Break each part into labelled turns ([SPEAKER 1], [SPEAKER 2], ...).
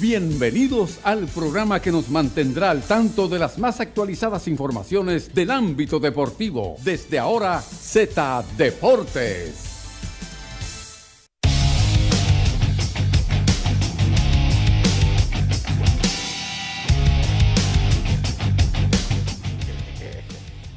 [SPEAKER 1] Bienvenidos al programa que nos mantendrá al tanto de las más actualizadas informaciones del ámbito deportivo. Desde ahora, Z Deportes.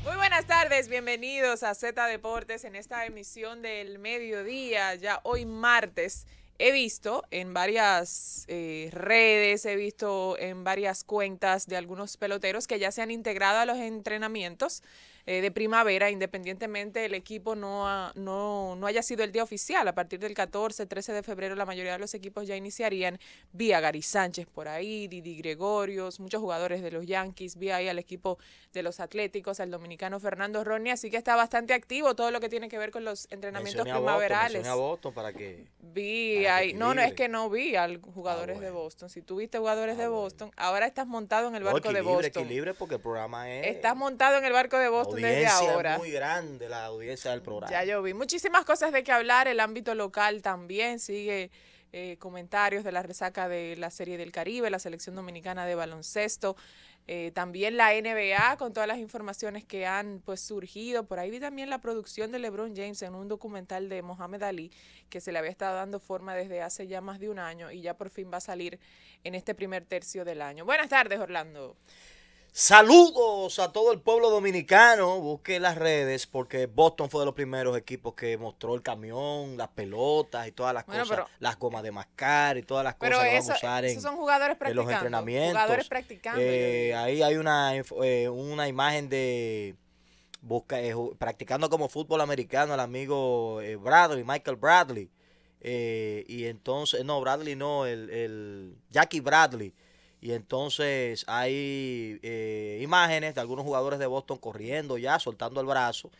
[SPEAKER 2] Muy buenas tardes, bienvenidos a Z Deportes en esta emisión del mediodía, ya hoy martes he visto en varias eh, redes, he visto en varias cuentas de algunos peloteros que ya se han integrado a los entrenamientos eh, de primavera, independientemente el equipo no, no, haya sido el día oficial. A partir del 14, 13 de febrero, la mayoría de los equipos ya iniciarían. Vi a Gary Sánchez por ahí, Didi Gregorios, muchos jugadores de los Yankees, vi ahí al equipo de los Atléticos, al dominicano Fernando Ronnie, así que está bastante activo todo lo que tiene que ver con los entrenamientos primaverales. A
[SPEAKER 3] a para que
[SPEAKER 2] vi ahí, no, no es que no vi a ah, jugadores de Boston. Si tuviste jugadores ah, de Boston, ahora estás montado en el barco de Boston.
[SPEAKER 3] porque el programa es
[SPEAKER 2] Estás montado en el barco de Boston audiencia ahora. es muy
[SPEAKER 3] grande, la audiencia del programa. Ya
[SPEAKER 2] yo vi muchísimas cosas de que hablar, el ámbito local también sigue eh, comentarios de la resaca de la Serie del Caribe, la selección dominicana de baloncesto, eh, también la NBA con todas las informaciones que han pues surgido. Por ahí vi también la producción de LeBron James en un documental de Mohamed Ali que se le había estado dando forma desde hace ya más de un año y ya por fin va a salir en este primer tercio del año. Buenas tardes, Orlando.
[SPEAKER 3] Saludos a todo el pueblo dominicano. Busque las redes porque Boston fue de los primeros equipos que mostró el camión, las pelotas y todas las cosas, las gomas de mascar y todas las cosas que van a usar
[SPEAKER 2] en, los entrenamientos. Eh,
[SPEAKER 3] ahí hay una, eh, una imagen de busca, eh, practicando como fútbol americano el amigo Bradley, Michael Bradley. y entonces, no, Bradley no, el, el Jackie Bradley y entonces hay eh, imágenes de algunos jugadores de Boston corriendo ya, soltando el brazo.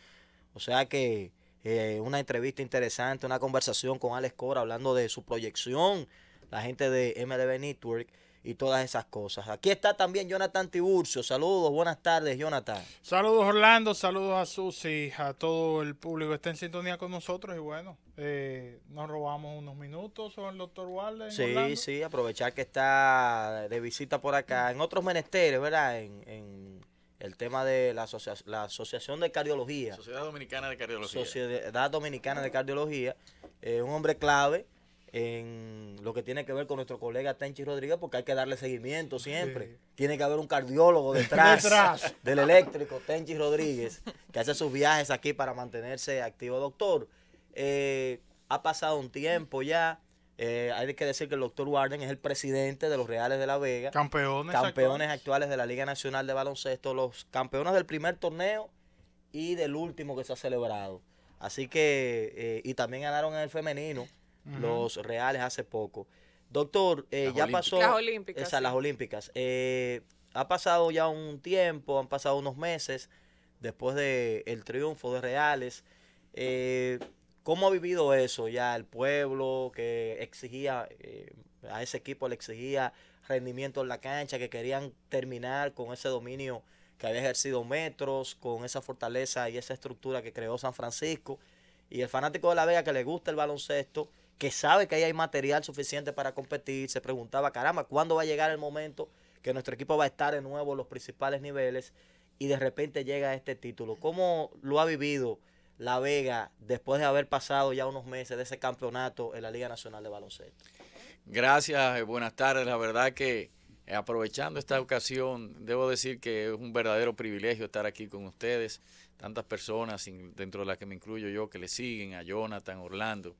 [SPEAKER 3] O sea que eh, una entrevista interesante, una conversación con Alex Cora hablando de su proyección, la gente de MLB Network y todas esas cosas. Aquí está también Jonathan Tiburcio. Saludos, buenas tardes, Jonathan.
[SPEAKER 4] Saludos, Orlando, saludos a Susi, a todo el público. que Está en sintonía con nosotros y bueno, eh, nos robamos unos minutos con el doctor Walden. Sí,
[SPEAKER 3] sí, aprovechar que está de visita por acá, en otros menesteres, ¿verdad? En, en el tema de la, la Asociación de Cardiología.
[SPEAKER 1] Sociedad Dominicana de Cardiología.
[SPEAKER 3] Sociedad Dominicana de Cardiología, eh, un hombre clave en lo que tiene que ver con nuestro colega Tenchi Rodríguez, porque hay que darle seguimiento siempre. Tiene que haber un cardiólogo detrás, del eléctrico Tenchi Rodríguez, que hace sus viajes aquí para mantenerse activo. Doctor, eh, ha pasado un tiempo ya. Eh, hay que decir que el doctor Warden es el presidente de los Reales de la Vega. Campeones. Campeones actuales. de la Liga Nacional de Baloncesto, los campeones del primer torneo y del último que se ha celebrado. Así que, eh, y también ganaron en el femenino los reales hace poco. Doctor, eh, ya pasó. Las Olímpicas. las Olímpicas. Eh, ha pasado ya un tiempo, han pasado unos meses después del el triunfo de Reales. Eh, ¿Cómo ha vivido eso ya el pueblo que exigía, a ese equipo le exigía rendimiento en la cancha, que querían terminar con ese dominio que había ejercido Metros, con esa fortaleza y esa estructura que creó San Francisco? Y el fanático de la Vega que le gusta el baloncesto, que sabe que ahí hay material suficiente para competir, se preguntaba, caramba, ¿cuándo va a llegar el momento que nuestro equipo va a estar de nuevo en los principales niveles? Y de repente llega este título. ¿Cómo lo ha vivido La Vega después de haber pasado ya unos meses de ese campeonato en la Liga Nacional de Baloncesto?
[SPEAKER 1] Gracias, eh, buenas tardes. La verdad que eh, aprovechando esta ocasión, debo decir que es un verdadero privilegio estar aquí con ustedes, tantas personas, dentro de las que me incluyo yo, que le siguen, a Jonathan, Orlando,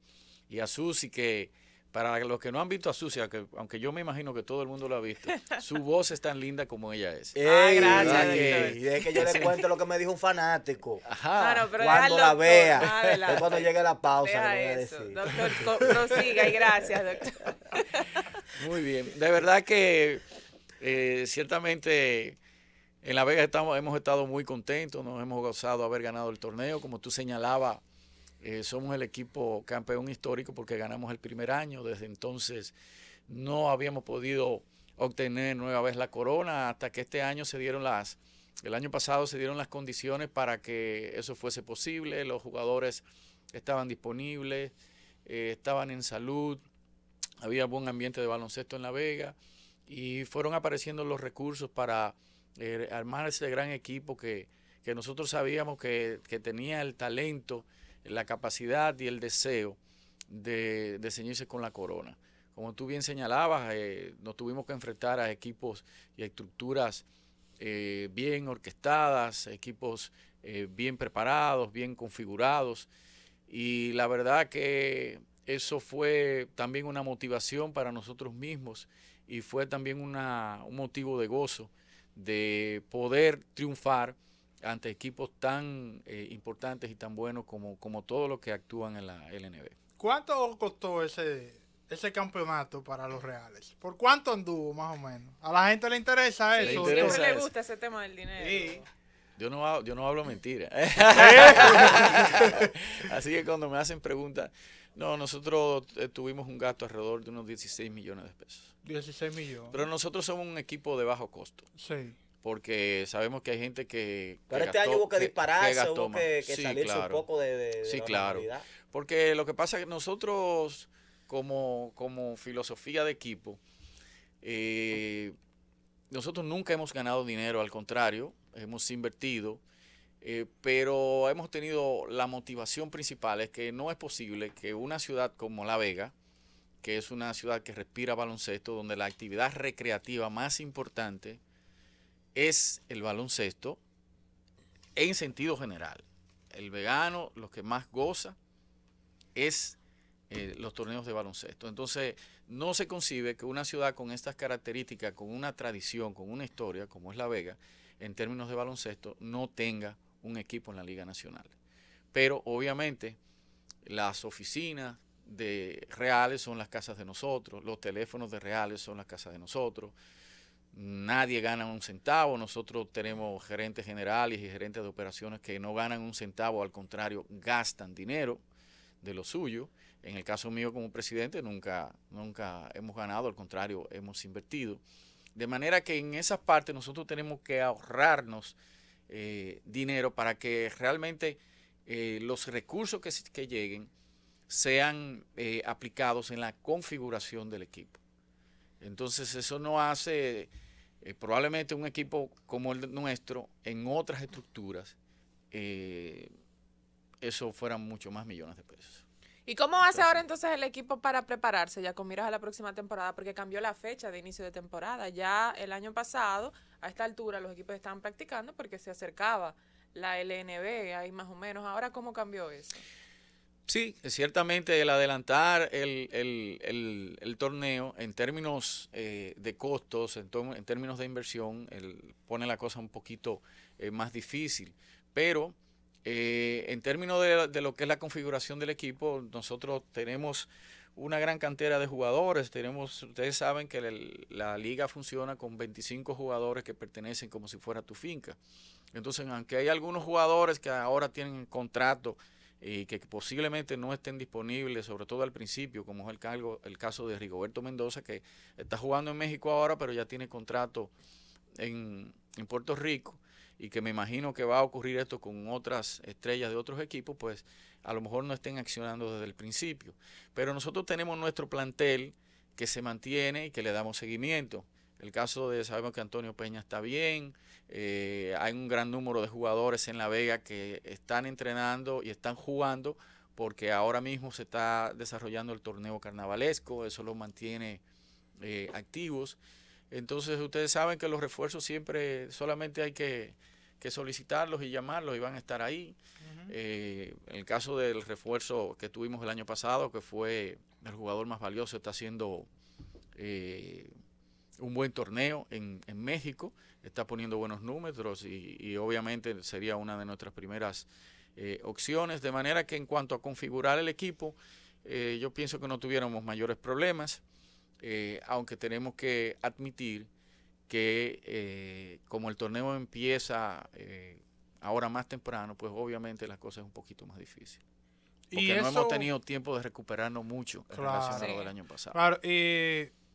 [SPEAKER 1] y a Susi que... Para los que no han visto a Susy, aunque yo me imagino que todo el mundo lo ha visto, su voz es tan linda como ella es. Ah, gracias. y
[SPEAKER 5] es
[SPEAKER 3] que yo le cuento lo que me dijo un fanático. Ajá. cuando la vea, ah, es cuando llegue la pausa. Deja a Decir.
[SPEAKER 2] Doctor, y gracias, doctor.
[SPEAKER 3] Muy
[SPEAKER 1] bien. De verdad que eh, ciertamente en La Vega estamos, hemos estado muy contentos, nos hemos gozado de haber ganado el torneo, como tú señalabas eh, somos el equipo campeón histórico porque ganamos el primer año. Desde entonces no habíamos podido obtener nueva vez la corona hasta que este año se dieron las, el año pasado se dieron las condiciones para que eso fuese posible. Los jugadores estaban disponibles, eh, estaban en salud, había buen ambiente de baloncesto en La Vega y fueron apareciendo los recursos para eh, armar ese gran equipo que, que nosotros sabíamos que, que tenía el talento la capacidad y el deseo de, ceñirse con la corona. Como tú bien señalabas, eh, nos tuvimos que enfrentar a equipos y a estructuras eh, bien orquestadas, equipos eh, bien preparados, bien configurados. Y la verdad que eso fue también una motivación para nosotros mismos y fue también una, un motivo de gozo de poder triunfar ante equipos tan eh, importantes y tan buenos como, todos los que actúan
[SPEAKER 2] en la LNB.
[SPEAKER 4] ¿Cuánto costó ese, ese campeonato para los reales? ¿Por cuánto anduvo más o menos? A la gente le interesa eso. ¿A la gente le gusta
[SPEAKER 2] ese tema del dinero.
[SPEAKER 1] Yo no, yo no hablo mentira. Así que cuando me hacen preguntas, no, nosotros eh, tuvimos un gasto alrededor de unos 16 millones de pesos. 16 millones. Pero nosotros somos un equipo de bajo costo. Sí porque sabemos que hay gente que... Pero este año hubo que dispararse, hubo que, salirse un poco de, sí, claro. Porque lo que pasa es que nosotros, como, como filosofía de equipo, eh, nosotros nunca hemos ganado dinero, al contrario, hemos invertido, eh, pero hemos tenido la motivación principal, es que no es posible que una ciudad como La Vega, que es una ciudad que respira baloncesto, donde la actividad recreativa más importante es el baloncesto en sentido general. El vegano, lo que más goza es eh, los torneos de baloncesto. Entonces, no se concibe que una ciudad con estas características, con una tradición, con una historia, como es La Vega, en términos de baloncesto, no tenga un equipo en la Liga Nacional. Pero obviamente las oficinas de reales son las casas de nosotros, los teléfonos de reales son las casas de nosotros, nadie gana un centavo, nosotros tenemos gerentes generales y gerentes de operaciones que no ganan un centavo, al contrario, gastan dinero de lo suyo. En el caso mío como presidente nunca, nunca hemos ganado, al contrario, hemos invertido. De manera que en esas partes nosotros tenemos que ahorrarnos eh, dinero para que realmente eh, los recursos que, lleguen sean eh, aplicados en la configuración del equipo. Entonces eso no hace eh, probablemente un equipo como el nuestro en otras estructuras, eh, eso fueran mucho más millones de
[SPEAKER 2] pesos. ¿Y cómo hace ahora entonces el equipo para prepararse ya con miras a la próxima temporada? Porque cambió la fecha de inicio de temporada. Ya el año pasado, a esta altura, los equipos estaban practicando porque se acercaba la LNB, ahí más o menos. Ahora, ¿cómo cambió eso?
[SPEAKER 1] Sí, ciertamente el adelantar el, torneo en términos eh, de costos, en, en, términos de inversión, pone la cosa un poquito eh, más difícil. Pero eh, en términos de, lo que es la configuración del equipo, nosotros tenemos una gran cantera de jugadores. Tenemos, ustedes saben que la liga funciona con 25 jugadores que pertenecen como si fuera tu finca. Entonces, aunque hay algunos jugadores que ahora tienen contrato y que posiblemente no estén disponibles, sobre todo al principio, como es el, cargo, el caso de Rigoberto Mendoza, que está jugando en México ahora, pero ya tiene contrato en, en Puerto Rico y que me imagino que va a ocurrir esto con otras estrellas de otros equipos, pues a lo mejor no estén accionando desde el principio. Pero nosotros tenemos nuestro plantel que se mantiene y que le damos seguimiento. El caso de, sabemos que Antonio Peña está bien, eh, hay un gran número de jugadores en La Vega que están entrenando y están jugando porque ahora mismo se está desarrollando el torneo carnavalesco, eso los mantiene eh, activos. Entonces ustedes saben que los refuerzos siempre solamente hay que, solicitarlos y llamarlos y van a estar ahí. en eh, el caso del refuerzo que tuvimos el año pasado, que fue el jugador más valioso, está siendo un buen torneo en, en, México, está poniendo buenos números y, obviamente sería una de nuestras primeras eh, opciones, de manera que en cuanto a configurar el equipo, eh, yo pienso que no tuviéramos mayores problemas, eh, aunque tenemos que admitir que como el torneo empieza ahora más temprano, pues obviamente la cosa es un poquito más difícil. Porque no hemos tenido tiempo de recuperarnos mucho en del año pasado.
[SPEAKER 4] Claro,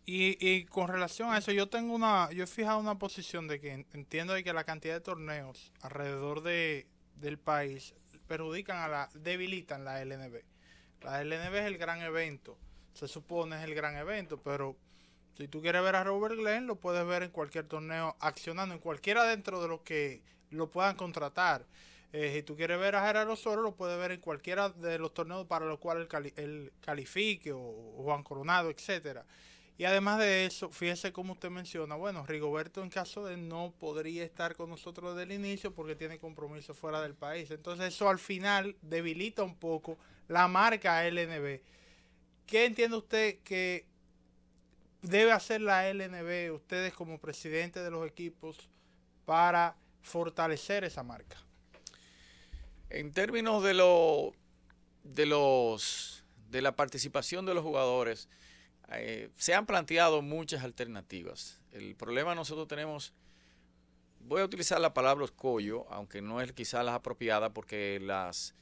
[SPEAKER 4] y, y, con relación a eso, yo tengo una, yo he fijado una posición de que entiendo de que la cantidad de torneos alrededor de, del país perjudican a la, debilitan la LNB. La LNB es el gran evento, se supone es el gran evento, pero si tú quieres ver a Robert Glenn, lo puedes ver en cualquier torneo accionando, en cualquiera dentro de los que lo puedan contratar. Eh, si tú quieres ver a Gerardo Soro, lo puedes ver en cualquiera de los torneos para los cuales él, califique o, o Juan Coronado, etcétera. Y además de eso, fíjese cómo usted menciona, bueno, Rigoberto en caso de no podría estar con nosotros desde el inicio porque tiene compromiso fuera del país. Entonces eso al final debilita un poco la marca LNB. ¿Qué entiende usted que debe hacer la LNB, ustedes como presidente de los equipos, para fortalecer esa marca?
[SPEAKER 1] En términos de lo de los de la participación de los jugadores, eh, se han planteado muchas alternativas. El problema nosotros tenemos, voy a utilizar la palabra escollo, aunque no es quizá la apropiada, porque las,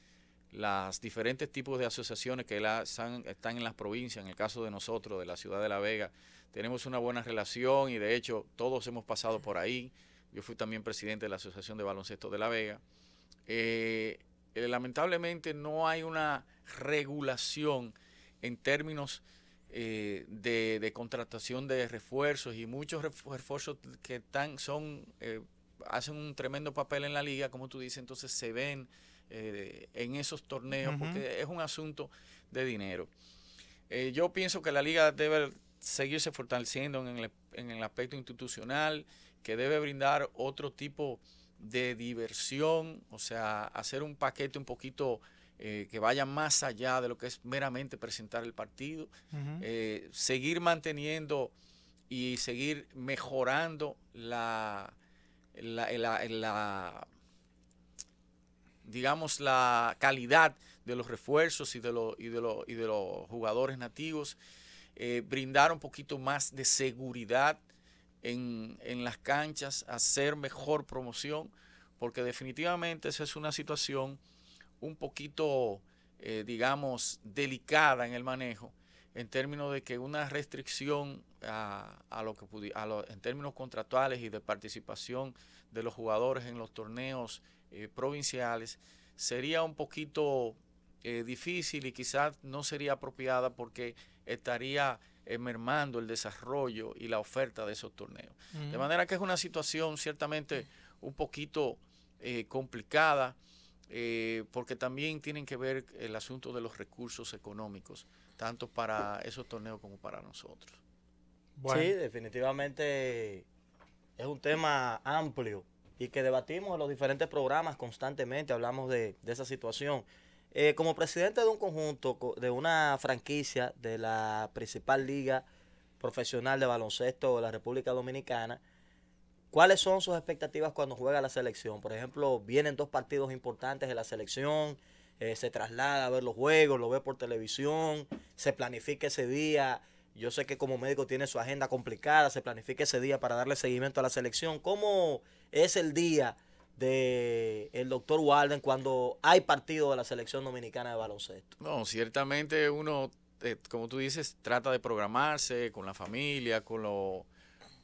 [SPEAKER 1] diferentes tipos de asociaciones que están, en las provincias, en el caso de nosotros, de la ciudad de La Vega, tenemos una buena relación y de hecho todos hemos pasado por ahí. Yo fui también presidente de la Asociación de Baloncesto de La Vega. Eh, eh, lamentablemente no hay una regulación en términos eh, de, de, contratación de refuerzos y muchos refuerzos que están, son, eh, hacen un tremendo papel en la liga, como tú dices, entonces se ven eh, en esos torneos porque es un asunto de dinero. yo pienso que la liga debe seguirse fortaleciendo en el, en el aspecto institucional, que debe brindar otro tipo de diversión, o sea, hacer un paquete un poquito eh, que vayan más allá de lo que es meramente presentar el partido, eh, seguir manteniendo y seguir mejorando la, la, digamos, la calidad de los refuerzos y de, los y de, y de los jugadores nativos, eh, brindar un poquito más de seguridad en, en las canchas, hacer mejor promoción, porque definitivamente esa es una situación un poquito, eh, digamos, delicada en el manejo, en términos de que una restricción a, lo que a en términos contractuales y de participación de los jugadores en los torneos eh, provinciales sería un poquito eh, difícil y quizás no sería apropiada porque estaría mermando el desarrollo y la oferta de esos torneos. De manera que es una situación ciertamente un poquito complicada eh, porque también tienen que ver el asunto de los recursos económicos, tanto para esos torneos como para nosotros.
[SPEAKER 3] Sí, definitivamente es un tema amplio y que debatimos en los diferentes programas constantemente, hablamos de, esa situación. Eh, como presidente de un conjunto, de una franquicia de la principal liga profesional de baloncesto de la República Dominicana, ¿Cuáles son sus expectativas cuando juega la selección? Por ejemplo, vienen dos partidos importantes de la selección, eh, se traslada a ver los juegos, lo ve por televisión, se planifica ese día. Yo sé que como médico tiene su agenda complicada, se planifica ese día para darle seguimiento a la selección. ¿Cómo es el día de el doctor Walden cuando hay partido de la selección dominicana de baloncesto?
[SPEAKER 1] No, ciertamente uno, eh, como tú dices, trata de programarse con la familia, con los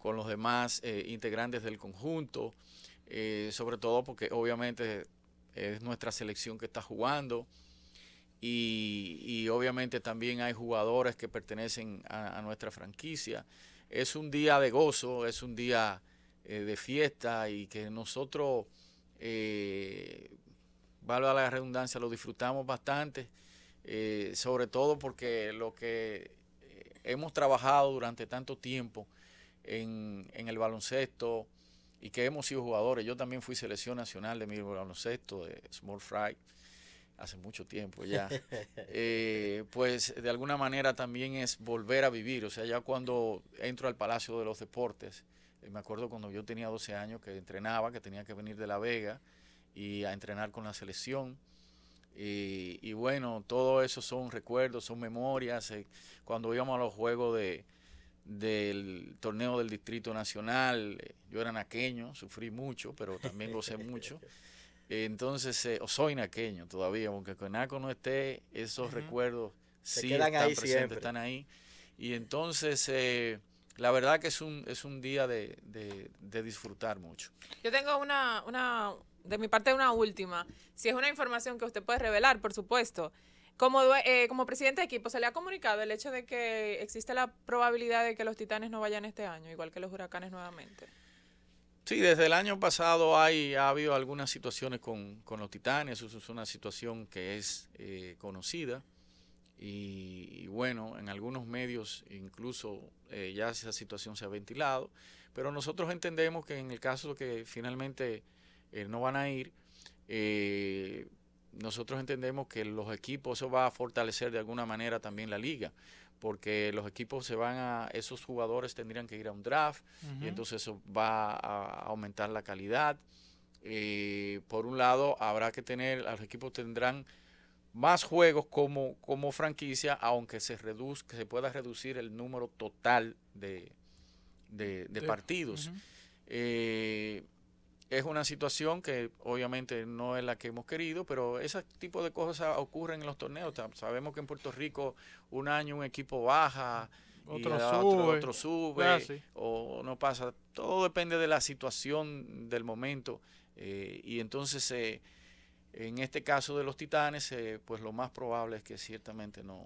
[SPEAKER 1] con los demás eh, integrantes del conjunto, eh, sobre todo porque obviamente es nuestra selección que está jugando y, obviamente también hay jugadores que pertenecen a, nuestra franquicia. Es un día de gozo, es un día eh, de fiesta y que nosotros, valga la redundancia, lo disfrutamos bastante, sobre todo porque lo que hemos trabajado durante tanto tiempo, en, el baloncesto y que hemos sido jugadores. Yo también fui selección nacional de mi baloncesto, de Small Fry, hace mucho tiempo ya. Eh, pues de alguna manera también es volver a vivir. O sea, ya cuando entro al Palacio de los Deportes, eh, me acuerdo cuando yo tenía 12 años que entrenaba, que tenía que venir de La Vega y a entrenar con la selección. Y, bueno, todo eso son recuerdos, son memorias. Eh, cuando íbamos a los juegos de, del torneo del Distrito Nacional. Eh, yo era naqueño, sufrí mucho, pero también gocé mucho. Entonces, eh, o soy naqueño todavía, aunque con no esté, esos recuerdos sí están ahí presentes, siempre. están ahí. Y entonces, eh, la verdad que es un, es un día de, de disfrutar mucho.
[SPEAKER 2] Yo tengo una, una, de mi parte, una última. Si es una información que usted puede revelar, por supuesto. Como, eh, como presidente de equipo, ¿se le ha comunicado el hecho de que existe la probabilidad de que los titanes no vayan este año, igual que los huracanes nuevamente?
[SPEAKER 1] Sí, desde el año pasado hay, ha habido algunas situaciones con, los titanes, es una situación que es eh, conocida. Y, bueno, en algunos medios incluso eh, ya esa situación se ha ventilado, pero nosotros entendemos que en el caso de que finalmente no van a ir, eh, nosotros entendemos que los equipos, eso va a fortalecer de alguna manera también la liga, porque los equipos se van a, esos jugadores tendrían que ir a un draft y entonces eso va a aumentar la calidad. Eh, por un lado, habrá que tener, los equipos tendrán más juegos como, como franquicia, aunque se reduzca, se pueda reducir el número total de, de, partidos. Es una situación que obviamente no es la que hemos querido, pero ese tipo de cosas ocurren en los torneos. Sabemos que en Puerto Rico un año un equipo baja, otro, sube, otro, sube ah, o no pasa. Todo depende de la situación del momento. Eh, y entonces, eh, en este caso de los Titanes, eh, pues lo más probable es que ciertamente no,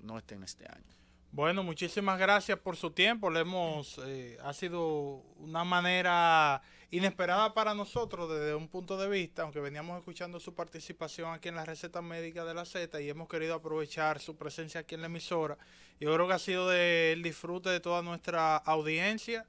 [SPEAKER 1] no estén este año.
[SPEAKER 4] Bueno, muchísimas gracias por su tiempo. Le hemos, eh, ha sido una manera inesperada para nosotros desde un punto de vista, aunque veníamos escuchando su participación aquí en la receta médica de la Z y hemos querido aprovechar su presencia aquí en la emisora. Yo creo que ha sido el disfrute de toda nuestra audiencia.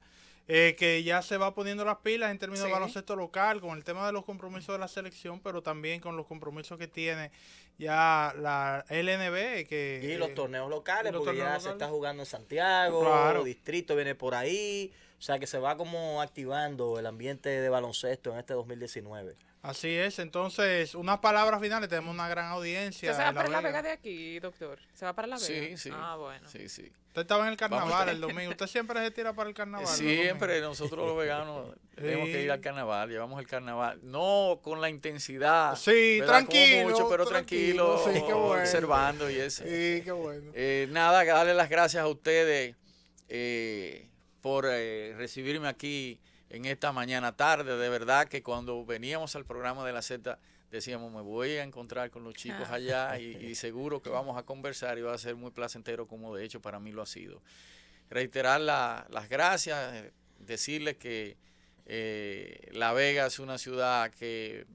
[SPEAKER 4] Eh, que ya se va poniendo las pilas en términos de baloncesto local, con el tema de los compromisos de la selección, pero también con los compromisos que tiene ya la LNB. Que, y los eh, torneos locales, porque ya se está jugando en Santiago, el
[SPEAKER 3] Distrito viene por ahí. O sea que se va como activando el ambiente de baloncesto en este 2019.
[SPEAKER 4] Así es, entonces, unas palabras finales, tenemos una gran audiencia. ¿Se va para la Vega.
[SPEAKER 2] de aquí, doctor? ¿Se va para la Vega? Sí, sí. Ah, bueno. Sí,
[SPEAKER 1] sí.
[SPEAKER 4] Usted estaba en el carnaval el domingo, usted siempre se tira para el carnaval. Siempre, nosotros los
[SPEAKER 1] veganos tenemos que ir al carnaval, llevamos el carnaval, no con la intensidad. Sí, tranquilo. mucho, pero tranquilo, sí, qué bueno. observando y eso. Sí, qué bueno. Eh, nada, darle las gracias a ustedes eh, por eh, recibirme aquí en esta mañana tarde. De verdad que cuando veníamos al programa de la Z decíamos, me voy a encontrar con los chicos ah. allá y, seguro que vamos a conversar y va a ser muy placentero como de hecho para mí lo ha sido. Reiterar las gracias, eh, decirles que eh, La Vega es una ciudad que,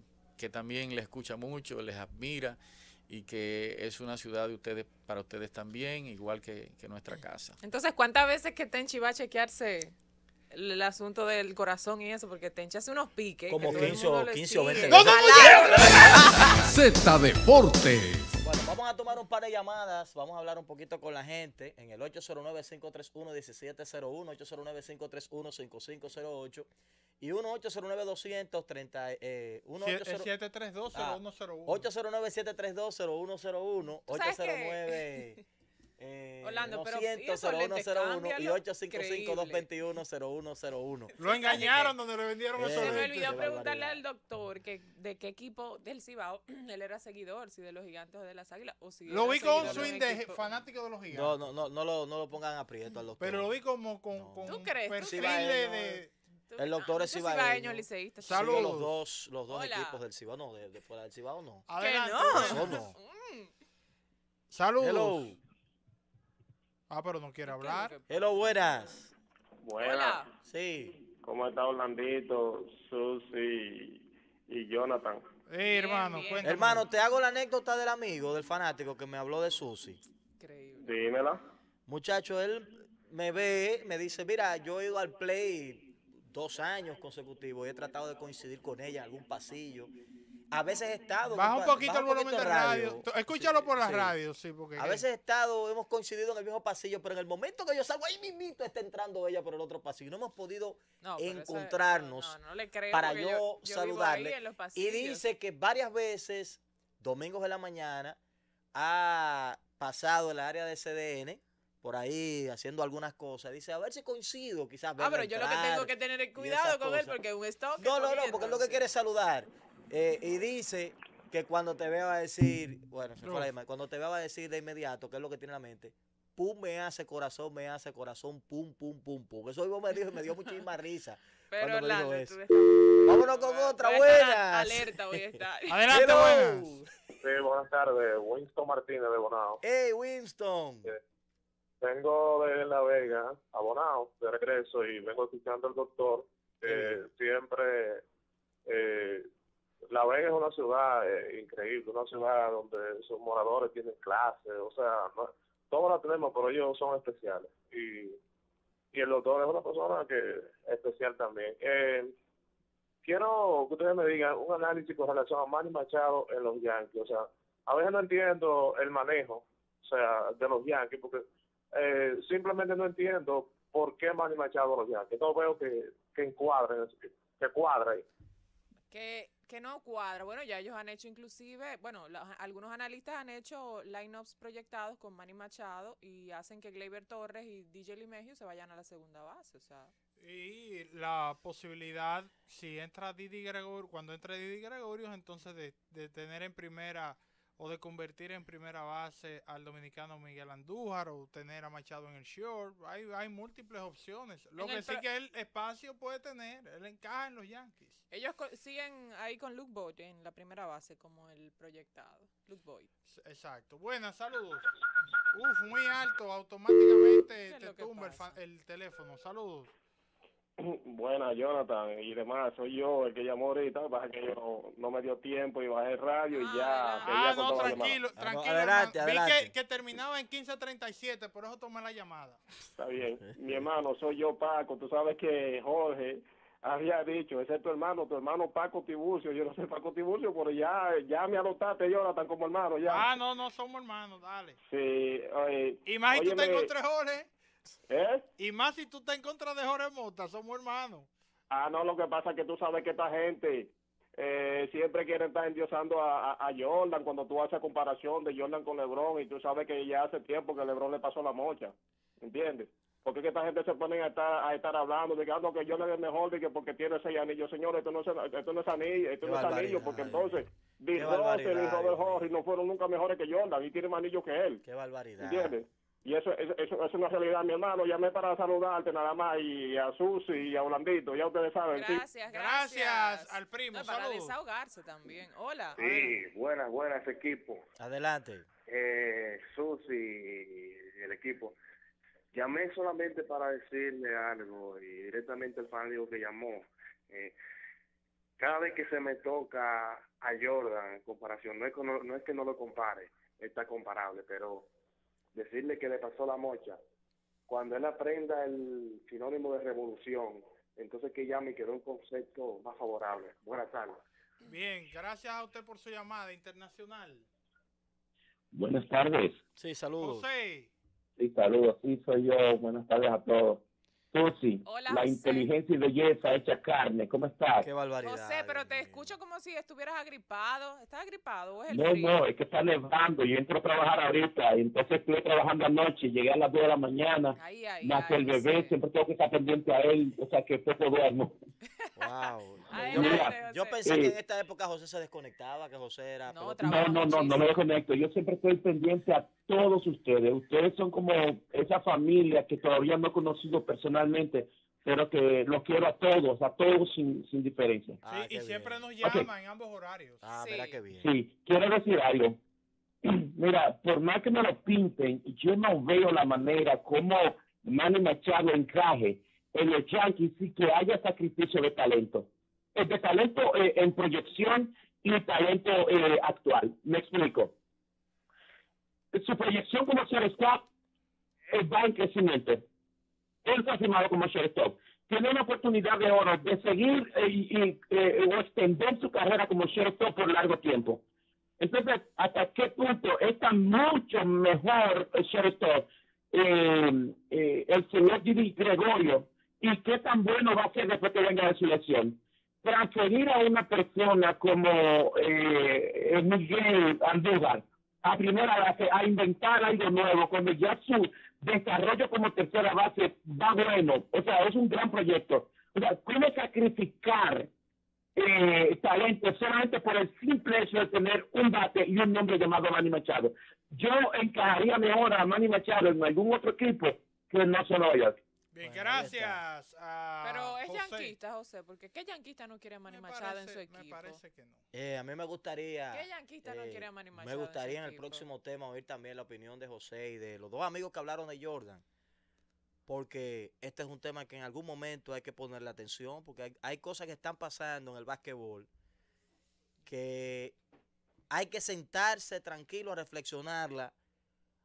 [SPEAKER 1] también les escucha mucho, les admira y que es una ciudad de ustedes para ustedes también, igual que, nuestra casa.
[SPEAKER 2] Entonces, ¿cuántas veces que está en a chequearse el asunto del corazón y eso, porque te hace unos piques. Como 15, o 20
[SPEAKER 1] Z Deportes.
[SPEAKER 2] Bueno, vamos a tomar un par
[SPEAKER 3] de llamadas, vamos a hablar un poquito con la gente en el 809-531-1701, 809-531-5508 y 1-809-230... Eh, 732-0101. Ah, 809-732-0101, 809 531 1701 809 531 5508 y 1 809 230 809 732 0101 809 732 0101 809 eh, Orlando, 900, pero 0101 y 855-221-0101. Lo engañaron donde le vendieron eh, esos Se me olvidó preguntarle
[SPEAKER 2] al doctor de qué equipo del Cibao él era seguidor, si de los gigantes o de las águilas. lo vi con un swing de fanático de los gigantes. No,
[SPEAKER 3] no, no, no, lo, no lo pongan aprieto al doctor. Pero lo vi como con,
[SPEAKER 2] perfil de,
[SPEAKER 3] el doctor ah, es cibaeño. Saludos. los dos, equipos del Cibao. No, de, fuera del Cibao no. ¿Que no? Eso no. Mm.
[SPEAKER 4] Saludos. Ah, pero no quiere hablar. Hello, buenas.
[SPEAKER 6] Buenas. Sí. ¿Cómo está Orlandito, Susi y Jonathan?
[SPEAKER 3] Sí, hermano, Hermano, te hago la anécdota del amigo, del fanático que me habló de Susi.
[SPEAKER 6] Increíble. Dímela.
[SPEAKER 3] Muchacho, él me ve, me dice, mira, yo he ido al play dos años consecutivos y he tratado de coincidir con ella en algún pasillo. A veces he estado. Baja un poquito el volumen de radio.
[SPEAKER 4] Escúchalo por la radio, radios, sí, A
[SPEAKER 3] veces he estado, hemos coincidido en el mismo pasillo, pero en el momento que yo salgo, ahí mismito está entrando ella por el otro pasillo. No hemos podido encontrarnos para yo, saludarle. Y dice que varias veces, domingos de la mañana, ha pasado el área de CDN por ahí haciendo algunas cosas. Dice, a ver si coincido, quizás. Ah, pero yo lo que tengo que tener cuidado con él
[SPEAKER 2] porque es un stop. No, no, no, porque es lo que quiere
[SPEAKER 3] saludar. Eh, y dice que cuando te vea a decir, bueno, cuando te vea a decir de inmediato qué es lo que tiene en la mente. Pum, me hace corazón, me hace corazón, pum, pum, pum, pum.
[SPEAKER 6] Eso me me dio muchísima risa. Pero Hernández, Vámonos con otra, buena. Alerta voy a estar. Adelante, buenas. Sí, buenas tardes. Winston Martínez de Bonao. Hey, Winston. Vengo de La Vega a Bonao de regreso y vengo escuchando al doctor. Eh, Siempre la Vega es una ciudad eh, increíble, una ciudad donde sus moradores tienen clases, o sea, todos la tenemos, pero ellos son especiales. Y, el doctor es una persona que especial también. Eh, quiero que ustedes me digan un análisis con relación a Manny Machado en los Yankees. O sea, a veces no entiendo el manejo, o sea, de los Yankees, porque eh, simplemente no entiendo por qué Manny Machado en los Yankees. No veo que, que encuadre, que, que cuadre.
[SPEAKER 2] Que que no cuadra. Bueno, ya ellos han hecho inclusive, bueno, algunos analistas han hecho lineups proyectados con Manny Machado y hacen que Gleyber Torres y DJ Limegio se vayan a la segunda base, o sea.
[SPEAKER 4] Y la posibilidad, si entra Didi Gregorio, cuando entra Didi Gregorio, entonces de, tener en primera o de convertir en primera base al dominicano Miguel Andújar o tener a Machado en el short. Hay, hay múltiples opciones. Lo que sí que el
[SPEAKER 2] espacio puede tener, él encaja en los Yankees. Ellos siguen ahí con Luke Boyd en la primera base como el proyectado. Luke Boyd. Exacto. Buenas, saludos.
[SPEAKER 4] Uf, muy alto, automáticamente te tumba el, teléfono. Saludos.
[SPEAKER 6] Buenas, Jonathan y demás. Soy yo el que llamó ahorita. Pasa que no me dio tiempo y bajé radio y ya. Ah, ah no, tranquilo, tranquilo. Vi que,
[SPEAKER 4] terminaba en 15.37, por eso tomé la llamada.
[SPEAKER 6] Está bien. Mi hermano, soy yo, Paco. Tú sabes que Jorge había dicho, ese es tu hermano, tu hermano Paco Tiburcio, yo no sé Paco Tiburcio, pero ya, ya me adoptaste, están como hermano, ya. Ah, no,
[SPEAKER 4] no somos hermanos, dale.
[SPEAKER 6] Sí, oye, Y más si tú estás en contra de Jorge. ¿Eh?
[SPEAKER 4] Y más si tú estás en contra de Jorge Mota, somos hermanos.
[SPEAKER 6] Ah, no, lo que pasa es que tú sabes que esta gente eh, siempre quiere estar endiosando a, Jordan cuando tú haces comparación de Jordan con LeBron y tú sabes que ya hace tiempo que LeBron le pasó la mocha, ¿entiendes? porque esta gente se pone a estar, a estar hablando de que, ah, no, que yo le mejor, de que porque tiene seis anillos, señores, esto no es, esto no es anillo, esto no es anillo, porque entonces Bill Robert Horry no fueron nunca mejores que Jordan y tiene más anillos que él. Qué barbaridad. ¿Entiendes? Y eso, eso, es una realidad, mi hermano. Llamé para saludarte nada más y a Susi y a Holandito, ya ustedes saben. Gracias,
[SPEAKER 2] gracias. Gracias al primo. para desahogarse también. Hola. Sí,
[SPEAKER 6] buenas, buenas equipo. Adelante. Eh, Susi y el equipo. Llamé solamente para decirle algo y directamente el fan dijo que llamó. Eh, cada vez que se me toca a Jordan en comparación, no es, que no, lo compare, está comparable, pero decirle que le pasó la mocha, cuando él aprenda el sinónimo de revolución, entonces que llame y quedó un concepto más favorable. Buenas tardes.
[SPEAKER 4] Bien, gracias a usted por su llamada internacional.
[SPEAKER 5] Buenas tardes.
[SPEAKER 2] Sí, saludos. José.
[SPEAKER 5] Sí, saludos. Sí, soy yo. Buenas tardes a todos. Susi, la inteligencia y belleza hecha carne. ¿Cómo estás? Qué barbaridad. José,
[SPEAKER 2] pero te escucho como si estuvieras agripado. ¿Estás agripado? no,
[SPEAKER 5] no, es que está nevando. Yo entro a trabajar ahorita. y Entonces estuve trabajando anoche. Llegué a las 2 de la mañana. nace el bebé, siempre tengo que estar pendiente a él. O sea, que poco duermo.
[SPEAKER 3] Wow. yo, pensé que en esta época José se desconectaba, que José era... No, no, no, no, me
[SPEAKER 5] desconecto. Yo siempre estoy pendiente a todos ustedes. Ustedes son como esa familia que todavía no he conocido personalmente, pero que los quiero a todos, a todos sin, diferencia.
[SPEAKER 4] Ah, sí, y siempre nos llaman en ambos horarios. Ah, sí. bien.
[SPEAKER 5] Sí, quiero decir algo. mira, por más que me lo pinten, yo no veo la manera como Manny Machado encaje en el Yankees y que haya sacrificio de talento. Eh, de talento eh, en proyección y talento eh, actual. Me explico. Su proyección como shortstop stock va en crecimiento. Él fue firmado como shortstop. Tiene una oportunidad de oro de seguir y, o extender su carrera como shortstop por largo tiempo. Entonces, ¿hasta qué punto está mucho mejor el shortstop el señor Didi Gregorio y qué tan bueno va a ser después que venga la selección? Transferir a una persona como eh, Miguel Andújar a primera base, a inventar algo nuevo, cuando ya su desarrollo como tercera base va bueno, o sea, es un gran proyecto. O sea, ¿cómo sacrificar eh, talento solamente por el simple hecho de tener un bate y un nombre llamado Manny Machado? Yo encajaría mejor a Manny Machado en algún otro equipo que no son Orioles. Bien,
[SPEAKER 4] gracias
[SPEAKER 2] a Pero es yanquista, José, porque ¿qué yanquista no quiere a Manny Machado en su equipo? Me parece que no.
[SPEAKER 3] Eh, a mí me gustaría... ¿Qué yanquista no eh, quiere a Manny Machado Me gustaría en, el próximo tema oír también la opinión de José y de los dos amigos que hablaron de Jordan. Porque este es un tema que en algún momento hay que ponerle atención, porque hay, cosas que están pasando en el básquetbol que hay que sentarse tranquilo a reflexionarla,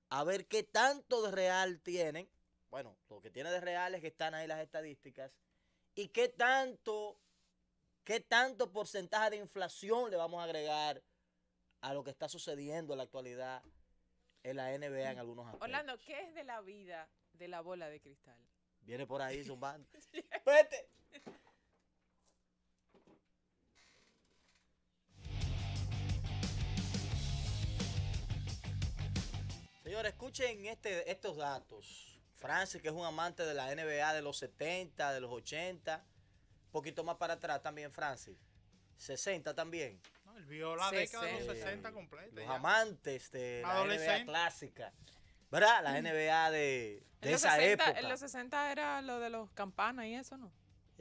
[SPEAKER 3] a ver qué tanto de real tienen bueno, lo que tiene de real es que están ahí las estadísticas. ¿Y qué tanto, qué tanto porcentaje de inflación le vamos a agregar a lo que está sucediendo en la actualidad en la NBA en algunos aspectos?
[SPEAKER 2] Orlando, ¿qué es de la vida de la bola de cristal?
[SPEAKER 3] Viene por ahí zumbando. Vete. Señores, escuchen este, estos datos. Francis, que es un amante de la NBA de los 70, de los 80. Un poquito más para atrás también, Francis. 60 también.
[SPEAKER 2] No, él vio la década de los 60 completa. Los
[SPEAKER 3] amantes de la NBA clásica. ¿Verdad? La NBA de, esa época. En los
[SPEAKER 2] 60 era lo de los campanas y eso, ¿no?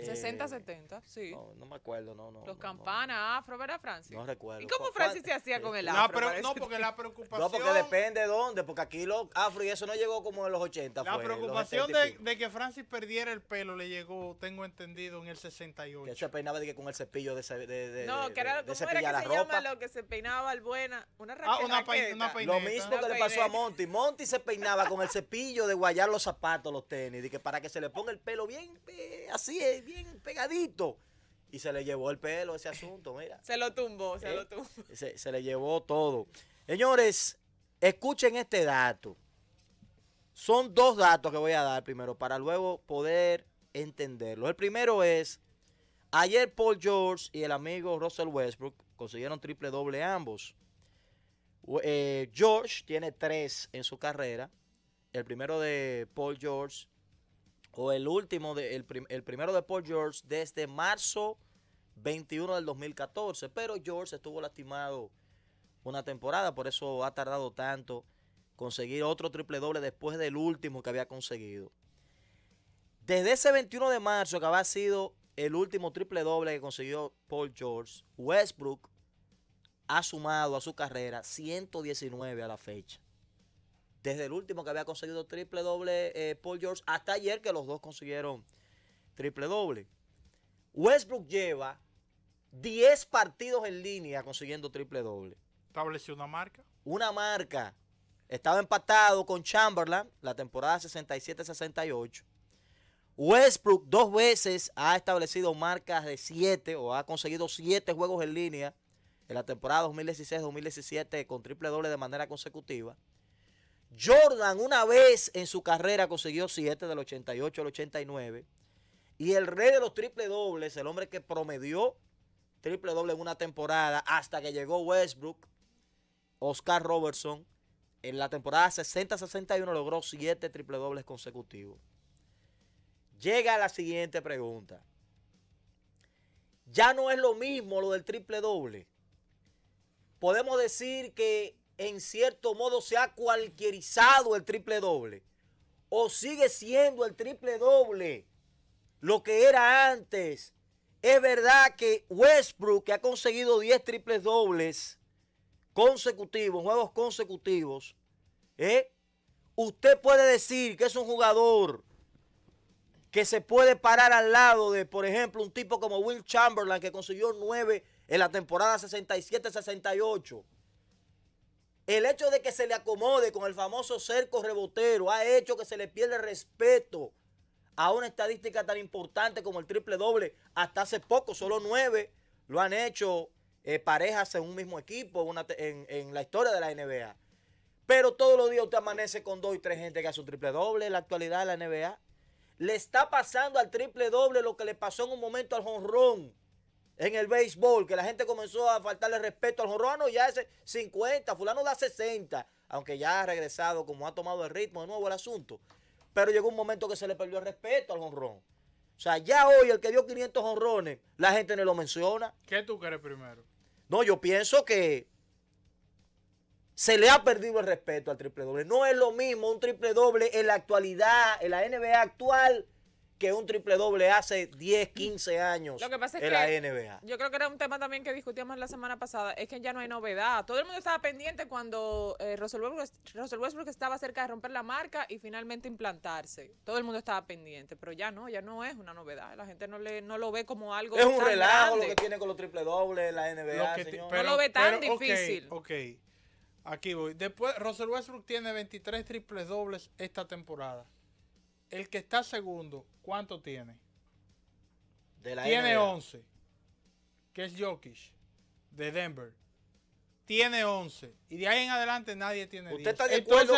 [SPEAKER 2] 60, eh, 70, sí. No,
[SPEAKER 3] no me acuerdo, no, no. Los campanas,
[SPEAKER 2] afro, ¿verdad, Francis? No
[SPEAKER 3] recuerdo. ¿Y cómo
[SPEAKER 2] Francis se hacía eh, con el afro? no, porque la preocupación...
[SPEAKER 4] No, porque
[SPEAKER 3] depende de dónde, porque aquí los afro y eso no llegó como en los 80. La preocupación de,
[SPEAKER 4] que Francis perdiera el pelo le llegó, tengo entendido, en el 68. Que se peinaba de que con el cepillo de, de,
[SPEAKER 3] de
[SPEAKER 2] No, que era, era que se ropa? lo que se peinaba al buena? Una raqueta. Ah, una, Lo mismo que le pasó a Monty.
[SPEAKER 3] Monty se peinaba con el cepillo de guayar los zapatos, los tenis, de que para que se le ponga el pelo bien, eh, así es, pegadito. Y se le llevó el pelo ese asunto, mira. Se lo
[SPEAKER 2] tumbó, se lo eh, tumbó.
[SPEAKER 3] Se, le llevó todo. Señores, escuchen este dato. Son dos datos que voy a dar primero para luego poder entenderlo. El primero es, ayer Paul George y el amigo Russell Westbrook consiguieron triple doble ambos. Eh, George tiene tres en su carrera. El primero de Paul George o el último, de, el, el, primero de Paul George desde marzo 21 del 2014. Pero George estuvo lastimado una temporada, por eso ha tardado tanto conseguir otro triple doble después del último que había conseguido. Desde ese 21 de marzo que había sido el último triple doble que consiguió Paul George, Westbrook ha sumado a su carrera 119 a la fecha desde el último que había conseguido triple doble eh, Paul George hasta ayer que los dos consiguieron triple doble. Westbrook lleva 10 partidos en línea consiguiendo triple doble. ¿Estableció una marca? Una marca. Estaba empatado con Chamberlain la temporada 67-68. Westbrook dos veces ha establecido marcas de 7 o ha conseguido 7 juegos en línea en la temporada 2016-2017 con triple doble de manera consecutiva. Jordan una vez en su carrera consiguió 7 del 88 al 89. Y el rey de los triple dobles, el hombre que promedió triple doble en una temporada hasta que llegó Westbrook, Oscar Robertson, en la temporada 60-61 logró 7 triple dobles consecutivos. Llega la siguiente pregunta. Ya no es lo mismo lo del triple doble. Podemos decir que en cierto modo se ha cualquierizado el triple doble. O sigue siendo el triple doble lo que era antes. Es verdad que Westbrook, que ha conseguido 10 triples dobles consecutivos, juegos consecutivos, ¿eh? usted puede decir que es un jugador que se puede parar al lado de, por ejemplo, un tipo como Will Chamberlain, que consiguió 9 en la temporada 67-68 el hecho de que se le acomode con el famoso cerco rebotero ha hecho que se le pierda respeto a una estadística tan importante como el triple doble. Hasta hace poco, solo nueve lo han hecho eh, parejas en un mismo equipo en, la historia de la NBA. Pero todos los días usted amanece con dos y tres gente que hace un triple doble en la actualidad de la NBA. Le está pasando al triple doble lo que le pasó en un momento al jonrón en el béisbol, que la gente comenzó a faltarle respeto al jorrano, ya hace 50, fulano da 60, aunque ya ha regresado, como ha tomado el ritmo de nuevo el asunto. Pero llegó un momento que se le perdió el respeto al jonrón. O sea, ya hoy el que dio 500 jonrones, la gente no lo menciona.
[SPEAKER 4] ¿Qué tú crees primero?
[SPEAKER 3] No, yo pienso que se le ha perdido el respeto al triple doble. No es lo mismo un triple doble en la actualidad, en la NBA actual, que un triple doble hace 10, 15 años que la NBA.
[SPEAKER 2] Yo creo que era un tema también que discutíamos la semana pasada, es que ya no hay novedad. Todo el mundo estaba pendiente cuando eh, Russell, Westbrook, estaba cerca de romper la marca y finalmente implantarse. Todo el mundo estaba pendiente, pero ya no, ya no es una novedad. La gente no le no lo ve como algo Es un relato lo que
[SPEAKER 4] tiene con los triple dobles
[SPEAKER 3] la
[SPEAKER 2] NBA, no lo ve tan difícil.
[SPEAKER 4] ok, aquí voy. Después, Russell Westbrook tiene 23 triples dobles esta temporada. El que está segundo, ¿cuánto tiene? tiene 11, que es Jokic, de Denver. Tiene 11. Y de ahí en adelante nadie tiene usted usted está de acuerdo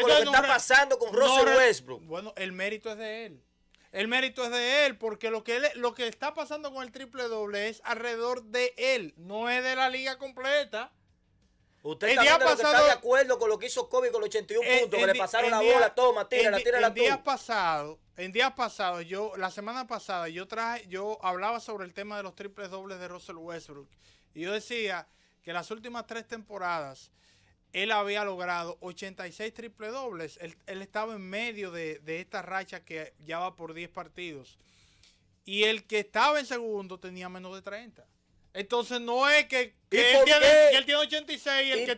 [SPEAKER 4] con lo que está pasando con Russell Westbrook. Bueno, el mérito es de él. El mérito es de él, porque lo que, lo que está pasando con el triple doble es alrededor de él, no es de la liga completa. Usted está, de acuerdo con lo que hizo Kobe
[SPEAKER 3] con los 81 puntos, que le pasaron la día, bola, toma, tírala, tírala tú. Día
[SPEAKER 4] pasado, en días pasados, yo, la semana pasada, yo traje, yo hablaba sobre el tema de los triples dobles de Russell Westbrook. Y yo decía que las últimas tres temporadas, él había logrado 86 triple dobles. Él, estaba en medio de, de, esta racha que ya va por 10 partidos. Y el que estaba en segundo tenía menos de 30. Entonces no es que, él, tiene, que él tiene 86 ¿Y, hay que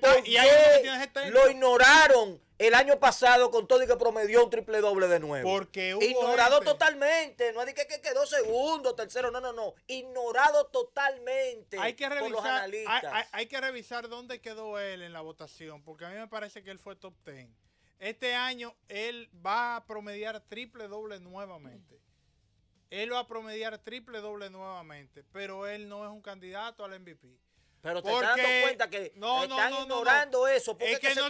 [SPEAKER 4] tiene 70. Lo ignoraron
[SPEAKER 3] el año pasado con todo y que promedió un triple doble de nuevo. Porque hubo Ignorado totalmente. No es que, que, quedó segundo, tercero, no, no, no. Ignorado totalmente hay que revisar, por los analistas.
[SPEAKER 4] Hay, que revisar dónde quedó él en la votación, porque a mí me parece que él fue top 10. Este año él va a promediar triple doble nuevamente. Él va a promediar triple doble nuevamente, pero él no es un candidato al MVP. Pero te estás dando cuenta que están ignorando eso. Porque es que, no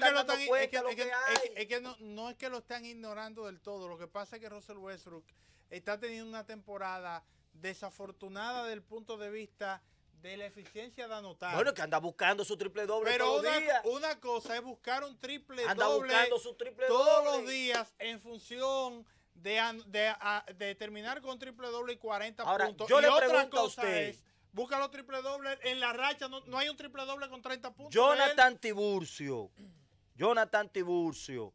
[SPEAKER 4] es que lo están ignorando del todo. Lo que pasa es que Russell Westbrook está teniendo una temporada desafortunada del punto de vista de la eficiencia de anotar. Bueno,
[SPEAKER 3] que anda buscando su triple doble todos los
[SPEAKER 4] días. una cosa es buscar un triple anda doble buscando su triple todos los días en función de, terminar con triple doble y 40 puntos. Yo le otra a usted, búscalo triple doble en la racha, no, hay un triple doble con 30 puntos. Jonathan
[SPEAKER 3] Tiburcio, Jonathan Tiburcio,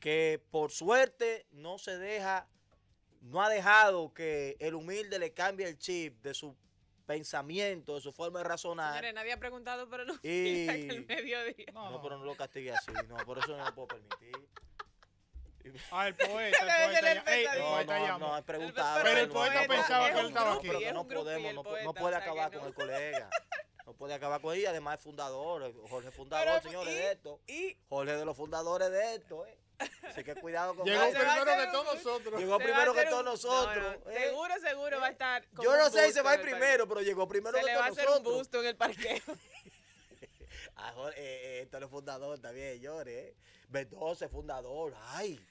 [SPEAKER 3] que por suerte no se deja, no ha dejado que el humilde le cambie el chip de su pensamiento, de su forma de razonar.
[SPEAKER 2] nadie ha preguntado pero No,
[SPEAKER 3] pero no lo castigue así, por eso no lo puedo permitir. Ah, el poeta. El poeta, no, no, no, preguntaba. Pero el poeta pensaba que él estaba aquí. Pero no podemos, no, puede acabar con el colega. No puede acabar con ella, además es fundador, eh, Jorge fundador, señores, de esto. Jorge de los fundadores de esto, eh. Así que cuidado con Llegó primero que todos
[SPEAKER 2] nosotros. Llegó primero que todos nosotros. Eh. Seguro, seguro va a eh, estar. Yo no sé si se va a ir primero, pero llegó primero que todos nosotros. Le va a hacer un busto en el parqueo.
[SPEAKER 3] A ah, Jorge, eh, este fundador también, señores. B12, fundador. Ay.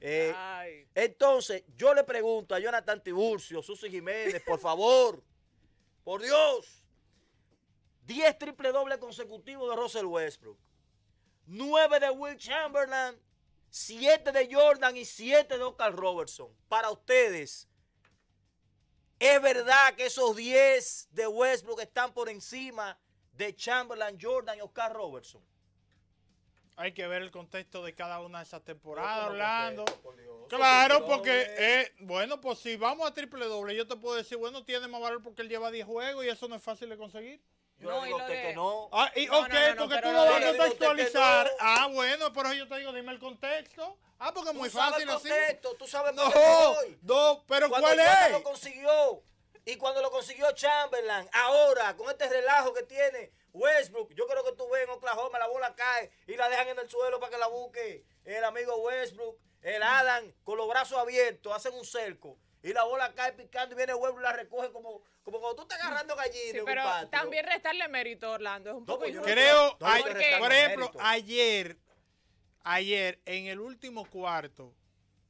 [SPEAKER 3] Eh, entonces, yo le pregunto a Jonathan Tiburcio, Susy Jiménez, por favor, por Dios, 10 triple doble consecutivos de Russell Westbrook, 9 de Will Chamberlain, 7 de Jordan y 7 de Oscar Robertson. Para ustedes, ¿es verdad que esos 10 de Westbrook están por encima de Chamberlain, Jordan y Oscar Robertson?
[SPEAKER 4] Hay que ver el contexto de cada una de esas temporadas, Orlando. claro, porque, eh, bueno, pues si vamos a triple doble, yo te puedo decir, bueno, tiene más valor porque él lleva 10 juegos y eso no es fácil de conseguir.
[SPEAKER 3] no, que
[SPEAKER 4] no. Ah, y, ok, porque tú lo vas a contextualizar. Ah, bueno, pero yo te digo, dime el contexto. Ah, porque es muy fácil el contexto, Tú sabes No,
[SPEAKER 3] No, pero ¿cuál es? lo consiguió. Y cuando lo consiguió Chamberlain, ahora, con este relajo que tiene, Westbrook, yo creo que tú ves en Oklahoma, la bola cae y la dejan en el suelo para que la busque el amigo Westbrook, el Adam, con los brazos abiertos, hacen un cerco. Y la bola cae picando y viene Westbrook y la recoge como, como cuando tú estás agarrando gallinas. pero
[SPEAKER 2] también restarle mérito, Orlando. Es un poco pues, yo. Creo, por ejemplo,
[SPEAKER 4] ayer, ayer, en el último cuarto,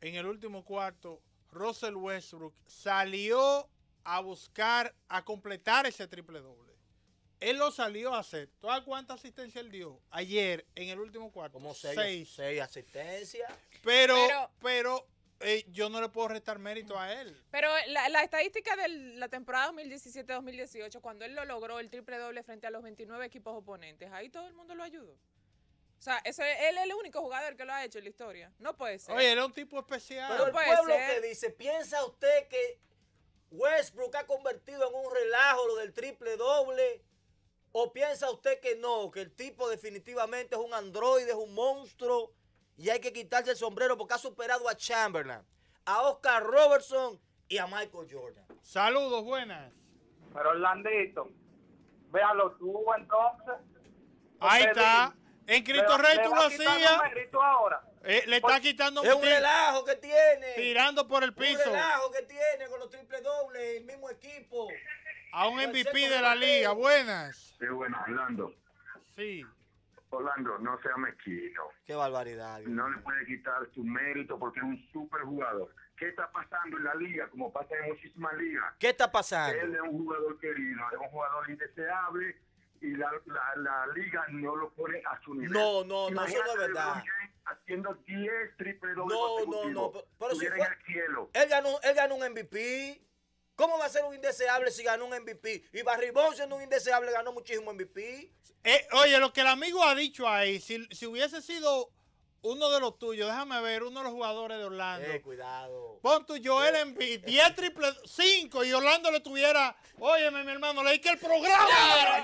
[SPEAKER 4] en el último cuarto, Russell Westbrook salió a buscar, a completar ese triple doble. Él lo salió a hacer. ¿Toda cuánta asistencia él dio? Ayer, en el último cuarto. Como seis. Seis, asistencias. Pero, pero, eh, yo no le puedo restar mérito a él.
[SPEAKER 2] Pero la, estadística de la temporada 2017-2018, cuando él lo logró, el triple doble frente a los 29 equipos oponentes, ahí todo el mundo lo ayudó. O sea, ese, él es el único jugador que lo ha hecho en la historia. No puede ser. Oye, él es un
[SPEAKER 4] tipo especial. Pero el pueblo que dice, ¿piensa
[SPEAKER 3] usted que Westbrook ha convertido en un relajo lo del triple doble? ¿O piensa usted que no, que el tipo definitivamente es un androide, es un monstruo y hay que quitarse el sombrero porque ha superado a Chamberlain, a Oscar Robertson
[SPEAKER 6] y a Michael Jordan? Saludos, buenas. Pero Orlandito,
[SPEAKER 4] véalo tú entonces. Ahí está. En Cristo Rey tú lo hacías. Eh, le está pues, quitando es un relajo que tiene. Tirando por el piso. Un relajo
[SPEAKER 3] que tiene con los triple dobles, el mismo equipo
[SPEAKER 4] a un MVP de la liga. Buenas. Sí, buenas, Orlando. Sí. Orlando, no sea mezquino.
[SPEAKER 3] Qué
[SPEAKER 6] barbaridad. No le puede quitar su mérito porque es un super jugador. ¿Qué está pasando en la liga? Como pasa en muchísimas ligas. ¿Qué está pasando? Él es un jugador querido, es un jugador indeseable y la, la, liga no lo pone a su nivel. No, no, no, eso no es verdad. Haciendo 10 triple No, no, no, pero, si Él
[SPEAKER 4] ganó,
[SPEAKER 3] él ganó un MVP. ¿Cómo va a ser un indeseable si ganó un MVP? Y Barry siendo un indeseable
[SPEAKER 4] ganó muchísimo MVP. Eh, oye, lo que el amigo ha dicho ahí, si, si hubiese sido uno de los tuyos, déjame ver, uno de los jugadores de Orlando.
[SPEAKER 3] Eh, cuidado.
[SPEAKER 4] Pon tu Joel en eh. 10 triple 5 y Orlando le tuviera, óyeme mi hermano, leí que el programa.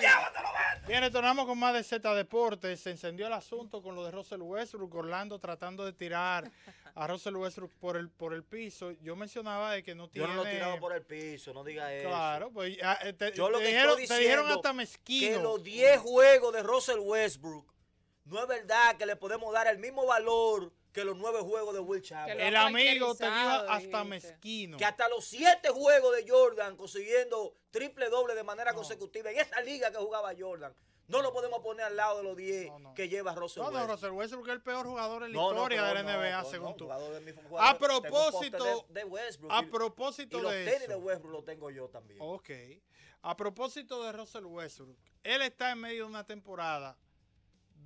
[SPEAKER 4] ¡Llévatelo, tornamos Bien, retornamos con más de Z Deportes. Se encendió el asunto con lo de Russell Westbrook, Orlando tratando de tirar a Russell Westbrook por el, por el piso. Yo mencionaba de que no tiene... Yo no lo tirado
[SPEAKER 3] por el piso, no diga eso. Claro,
[SPEAKER 4] pues ah, eh, Yo dijeron,
[SPEAKER 3] hasta mezquino. Que los 10 juegos de Russell Westbrook no es verdad que le podemos dar el mismo valor que los nueve juegos de Will Chamberlain. El amigo te hasta
[SPEAKER 4] mezquino.
[SPEAKER 3] Que hasta los siete juegos de Jordan consiguiendo triple doble de manera consecutiva en esa liga que jugaba Jordan. No lo podemos poner al lado de los diez que lleva Russell Westbrook. No, no, Russell Westbrook es el
[SPEAKER 4] peor jugador en la historia de la NBA, según tú. a propósito de, A propósito de Westbrook lo tengo yo también. Ok. A propósito de Russell Westbrook, él está en medio de una temporada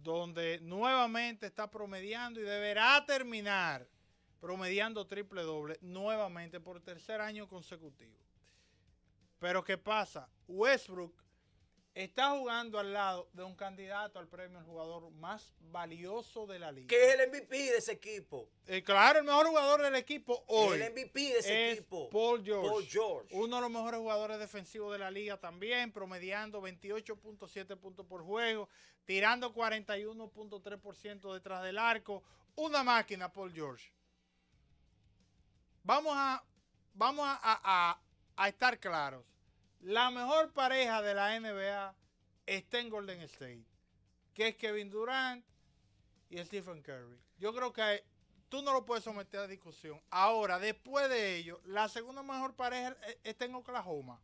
[SPEAKER 4] donde nuevamente está promediando y deberá terminar promediando triple doble nuevamente por tercer año consecutivo. Pero ¿qué pasa? Westbrook está jugando al lado de un candidato al premio al jugador más valioso de la liga. ¿Qué es el MVP de ese equipo. Eh, claro, el mejor jugador del equipo hoy. El MVP de ese equipo. Paul George. Uno de los mejores jugadores defensivos de la liga también, promediando 28.7 puntos por juego, tirando 41.3% detrás del arco. Una máquina, Paul George. Vamos a, vamos a, a estar claros la mejor pareja de la NBA está en Golden State, que es Kevin Durant y Stephen Curry. Yo creo que tú no lo puedes someter a discusión. Ahora, después de ello, la segunda mejor pareja eh, está en Oklahoma,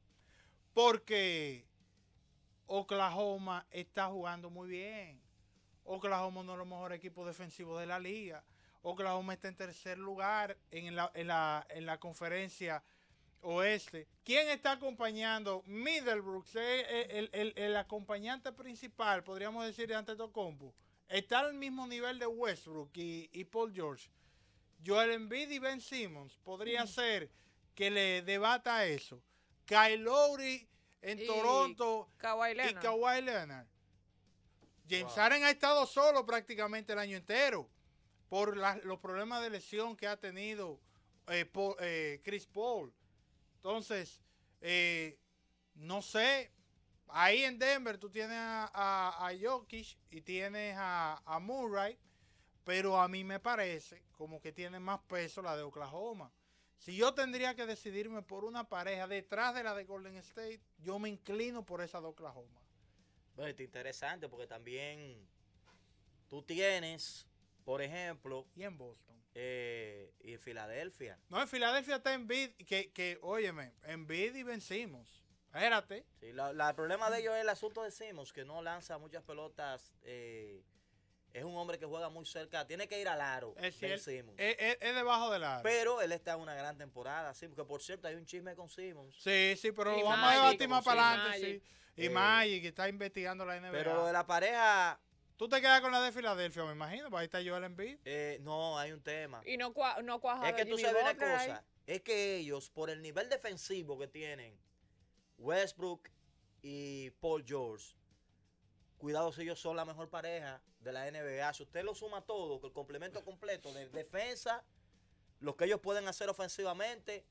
[SPEAKER 4] porque Oklahoma está jugando muy bien. Oklahoma no es uno mejor los mejores equipos defensivos de la liga. Oklahoma está en tercer lugar en la conferencia oeste. ¿Quién está acompañando? Middlebrook, el, acompañante principal, podríamos decir, de Antetokounmpo. Está al mismo nivel de Westbrook y, Paul George. Joel Embiid y Ben Simmons. Podría ser que le debata eso. Kyle Lowry en Toronto
[SPEAKER 2] y Kawhi
[SPEAKER 4] Leonard. James ha estado solo prácticamente el año entero por los problemas de lesión que ha tenido eh, eh, Chris Paul. Entonces, eh, no sé, ahí en Denver tú tienes a, a, Jokic y tienes a, Murray, pero a mí me parece como que tiene más peso la de Oklahoma. Si yo tendría que decidirme por una pareja detrás de la de Golden State, yo me inclino por esa de Oklahoma.
[SPEAKER 3] Bueno, esto interesante porque también tú tienes, por ejemplo... Y en Boston. Eh, y en Filadelfia.
[SPEAKER 4] No, en Filadelfia está Envid, que, que óyeme, Envid y vencimos. Espérate. Sí, la, el problema de ellos es el
[SPEAKER 3] asunto de Simmons, que no lanza muchas pelotas. Eh, es un hombre que juega muy cerca, tiene que ir al aro. Es, es, debajo
[SPEAKER 4] del aro. Pero
[SPEAKER 3] él está en una gran temporada, porque por cierto hay un chisme con Simmons.
[SPEAKER 4] Sí, sí, pero vamos a debatir más para adelante,
[SPEAKER 3] Y eh. Magic,
[SPEAKER 4] que está investigando la NBA. Pero de la pareja Tú te quedas con la de Filadelfia, me imagino, pues ahí está Joel Embiid. Eh, no, hay un tema. Y
[SPEAKER 2] no, cua, Es que tú sabes una cosa,
[SPEAKER 4] es que
[SPEAKER 3] ellos, por el nivel defensivo que tienen, Westbrook y Paul George, cuidado si ellos son la mejor pareja de la NBA. Si usted lo suma todo, que el complemento completo de defensa, lo que ellos pueden hacer ofensivamente,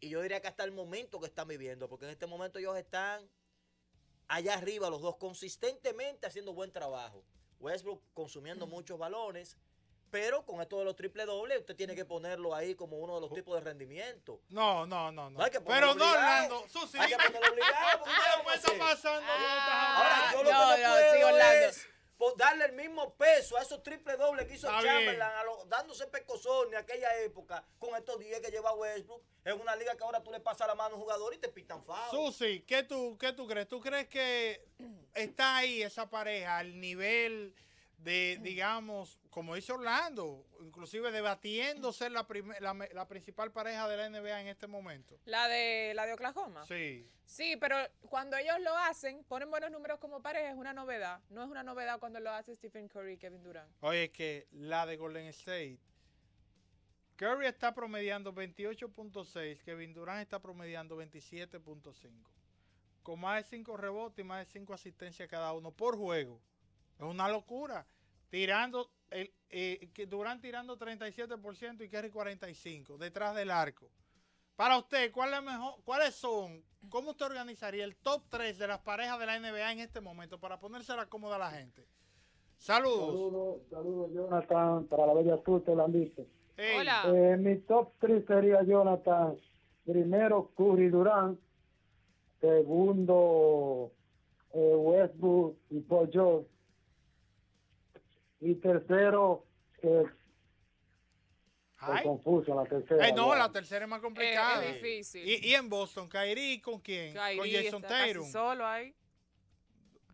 [SPEAKER 3] y yo diría que hasta el momento que están viviendo, porque en este momento ellos están allá arriba los dos, consistentemente haciendo buen trabajo. Westbrook consumiendo mm. muchos balones, pero con esto de los triple doble, usted tiene que ponerlo ahí como uno de los oh. tipos de rendimiento.
[SPEAKER 4] No, no, no, no. pero no, Orlando, yo no,
[SPEAKER 3] no, por darle el mismo peso a esos triple dobles que hizo Chamberlain, dándose pecozón en aquella época, con estos 10 que lleva Westbrook, es una liga que ahora tú le pasas la mano a un jugador y te pitan foul.
[SPEAKER 4] Susi, ¿qué tú, ¿qué tú crees? ¿Tú crees que está ahí esa pareja al nivel de, digamos, como dice Orlando, inclusive debatiéndose la, la, la principal pareja de
[SPEAKER 2] la NBA en este momento? La de, la de Oklahoma. Sí. Sí, pero cuando ellos lo hacen, ponen buenos números como pares, es una novedad. No es una novedad cuando lo hace Stephen Curry y Kevin Durant.
[SPEAKER 4] Oye, es que la de Golden State, Curry está promediando 28.6, Kevin Durant está promediando 27.5. Con más de 5 rebotes y más de 5 asistencias cada uno por juego. Es una locura. Tirando, el, eh, Durant tirando 37% y Curry 45% detrás del arco. Para usted, ¿cuáles son? ¿Cómo usted organizaría el top 3 de las parejas de la NBA en este momento para ponérsela cómoda a la gente? Saludos. Saludos,
[SPEAKER 6] Jonathan, para la bella suerte, la han Hola. Eh, mi top 3 sería Jonathan. Primero, Curry Durán. Segundo, eh, Westbrook y Paul Y tercero, eh, Ay. confuso la tercera. no, la
[SPEAKER 4] tercera es más eh, complicada. Es, difícil. ¿Y, en Boston, Kairi con quién? con Jason Taylor. Solo ahí.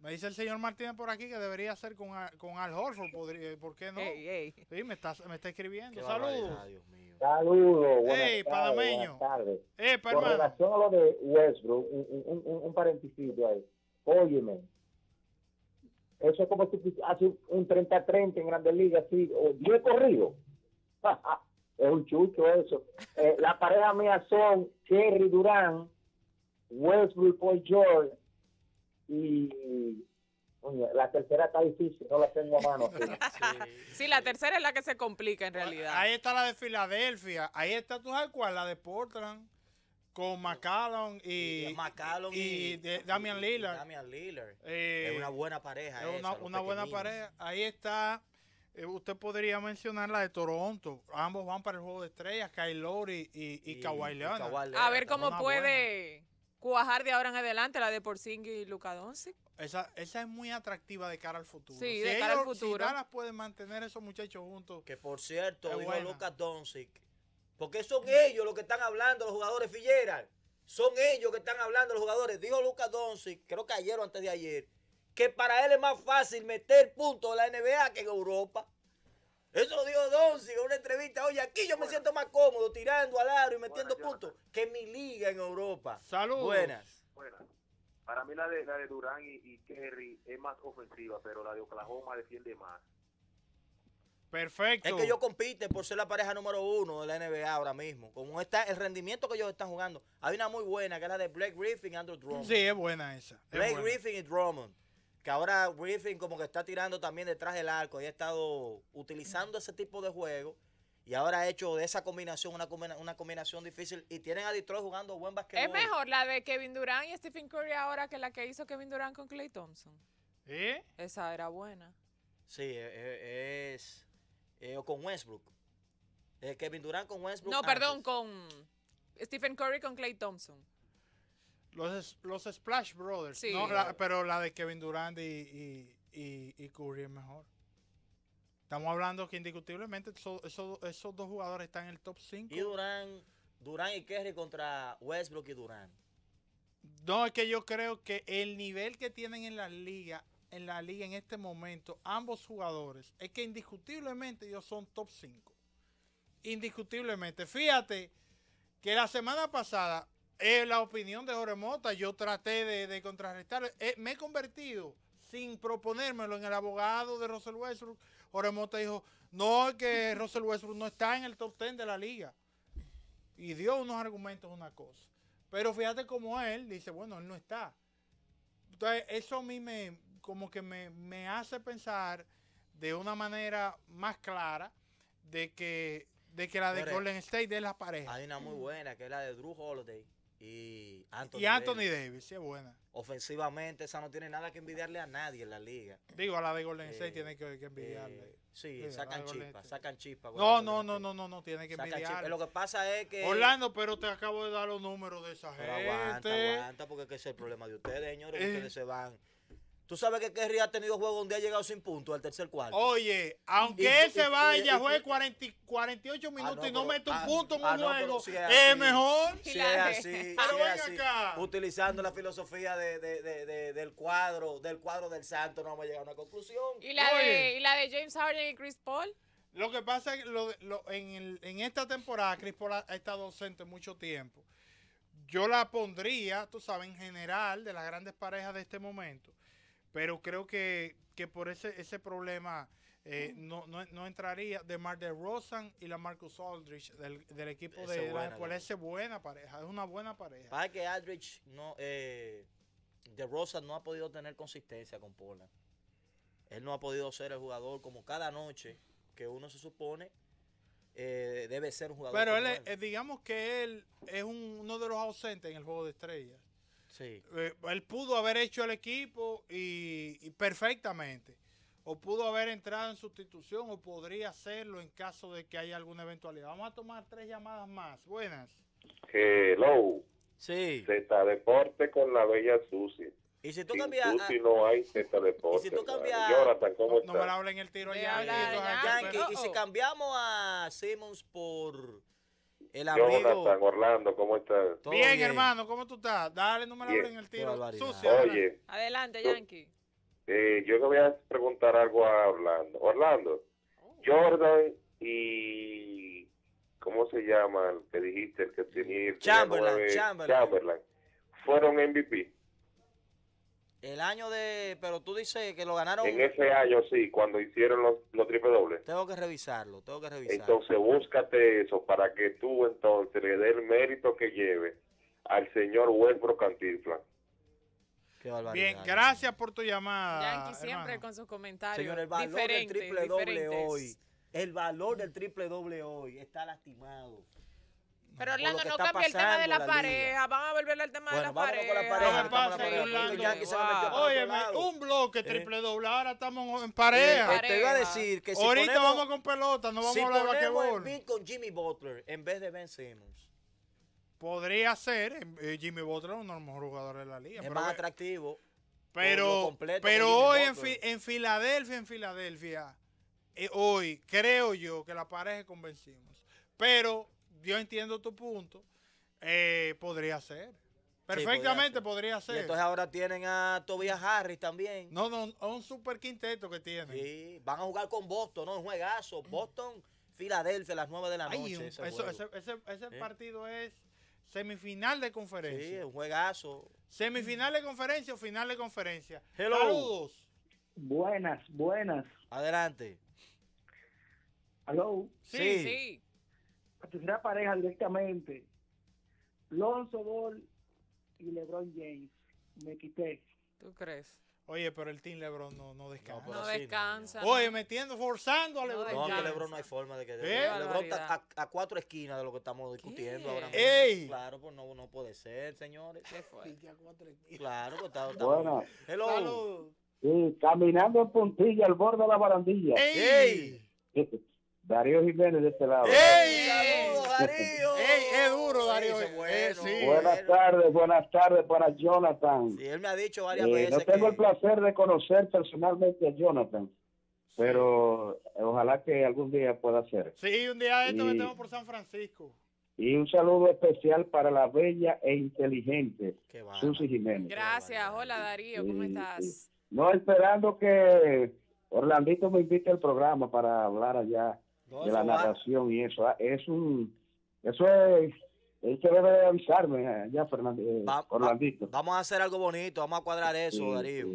[SPEAKER 4] Me dice el señor Martínez por aquí que debería ser con, con Al Horford, eh, ¿por qué no? Sí, me está, escribiendo. Saludos.
[SPEAKER 6] Saludos. Ey, panameño. Ey, Con relación a lo de Westbrook, un, un, ahí. Óyeme, eso es como si hace un 30-30 en Grandes Ligas, así, 10 corridos. es un chucho eso. Eh, la pareja mía son Kerry Durán, Westbrook Paul George y la tercera está difícil, no la tengo a mano.
[SPEAKER 2] Sí. la tercera es la que se complica en realidad. Ahí está la de Filadelfia, ahí está tu cual, la de
[SPEAKER 4] Portland con McCallum y, y, y, Damian Lillard. Damian Lillard. Eh, es una buena pareja. Es una buena pareja. Ahí está eh, usted podría mencionar la de Toronto. Ambos van para el juego de estrellas, Kyle Lowry y, y, Kawhi Leonard. A ver cómo puede
[SPEAKER 2] cuajar de ahora en adelante la de Porzingis y Luca Doncic.
[SPEAKER 4] Esa, esa es muy atractiva de cara al futuro. Sí, si de cara al futuro. Si Dallas
[SPEAKER 2] pueden mantener
[SPEAKER 4] esos muchachos juntos.
[SPEAKER 3] Que por cierto, dijo Luka Doncic, porque son ellos los que están hablando, los jugadores figueras Son ellos los que están hablando, los jugadores. Dijo Luka Doncic, creo que ayer o antes de ayer, que para él es más fácil meter puntos en la NBA que en Europa. Eso dio dijo Donzi en una entrevista. Oye, aquí yo me siento más cómodo tirando al aro y metiendo puntos que en mi liga en Europa. Saludos. Buenas.
[SPEAKER 6] Buenas. Para mí la de, la de Durán y, Kerry es más ofensiva, pero la de Oklahoma defiende más.
[SPEAKER 3] Perfecto. Es que ellos compiten por ser la pareja número uno de la NBA ahora mismo. Como está el rendimiento que ellos están jugando. Hay una muy buena que es la de Blake Griffin y Andrew Drummond. Sí, es
[SPEAKER 4] buena esa. Blake
[SPEAKER 3] Griffin y Drummond que ahora Griffin como que está tirando también detrás del arco y ha estado utilizando ese tipo de juego y ahora ha hecho de esa combinación una, una combinación difícil y tienen a Detroit jugando buen basquetbol. Es mejor
[SPEAKER 2] la de Kevin Durant y Stephen Curry ahora que la que hizo Kevin Durant con Clay Thompson.
[SPEAKER 3] ¿Eh? Esa era buena. Sí, e, e, es, eh, O con Westbrook. Eh, Kevin Durant con Westbrook. No, perdón,
[SPEAKER 2] con Stephen Curry con Clay Thompson.
[SPEAKER 4] Los, Splash Brothers. pero la de Kevin Durant y, y, Curry es mejor. Estamos hablando que indiscutiblemente esos, dos jugadores están en el top 5. Y Durán Durán y
[SPEAKER 3] Kerry contra Westbrook y Durán
[SPEAKER 4] No, es que yo creo que el nivel que tienen en la liga, en la liga en este momento, ambos jugadores, es que indiscutiblemente ellos son top 5. Indiscutiblemente. Fíjate que la semana pasada eh, la opinión de Jorge yo traté de, de contrarrestar. Eh, me he convertido, sin proponérmelo, en el abogado de Russell Westbrook. Jorge dijo, no, es que Russell Westbrook no está en el top 10 de la liga. Y dio unos argumentos, una cosa. Pero fíjate cómo él dice, bueno, él no está. Entonces, eso a mí me, como que me, me hace pensar de una manera más clara de que, de que la de Golden State de las pareja Hay una muy buena,
[SPEAKER 3] que es la de Drew Holiday y Anthony,
[SPEAKER 4] Davis. es buena.
[SPEAKER 3] Ofensivamente, esa no tiene nada que envidiarle a nadie en la liga.
[SPEAKER 4] Digo, a la de Golden State eh, tiene que, envidiarle. Eh,
[SPEAKER 3] sí, sacan chispa, sacan chispa. No, no, no, no, no, no, tiene que envidiarle. Lo que pasa es que. Orlando,
[SPEAKER 4] pero te acabo de dar los números de esa gente. aguanta,
[SPEAKER 3] aguanta, porque ese es el problema de ustedes, señores. Eh, ustedes se van ¿Tú sabes que Kerry ha tenido juego donde ha llegado sin puntos al tercer cuarto? Oye,
[SPEAKER 4] aunque él se vaya, juegue 40, 48 minutos y no mete un ah, punto en un juego, es, mejor. Si así,
[SPEAKER 3] Utilizando la filosofía del
[SPEAKER 4] cuadro, del cuadro del santo,
[SPEAKER 3] no vamos a llegar a una conclusión.
[SPEAKER 4] ¿Y la,
[SPEAKER 2] de, James Harden y Chris Paul?
[SPEAKER 4] Lo que pasa es que en, en esta temporada Chris Paul ha estado docente mucho tiempo. Yo la pondría, tú sabes, en general, de las grandes parejas de este momento. Pero creo que, que por ese, ese problema eh, no, no, entraría de Mar de Rosan y la Marcus Aldrich del, del equipo de buena, cuál es buena pareja, es una buena pareja.
[SPEAKER 3] Para que Aldrich no, eh, de Rosan no ha podido tener consistencia con Pola. Él no ha podido ser el jugador como cada noche que uno se supone eh, debe ser un jugador. Pero él,
[SPEAKER 4] digamos que él es uno de los ausentes en el juego de estrellas. Sí. Eh, él pudo haber hecho el equipo y, perfectamente. O pudo haber entrado en sustitución o podría hacerlo en caso de que haya alguna eventualidad. Vamos a tomar tres llamadas más. Buenas.
[SPEAKER 6] Hello. Sí. Z Deporte con la bella Susi. Y si tú cambias. Susi no hay Z Deporte. Y si tú cambias. ¿cómo no, No me la hablen el tiro allá.
[SPEAKER 3] Y, y si cambiamos a Simmons por.
[SPEAKER 6] El amigo. Jonathan, Orlando, ¿cómo estás? Bien,
[SPEAKER 3] hermano,
[SPEAKER 4] ¿cómo tú estás? Dale, no me en
[SPEAKER 6] el tiro sucio. Oye.
[SPEAKER 2] Adelante, Yankee.
[SPEAKER 6] Eh, yo le voy a preguntar algo a Orlando. Orlando, oh. Jordan y... ¿Cómo se llama el que dijiste? El que tenía... El Chamberlain, Chamberlain. Chamberlain. Fueron MVP.
[SPEAKER 3] El año de. Pero tú dices que lo ganaron. En ese año
[SPEAKER 6] sí, cuando hicieron los, triple dobles.
[SPEAKER 3] Tengo que revisarlo, tengo
[SPEAKER 6] que revisarlo. Entonces búscate eso para que tú entonces le dé el mérito que lleve al señor Huelbro Cantinflas.
[SPEAKER 4] Bien, gracias por tu llamada.
[SPEAKER 2] Yankee siempre con sus comentarios. Señor, el valor del triple doble hoy.
[SPEAKER 3] El valor del triple doble hoy está lastimado. Pero Orlando, no
[SPEAKER 2] cambia el tema de la, pareja. Ah, van a volver al tema de la pareja. Con la
[SPEAKER 4] Oye, un bloque triple doble. Ahora estamos en pareja. te este iba a decir que si Ahorita vamos con pelota, no vamos a hablar de basquetbol. Si
[SPEAKER 3] con Jimmy Butler en vez de Ben Simmons.
[SPEAKER 4] Podría ser. Eh, eh, Jimmy Butler es uno de los mejores jugadores de la liga. Es más atractivo. Pero, pero hoy en, Filadelfia, en Filadelfia, eh, hoy creo yo que la pareja es con Pero yo entiendo tu punto. Eh, podría ser.
[SPEAKER 3] Perfectamente
[SPEAKER 4] podría, ser. entonces ahora tienen a
[SPEAKER 3] Tobias Harris también. No, no, a un super quinteto que tienen. Sí, van a jugar con Boston, ¿no? Un
[SPEAKER 4] juegazo. Mm. Boston, Filadelfia, las 9 de la noche. ese, partido es semifinal de conferencia. Sí, un juegazo. Semifinal de conferencia o final de conferencia. Saludos.
[SPEAKER 6] Buenas, buenas. Adelante. Hello. sí. sí la tercera pareja directamente,
[SPEAKER 4] Lonzo Ball y LeBron James. Me quité. ¿Tú crees? Oye, pero el Team LeBron no, no descansa. No, descansa. Oye, metiendo, forzando a LeBron. No, que LeBron no hay forma de que... ¿Eh? LeBron está
[SPEAKER 3] a, cuatro esquinas de lo que estamos discutiendo ahora mismo. Ey. Claro, pues no, no puede ser, señores. ¿Qué fue? Claro, que pues está... bueno.
[SPEAKER 4] Hello.
[SPEAKER 6] caminando en puntilla al borde de la barandilla. ¡Ey! Darío Jiménez de este lado. ¡Ey! Darío!
[SPEAKER 4] ¡Ey, es duro, Darío! buenas
[SPEAKER 6] tardes, buenas tardes para Jonathan. Sí,
[SPEAKER 4] él me ha dicho varias eh, veces.
[SPEAKER 6] No tengo el placer de conocer personalmente a Jonathan, pero ojalá que algún día pueda ser.
[SPEAKER 4] Sí, un día
[SPEAKER 2] esto me tengo por San Francisco.
[SPEAKER 6] Y un saludo especial para la bella e inteligente Susy Jiménez.
[SPEAKER 2] Gracias. Hola, Darío. ¿Cómo estás?
[SPEAKER 6] no, esperando que Orlandito me invite al programa para hablar allá
[SPEAKER 3] de la narración
[SPEAKER 6] y eso. Ah, es un, eso es, él se debe avisarme ah, ya, Fernando eh,
[SPEAKER 3] vamos a hacer algo bonito, vamos a cuadrar eso, Darío.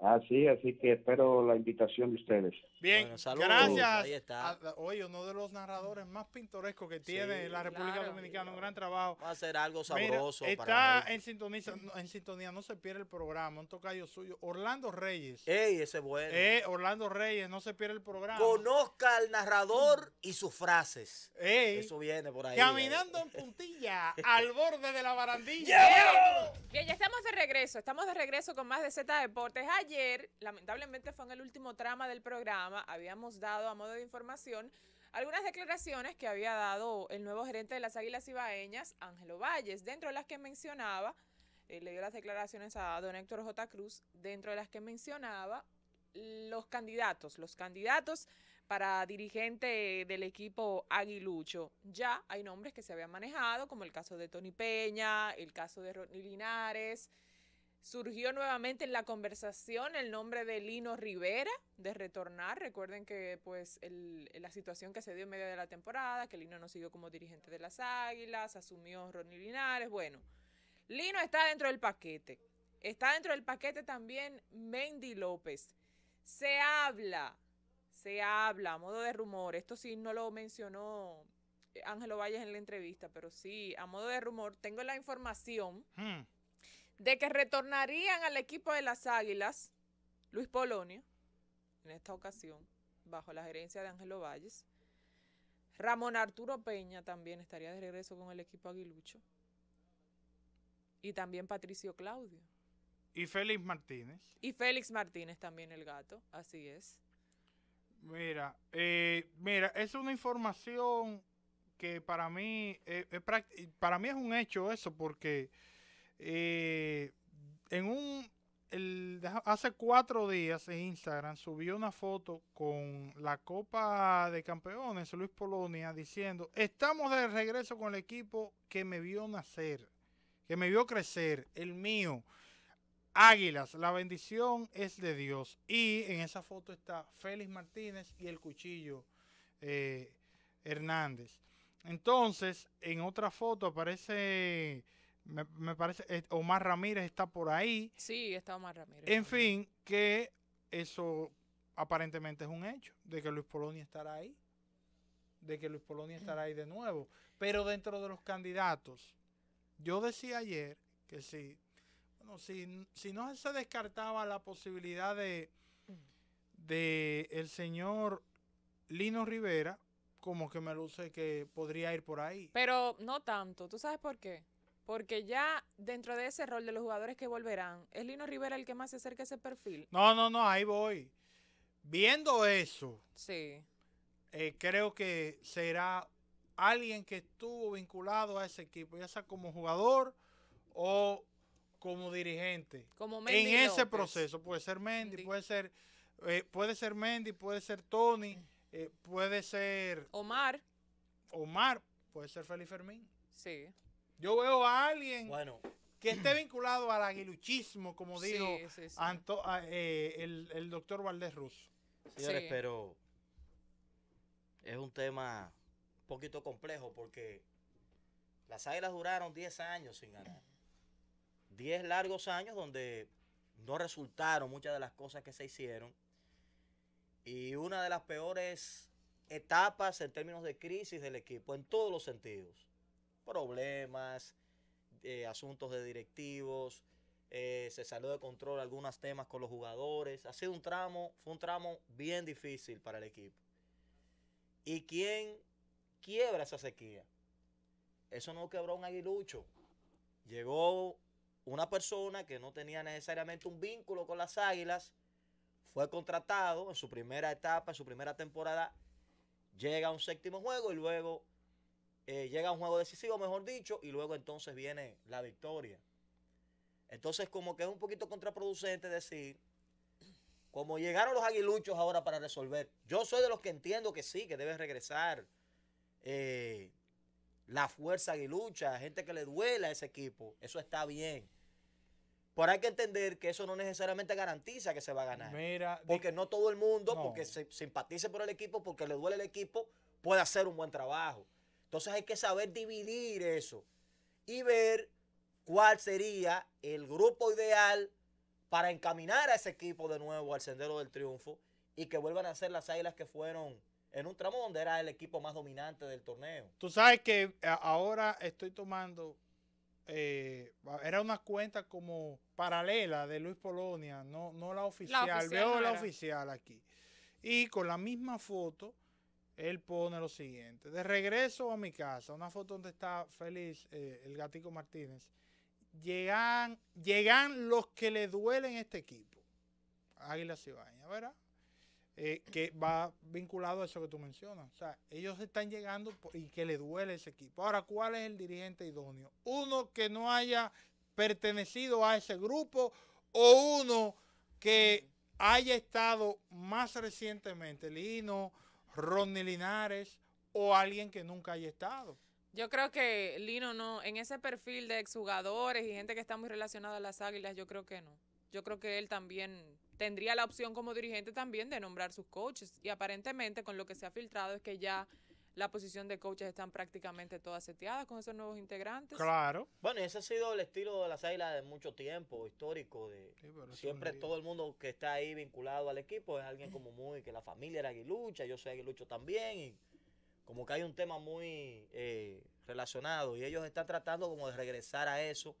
[SPEAKER 6] Así, así que espero la invitación de ustedes.
[SPEAKER 4] Bien, gracias. Ah, oye, uno de los narradores más pintorescos que tiene la República Dominicana, un gran trabajo. Va a hacer algo sabroso. está en sintonía, en sintonía, no se pierde el programa, un tocayo suyo. Orlando Reyes. Ey, ese bueno. Eh, Orlando Reyes, no se pierde el programa. Conozca al narrador y sus frases. Eso viene por ahí. Caminando
[SPEAKER 2] eh. en puntilla, al borde de la barandilla. Bien, ya estamos de regreso, estamos de regreso con más de Z Deportes. Ayer, lamentablemente fue en el último trama del programa habíamos dado a modo de información algunas declaraciones que había dado el nuevo gerente de las Águilas Ibaeñas, Ángelo Valles, dentro de las que mencionaba, le dio las declaraciones a don Héctor J. Cruz, dentro de las que mencionaba los candidatos, los candidatos para dirigente del equipo Aguilucho. Ya hay nombres que se habían manejado, como el caso de Tony Peña, el caso de ronny Linares, Surgió nuevamente en la conversación el nombre de Lino Rivera de retornar. Recuerden que pues la situación que se dio en medio de la temporada, que Lino no siguió como dirigente de las Águilas, asumió Ronnie Linares. Bueno, Lino está dentro del paquete. Está dentro del paquete también Mendy López. Se habla, se habla a modo de rumor. Esto sí no lo mencionó Ángelo Valles en la entrevista, pero sí, a modo de rumor, tengo la información. Hmm de que retornarían al equipo de las Águilas, Luis Polonio, en esta ocasión, bajo la gerencia de Ángelo Valles. Ramón Arturo Peña también estaría de regreso con el equipo aguilucho. Y también Patricio Claudio.
[SPEAKER 4] Y Félix Martínez.
[SPEAKER 2] Y Félix Martínez también el gato, así es. Mira,
[SPEAKER 4] eh, mira, es una información que para mí, eh, para mí es un hecho eso, porque eh, en un. hace cuatro días en Instagram subió una foto con la Copa de Campeones Luis Polonia diciendo: Estamos de regreso con el equipo que me vio nacer, que me vio crecer, el mío. Águilas, la bendición es de Dios. Y en esa foto está Félix Martínez y el cuchillo eh, Hernández. Entonces, en otra foto aparece me, me, parece, eh, Omar Ramírez está por ahí.
[SPEAKER 2] Sí, está Omar Ramírez. En
[SPEAKER 4] fin, que eso aparentemente es un hecho, de que Luis Polonia estará ahí, de que Luis Polonia mm. estará ahí de nuevo. Pero dentro de los candidatos, yo decía ayer que si, bueno, si, si no se descartaba la posibilidad de, mm. de el señor Lino Rivera, como que me luce que podría ir por ahí.
[SPEAKER 2] Pero no tanto, ¿tú sabes por qué? Porque ya dentro de ese rol de los jugadores que volverán, ¿es Lino Rivera el que más se acerca a ese perfil?
[SPEAKER 4] No, no, no, ahí voy. Viendo eso, sí. Eh, creo que será alguien que estuvo vinculado a ese equipo, ya sea como jugador o como dirigente.
[SPEAKER 2] Como Mendy En ese
[SPEAKER 4] proceso, puede ser Mendy, puede ser eh, puede ser Mendy, puede ser Tony, eh, puede ser Omar. Omar, puede ser Felipe Fermín. Sí. Yo veo a alguien que esté vinculado al aguiluchismo, como dijo ah, eh, el, doctor Valdés Russo. Señores,
[SPEAKER 3] pero es un tema un poquito complejo porque las águilas duraron 10 años sin ganar. 10 largos años donde no resultaron muchas de las cosas que se hicieron. Y una de las peores etapas en términos de crisis del equipo, en todos los sentidos problemas, eh, asuntos de directivos, eh, se salió de control algunos temas con los jugadores. Ha sido un tramo, fue un tramo bien difícil para el equipo. ¿Y quién quiebra esa sequía? Eso no quebró un aguilucho. Llegó una persona que no tenía necesariamente un vínculo con las águilas, fue contratado en su primera etapa, en su primera temporada, llega a un séptimo juego y luego eh, llega un juego decisivo, mejor dicho, y luego entonces viene la victoria. Entonces como que es un poquito contraproducente decir, como llegaron los aguiluchos ahora para resolver, yo soy de los que entiendo que sí, que debe regresar eh, la fuerza aguilucha, gente que le duela a ese equipo, eso está bien. Pero hay que entender que eso no necesariamente garantiza que se va a ganar. porque no todo el mundo, porque se simpatice por el equipo, porque le duele el equipo, puede hacer un buen trabajo. Entonces hay que saber dividir eso y ver cuál sería el grupo ideal para encaminar a ese equipo de nuevo al sendero del triunfo y que vuelvan a ser las águilas que fueron en un tramo donde era el equipo más dominante del torneo.
[SPEAKER 4] Tú sabes que eh, ahora estoy tomando, eh, era una cuenta como paralela de Luis Polonia, no, no la oficial, veo la oficial aquí. Y con la misma foto él pone lo siguiente. De regreso a mi casa, una foto donde está feliz eh, el gatico Martínez. Llegan, llegan los que le duelen este equipo. Águila Cibaña, ¿verdad? Eh, que va vinculado a eso que tú mencionas. O sea, ellos están llegando y que le duele ese equipo. Ahora, ¿cuál es el dirigente idóneo? Uno que no haya pertenecido a ese grupo o uno que haya estado más recientemente, Lino, Ronnie Linares o alguien que nunca haya estado.
[SPEAKER 2] Yo creo que Lino no, en ese perfil de exjugadores y gente que está muy relacionada a las águilas, yo creo que no. Yo creo que él también tendría la opción como dirigente también de nombrar sus coaches. Y aparentemente con lo que se ha filtrado es que ya la posición de coaches están prácticamente todas seteadas con esos nuevos integrantes.
[SPEAKER 4] Claro.
[SPEAKER 3] Bueno, ese ha sido el estilo de las Águilas de mucho tiempo, histórico. de Siempre todo el mundo que está ahí vinculado al equipo es alguien como muy, que la familia era aguilucha, yo soy aguilucho también, y como que hay un tema muy eh, relacionado, y ellos están tratando como de regresar a eso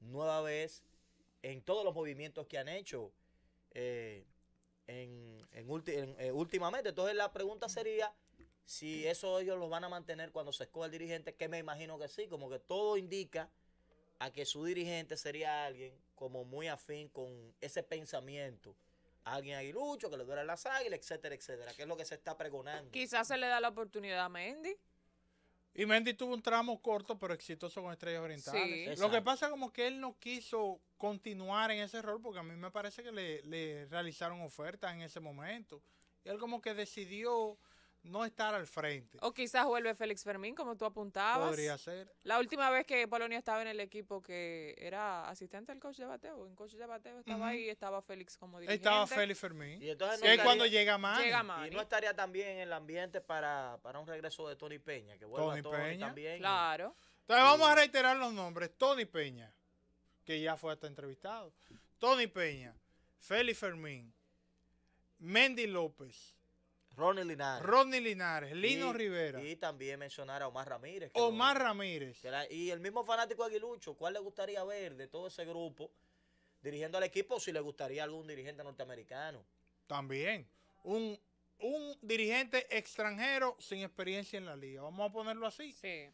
[SPEAKER 3] nueva vez en todos los movimientos que han hecho. Eh, en, eh, últimamente. Entonces la pregunta sería, si eso ellos lo van a mantener cuando se escoge el dirigente, que me imagino que sí, como que todo indica a que su dirigente sería alguien como muy afín con ese pensamiento. Alguien lucho, que le duele las águilas, etcétera, etcétera, que es lo que se está pregonando.
[SPEAKER 2] Quizás se le da la oportunidad a Mendy.
[SPEAKER 4] Y Mendy tuvo un tramo corto pero exitoso con Estrellas Orientales. Lo que pasa como que él no quiso continuar en ese rol porque a mí me parece que le, le realizaron ofertas en ese momento. él como que decidió no estar al frente. O
[SPEAKER 2] quizás vuelve Félix Fermín, como tú apuntabas. Podría ser. La última vez que Polonia estaba en el equipo que era asistente al coach de bateo, en coach de bateo estaba ahí estaba Félix como dirigente. Estaba Félix Fermín. Y entonces no cuando llega más Y no estaría también en el
[SPEAKER 3] ambiente para, un regreso de Tony Peña, que vuelve Tony, Tony Peña. también. Claro.
[SPEAKER 2] Entonces vamos a
[SPEAKER 4] reiterar los nombres. Tony Peña, que ya fue hasta entrevistado. Tony Peña, Félix Fermín, Mendy López, Ronnie Linares. Rodney Linares, Lino Rivera. Y también mencionar a Omar Ramírez. Omar Ramírez. y el
[SPEAKER 3] mismo fanático Aguilucho, ¿cuál le gustaría ver de todo ese grupo dirigiendo al equipo si le gustaría
[SPEAKER 4] algún dirigente norteamericano? También. Un, dirigente extranjero sin experiencia en la liga. Vamos a ponerlo así. Sí.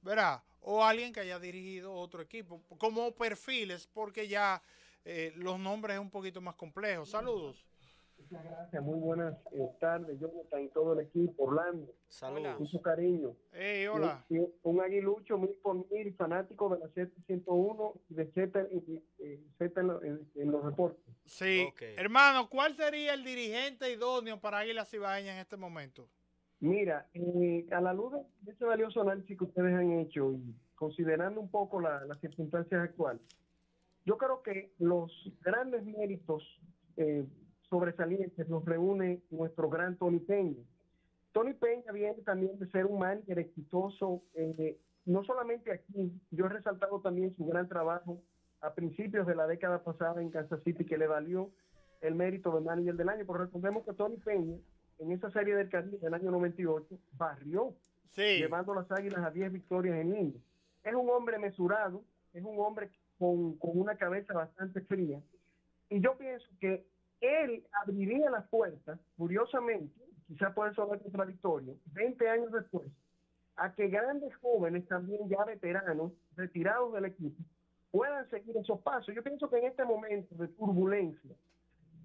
[SPEAKER 4] Verá, o alguien que haya dirigido otro equipo, como perfiles, porque ya eh, los nombres es un poquito más complejos Saludos. Muchas gracias,
[SPEAKER 6] muy buenas eh, tardes, Jonathan y todo el equipo, Orlando. Saludos. Mucho cariño. hola. Eh, eh, un, aguilucho mil por mil, fanático de la 701 y de Z, en, los reportes.
[SPEAKER 4] Sí. Hermano, ¿cuál sería el dirigente idóneo para Águila Cibaeña en este momento?
[SPEAKER 6] Mira, a la luz de ese valioso análisis que ustedes han hecho y considerando un poco la, las circunstancias actuales, yo creo que los grandes méritos eh, sobresalientes nos reúne nuestro gran Tony Peña. Tony Peña viene también de ser un manager exitoso, eh, no solamente aquí, yo he resaltado también su gran trabajo a principios de la década pasada en Kansas City que le valió el mérito de manager del año, pero recordemos que Tony Peña en esa serie del Caribe del año 98 barrió, llevando las águilas a 10 victorias en India. Es un hombre mesurado, es un hombre con, con una cabeza bastante fría. Y yo pienso que él abriría las puertas, curiosamente, quizás puede sonar contradictorio, 20 años después, a que grandes jóvenes, también ya veteranos, retirados del equipo, puedan seguir esos pasos. Yo pienso que en este momento de turbulencia,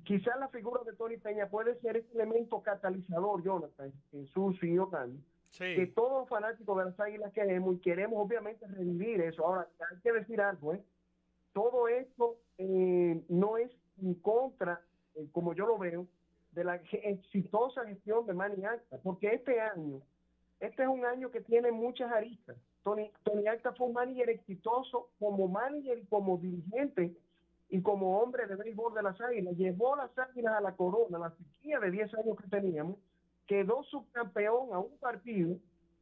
[SPEAKER 6] quizás la figura de Tony Peña puede ser ese elemento catalizador, Jonathan, en su y Orlando, que todos los fanáticos de las águilas queremos y queremos obviamente revivir eso. Ahora, hay que decir algo, ¿eh? todo esto eh, no es en contra eh, como yo lo veo, de la exitosa gestión de Manny Acta, porque este año, este es un año que tiene muchas aristas. Tony, Tony Acta fue un manager exitoso como manager y como dirigente y como hombre de béisbol de las águilas. Llevó las águilas a la corona, la sequía de 10 años que teníamos, quedó subcampeón a un partido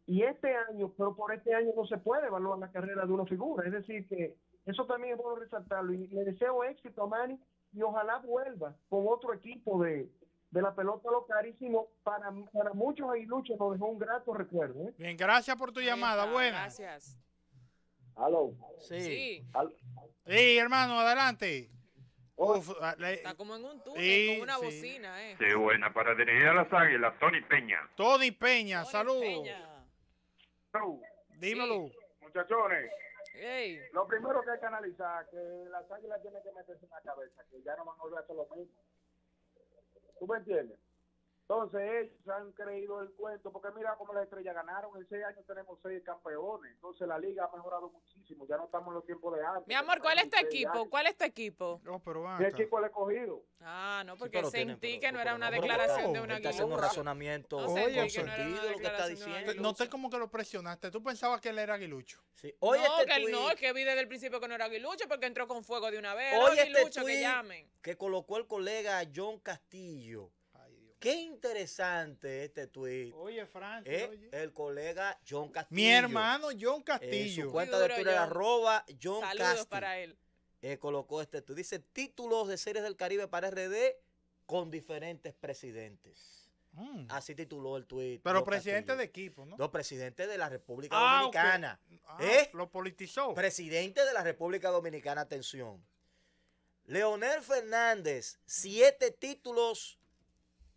[SPEAKER 6] y este año, pero por este año no se puede evaluar la carrera de una figura. Es decir, que eso también es bueno resaltarlo. Y le deseo éxito a Manny y ojalá vuelva con otro equipo de, de la pelota lo carísimo para, para muchos
[SPEAKER 4] ahí nos dejó un grato recuerdo. ¿eh? Bien, gracias por tu llamada, buena. Gracias. ¿Aló?
[SPEAKER 6] Sí.
[SPEAKER 4] Sí. hermano, adelante. Ah, está como en un túnel sí, con una bocina,
[SPEAKER 6] eh. Sí, buena. Para dirigir a las águilas, Tony Peña.
[SPEAKER 4] Tony Peña, saludos. Dímelo. Muchachones,
[SPEAKER 6] lo primero que hay que analizar que las águilas tienen que meterse en la cabeza, que ya no van a volver a hacer lo mismo. ¿Tú me entiendes? Entonces ellos han creído el cuento, porque mira cómo las estrellas ganaron, en seis años tenemos seis campeones, entonces la liga ha mejorado muchísimo, ya no estamos en los tiempos de antes. Mi amor, ¿cuál es tu equipo?
[SPEAKER 2] ¿Cuál es tu equipo? No, pero ¿Qué equipo le he cogido? Ah, no, porque sentí que no era una declaración
[SPEAKER 3] de una un razonamiento. No sé
[SPEAKER 4] sentido lo que está diciendo. como que lo presionaste, tú pensabas que él era aguilucho. Sí. Oye, no, este que él
[SPEAKER 2] que vi desde el principio que no era aguilucho porque entró con fuego de una vez. Oye, este llamen.
[SPEAKER 4] Que
[SPEAKER 3] colocó el colega John Castillo Qué interesante este tuit.
[SPEAKER 4] Oye, Frank. ¿eh?
[SPEAKER 3] El colega John Castillo. Mi hermano John Castillo. su cuenta de Twitter, arroba John Saludos para él. Eh, colocó este tuit. Dice títulos de series del Caribe para RD con diferentes presidentes. Mm. Así tituló el tweet. Pero presidente de equipo, ¿no? No, presidente de la República ah, Dominicana. Ah, ¿Eh? Lo politizó. Presidente de la República Dominicana, atención. Leonel Fernández, siete títulos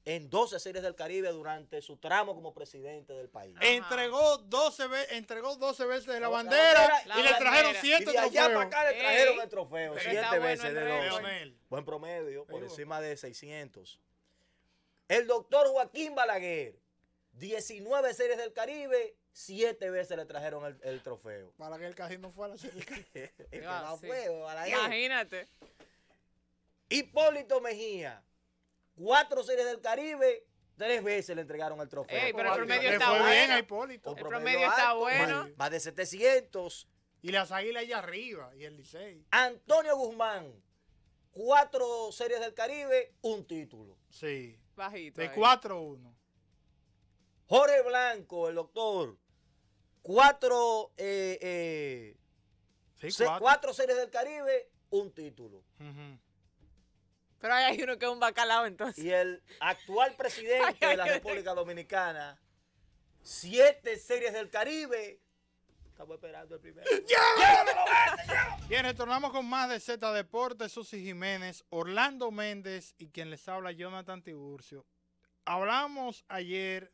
[SPEAKER 3] en 12 series del Caribe durante su tramo como presidente del país.
[SPEAKER 4] Entregó 12, entregó 12 veces la la bandera y le trajeron 7 trofeos. Y allá para acá le trajeron el trofeo,
[SPEAKER 3] 7 veces de 12. Buen promedio, por encima de 600. El doctor Joaquín Balaguer, 19 series del Caribe, 7 veces le trajeron el, trofeo.
[SPEAKER 4] Para que el casi no fue a la serie.
[SPEAKER 3] Ah,
[SPEAKER 4] Imagínate.
[SPEAKER 3] Hipólito Mejía, cuatro series del Caribe, tres veces le entregaron el trofeo. pero el promedio está fue bueno. Bien
[SPEAKER 4] Hipólito. El promedio,
[SPEAKER 3] está bueno. Va de 700. Y las águilas allá arriba, y el Licey. Antonio Guzmán, cuatro series del Caribe, un título. Sí. Bajito. De 4-1. Eh. Jorge Blanco, el doctor, cuatro, eh, eh, sí, series del Caribe, un
[SPEAKER 6] título.
[SPEAKER 4] Uh
[SPEAKER 3] pero hay uno que es un bacalao entonces. Y el actual presidente de la República Dominicana, siete series del Caribe. Estamos esperando el primero.
[SPEAKER 4] ¡Ya! Bien, retornamos con más de Z Deportes, Susi Jiménez, Orlando Méndez y quien les habla, Jonathan Tiburcio. Hablamos ayer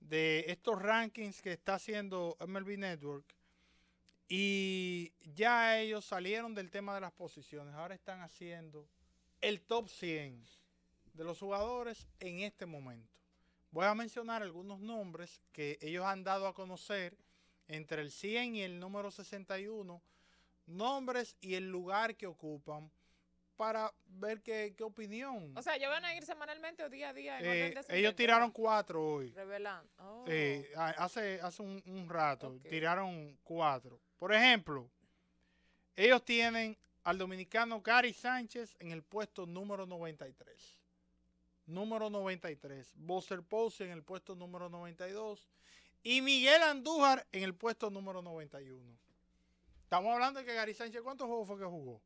[SPEAKER 4] de estos rankings que está haciendo MLB Network y ya ellos salieron del tema de las posiciones, ahora están haciendo el top 100 de los jugadores en este momento. Voy a mencionar algunos nombres que ellos han dado a conocer entre el 100 y el número 61, nombres y el lugar que ocupan para ver qué, opinión. O
[SPEAKER 2] sea, ¿ya van a ir semanalmente o día a día? Eh, ellos tiraron
[SPEAKER 4] cuatro hoy.
[SPEAKER 2] Revelando. Oh. Eh,
[SPEAKER 4] hace hace un, rato tiraron cuatro. Por ejemplo, ellos tienen al dominicano Gary Sánchez en el puesto número 93. Número 93. Buster Posey en el puesto número 92. Y Miguel Andújar en el puesto número 91. Estamos hablando de que Gary Sánchez, ¿cuántos juegos fue que jugó?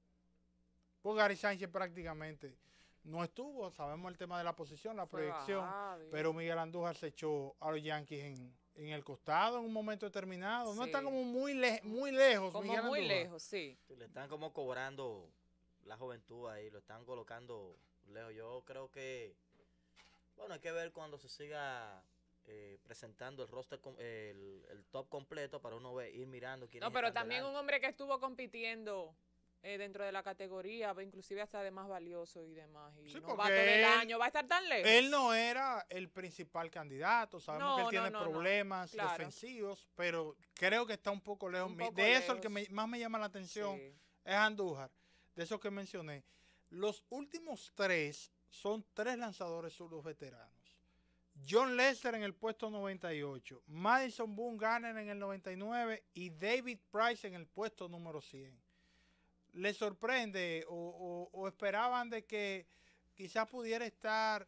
[SPEAKER 4] Pues Gary Sánchez prácticamente no estuvo. Sabemos el tema de la posición, la proyección. Pero Miguel Andújar se echó a los Yankees en, en el costado en un momento determinado. No está como muy, le muy lejos.
[SPEAKER 3] Como muy lejos, sí. Le están como cobrando la juventud ahí, lo están colocando lejos. Yo creo que, bueno, hay que ver cuando se siga eh, presentando el roster, el, el, top completo para uno ir mirando quién No, pero también un
[SPEAKER 2] hombre que estuvo compitiendo eh, dentro de la categoría, inclusive hasta de más valioso y demás. Y sí, va el año, va a estar tan lejos. Él no
[SPEAKER 4] era el principal candidato, sabemos que él tiene problemas defensivos, pero creo que está un poco lejos. de eso, el que más me llama la atención es Andújar, de eso que mencioné. Los últimos tres son tres lanzadores surdos veteranos. John Lester en el puesto 98, Madison Boone Garner en el 99 y David Price en el puesto número 100 les sorprende o, esperaban de que quizás pudiera estar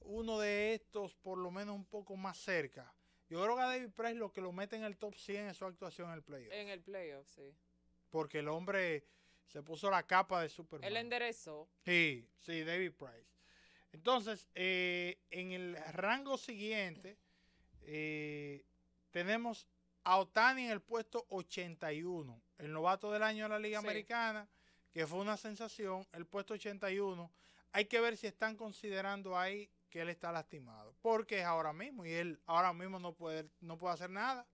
[SPEAKER 4] uno de estos por lo menos un poco más cerca. Yo creo que a David Price lo que lo mete en el top 100 es su actuación en el playoff.
[SPEAKER 2] En el playoff, sí.
[SPEAKER 4] Porque el hombre se puso la capa de Superman. Él
[SPEAKER 2] enderezó.
[SPEAKER 4] Sí, sí, David Price. Entonces, eh, en el rango siguiente eh, tenemos a Otani en el puesto 81, el novato del año de la Liga Americana, que fue una sensación, el puesto 81. Hay que ver si están considerando ahí que él está lastimado, porque es ahora mismo y él ahora mismo no puede, no puede hacer nada.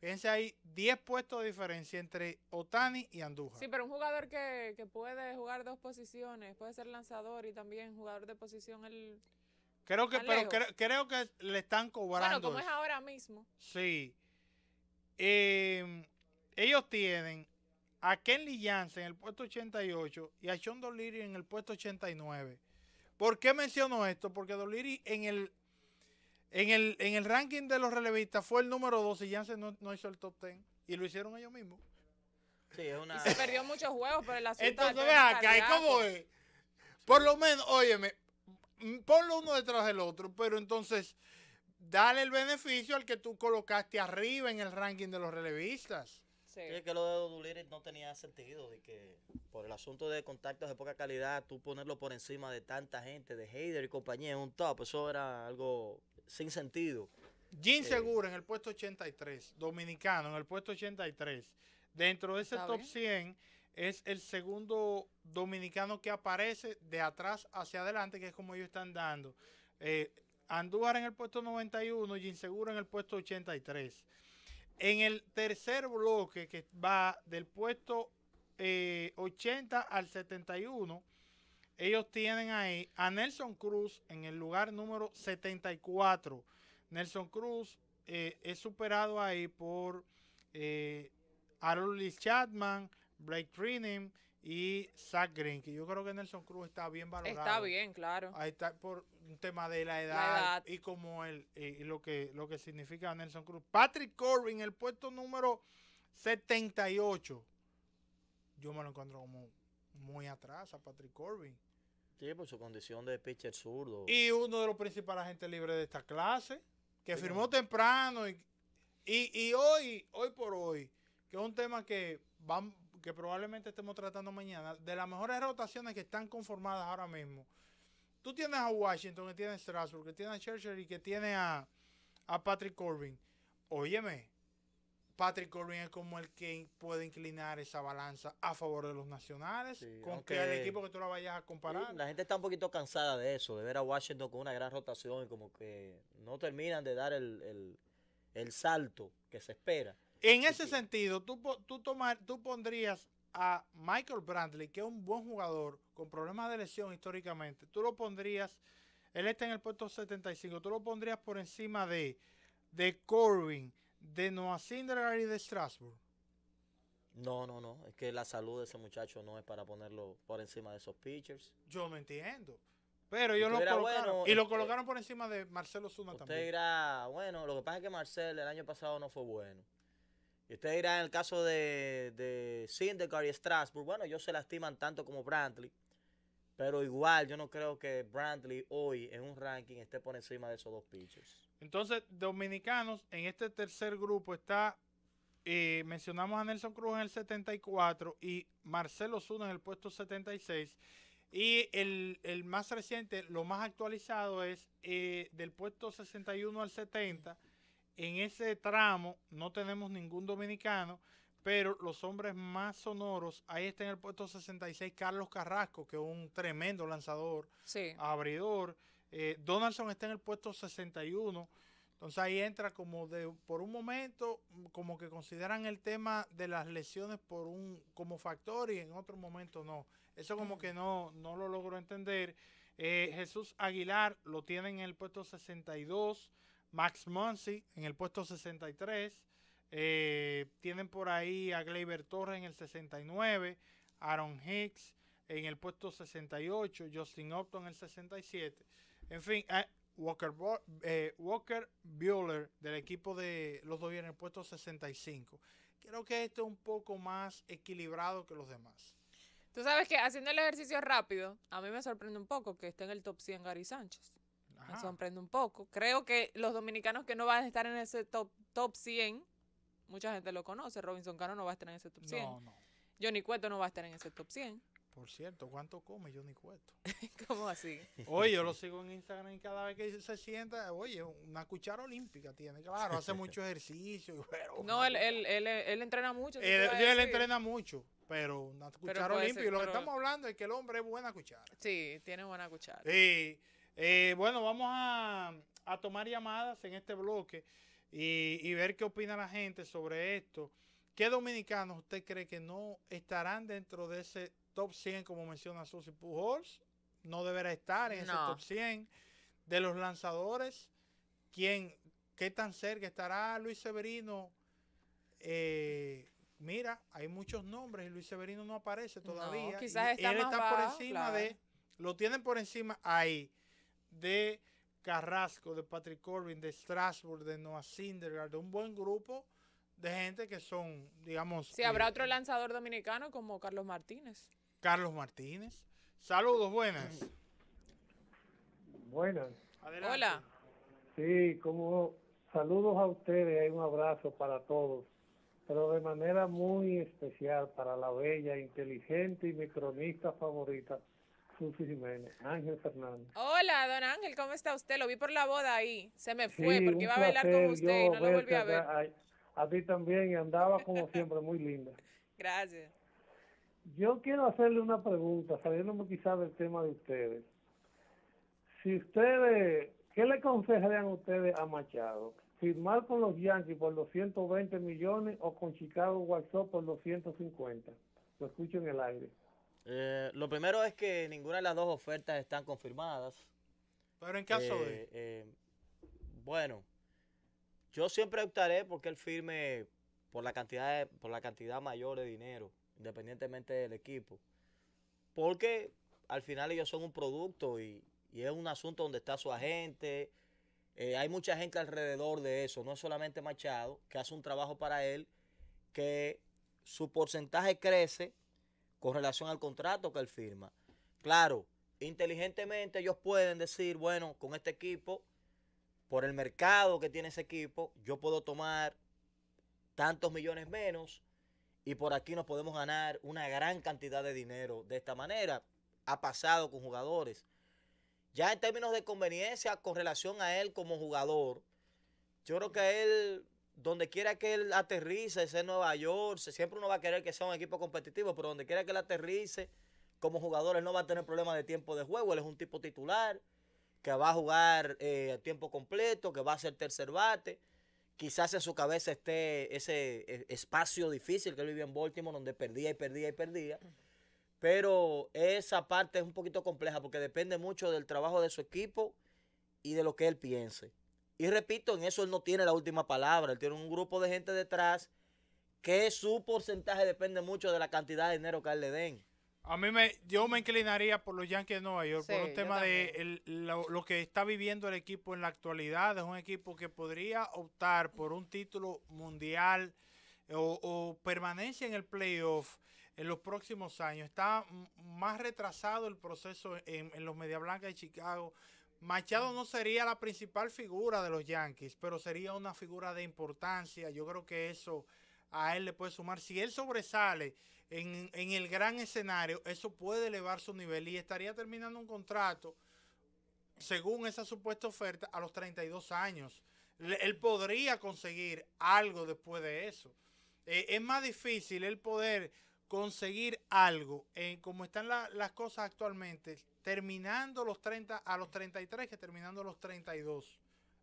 [SPEAKER 4] fíjense, hay 10 puestos de diferencia entre Otani y Andújar. Sí,
[SPEAKER 2] pero un jugador que, que puede jugar dos posiciones, puede ser lanzador y también jugador de posición, El
[SPEAKER 4] Creo que, creo, que le están cobrando. Bueno, como es
[SPEAKER 2] ahora mismo.
[SPEAKER 4] Sí. Eh, ellos tienen a Kenley Jansen en el puesto 88 y a Sean Doliri en el puesto 89. ¿Por qué menciono esto? Porque Doliri en el, en el, en el ranking de los relevistas fue el número 12 y Jansen no, hizo el top 10. Y lo hicieron ellos mismos. Sí, es una... se perdió
[SPEAKER 2] muchos juegos por el asunto Entonces, vea acá, ¿cómo es?
[SPEAKER 4] Por lo menos, óyeme, Mm, ponlo uno detrás del otro, pero entonces dale el beneficio al que tú colocaste arriba en el ranking de los relevistas.
[SPEAKER 3] Sí. que lo de Duliris no tenía sentido de que por el asunto de contactos de poca calidad, tú ponerlo por encima de tanta gente, de hater y compañía en un top, eso era algo sin
[SPEAKER 4] sentido. Jim eh, Segura en el puesto 83, dominicano en el puesto 83, dentro de ese top 100 es el segundo dominicano que aparece de atrás hacia adelante, que es como ellos están dando. Eh, Andújar en el puesto 91 y Inseguro en el puesto 83. En el tercer bloque, que va del puesto 80 eh, al 71, ellos tienen ahí a Nelson Cruz en el lugar número 74. Nelson Cruz eh, es superado ahí por eh, Chapman, Blake Greening y Zach Green, que yo creo que Nelson Cruz está bien valorado. Está bien, claro. Ahí está por un tema de la edad, y como el, eh, lo, que, lo que significa Nelson Cruz. Patrick Corbin, el puesto número 78. Yo me lo encuentro como muy atrás a Patrick Corbin.
[SPEAKER 3] Sí, por su condición de pitcher zurdo. Y uno
[SPEAKER 4] de los principales agentes libres de esta clase, que firmó temprano y, y, y, hoy, hoy por hoy, que es un tema que van, que probablemente estemos tratando mañana, de las mejores rotaciones que están conformadas ahora mismo, tú tienes a Washington, que tiene a Strasburg, que tiene a Churchill y que tiene a, Patrick Corbin. Óyeme, Patrick Corbin es como el que puede inclinar esa balanza a favor de los nacionales, con que el equipo que tú la vayas a
[SPEAKER 3] comparar. la gente está un poquito cansada de eso, de ver a Washington con una gran rotación y como que no
[SPEAKER 4] terminan de dar el salto que se espera. En ese sentido, tú, tú, tomar, tú pondrías a Michael Brantley, que es un buen jugador con problemas de lesión históricamente, tú lo pondrías, él está en el puesto 75, tú lo pondrías por encima de, de Corbin, de Noah Syndergaard y de Strasbourg.
[SPEAKER 3] No, no, no. Es que la salud de ese muchacho no es para ponerlo por encima de esos pitchers.
[SPEAKER 4] Yo me entiendo. Pero ellos lo colocaron. y lo este, colocaron por encima de Marcelo Zuna también.
[SPEAKER 3] Era, bueno, lo que pasa es que Marcelo el año pasado no fue bueno. Y usted en el caso de, de Syndergaard y Strasburg, bueno, ellos se lastiman tanto como Brantley, pero igual yo no creo que Brantley hoy en un ranking esté por encima de esos dos pitchers.
[SPEAKER 4] Entonces, dominicanos, en este tercer grupo está, eh, mencionamos a Nelson Cruz en el 74 y Marcelo Zuno en el puesto 76. Y el, el más reciente, lo más actualizado es eh, del puesto 61 al 70 en ese tramo no tenemos ningún dominicano, pero los hombres más sonoros, ahí está en el puesto 66 Carlos Carrasco, que es un tremendo lanzador, abridor. Eh, Donaldson está en el puesto 61. Entonces ahí entra como de, por un momento, como que consideran el tema de las lesiones por un, como factor y en otro momento no. Eso como que no, no lo logro entender. Eh, Jesús Aguilar lo tiene en el puesto 62. Max Muncy en el puesto 63. Eh, tienen por ahí a Gleyber Torres en el 69, Aaron Hicks en el puesto 68, Justin Upton en el 67. En fin, eh, Walker, eh, Bueller del equipo de los dos viene en el puesto 65. Creo que este es un
[SPEAKER 2] poco más equilibrado que los demás. Tú sabes que haciendo el ejercicio rápido, a mí me sorprende un poco que esté en el top 100 Gary Sánchez me sorprende un poco. Creo que los dominicanos que no van a estar en ese top, top 100, mucha gente lo conoce, Robinson Cano no va a estar en ese top 100. No, no. Johnny Cueto no va a estar en ese top 100.
[SPEAKER 4] Por cierto, ¿cuánto come Johnny Cueto?
[SPEAKER 2] ¿Cómo así?
[SPEAKER 4] Oye, yo lo sigo
[SPEAKER 2] en Instagram y cada vez que se sienta, oye, una
[SPEAKER 4] cuchara olímpica tiene, claro, hace mucho ejercicio.
[SPEAKER 2] no, él, él, él, entrena mucho. él, entrena
[SPEAKER 4] mucho, pero una cuchara olímpica. y lo que estamos
[SPEAKER 2] hablando es que el hombre es buena cuchara. Sí, tiene buena cuchara.
[SPEAKER 4] Sí. Eh, bueno, vamos a, tomar llamadas en este bloque y, ver qué opina la gente sobre esto. ¿Qué dominicanos usted cree que no estarán dentro de ese top 100, como menciona Susy Pujols? No deberá estar en ese top 100. De los lanzadores, ¿quién, ¿qué tan cerca estará Luis Severino? Eh, mira, hay muchos nombres y Luis Severino no aparece todavía. quizás está él más está por encima de, lo tienen por encima ahí de Carrasco, de Patrick Corbin, de Strasbourg, de Noah Sindergaard, de un buen grupo de gente que son, digamos... Si habrá eh, otro
[SPEAKER 2] lanzador dominicano como Carlos Martínez.
[SPEAKER 4] Carlos Martínez. Saludos, buenas. Buenas. Hola. Sí,
[SPEAKER 6] como saludos a ustedes, hay un abrazo para todos, pero de manera muy especial para la bella, inteligente y mi cronista favorita, Susi Jiménez, Ángel Fernández.
[SPEAKER 2] Hola, don Ángel, ¿cómo está usted? Lo vi por la boda ahí, se me fue porque iba a velar con usted y no lo volví a ver.
[SPEAKER 6] A, ti también, y andaba como siempre, muy linda. Gracias. Yo quiero hacerle una pregunta, sabiendo quizás del tema de ustedes. Si ustedes, ¿qué le aconsejarían ustedes a Machado? ¿Firmar con los Yankees por los 120 millones o con Chicago White Sox por los 150? Lo escucho en el aire.
[SPEAKER 3] Eh, lo primero es que ninguna de las dos ofertas están confirmadas. Pero en caso de... Eh, eh, bueno, yo siempre optaré porque él firme por la cantidad, por la cantidad mayor de dinero, independientemente del equipo. Porque al final ellos son un producto y, y es un asunto donde está su agente. hay mucha gente alrededor de eso, no es solamente Machado, que hace un trabajo para él, que su porcentaje crece con relación al contrato que él firma. Claro, inteligentemente ellos pueden decir, bueno, con este equipo, por el mercado que tiene ese equipo, yo puedo tomar tantos millones menos y por aquí nos podemos ganar una gran cantidad de dinero de esta manera. Ha pasado con jugadores. Ya en términos de conveniencia con relación a él como jugador, yo creo que él donde quiera que él aterrice, sea Nueva York, siempre uno va a querer que sea un equipo competitivo, pero donde quiera que él aterrice, como jugador, él no va a tener problemas de tiempo de juego. Él es un tipo titular que va a jugar eh, a tiempo completo, que va a ser tercer bate. Quizás en su cabeza esté ese e, espacio difícil que él vivió en Baltimore, donde perdía y perdía y perdía. Pero esa parte es un poquito compleja porque depende mucho del trabajo de su equipo y de lo que él piense. Y repito, en eso él no tiene la última palabra. Él tiene un grupo de gente detrás que su porcentaje
[SPEAKER 4] depende mucho de la cantidad de dinero que él le den. A mí me, yo me inclinaría por los Yankees de Nueva York, por un tema de lo, que está viviendo el equipo en la actualidad. Es un equipo que podría optar por un título mundial eh, o, permanencia en el playoff en los próximos años. Está más retrasado el proceso en, los Media blanca de Chicago Machado no sería la principal figura de los Yankees, pero sería una figura de importancia. Yo creo que eso a él le puede sumar. Si él sobresale en, el gran escenario, eso puede elevar su nivel y estaría terminando un contrato, según esa supuesta oferta, a los 32 años. él podría conseguir algo después de eso. Eh, es más difícil el poder conseguir algo, en, eh, como están las cosas actualmente, terminando los 30, a los 33 que terminando los 32.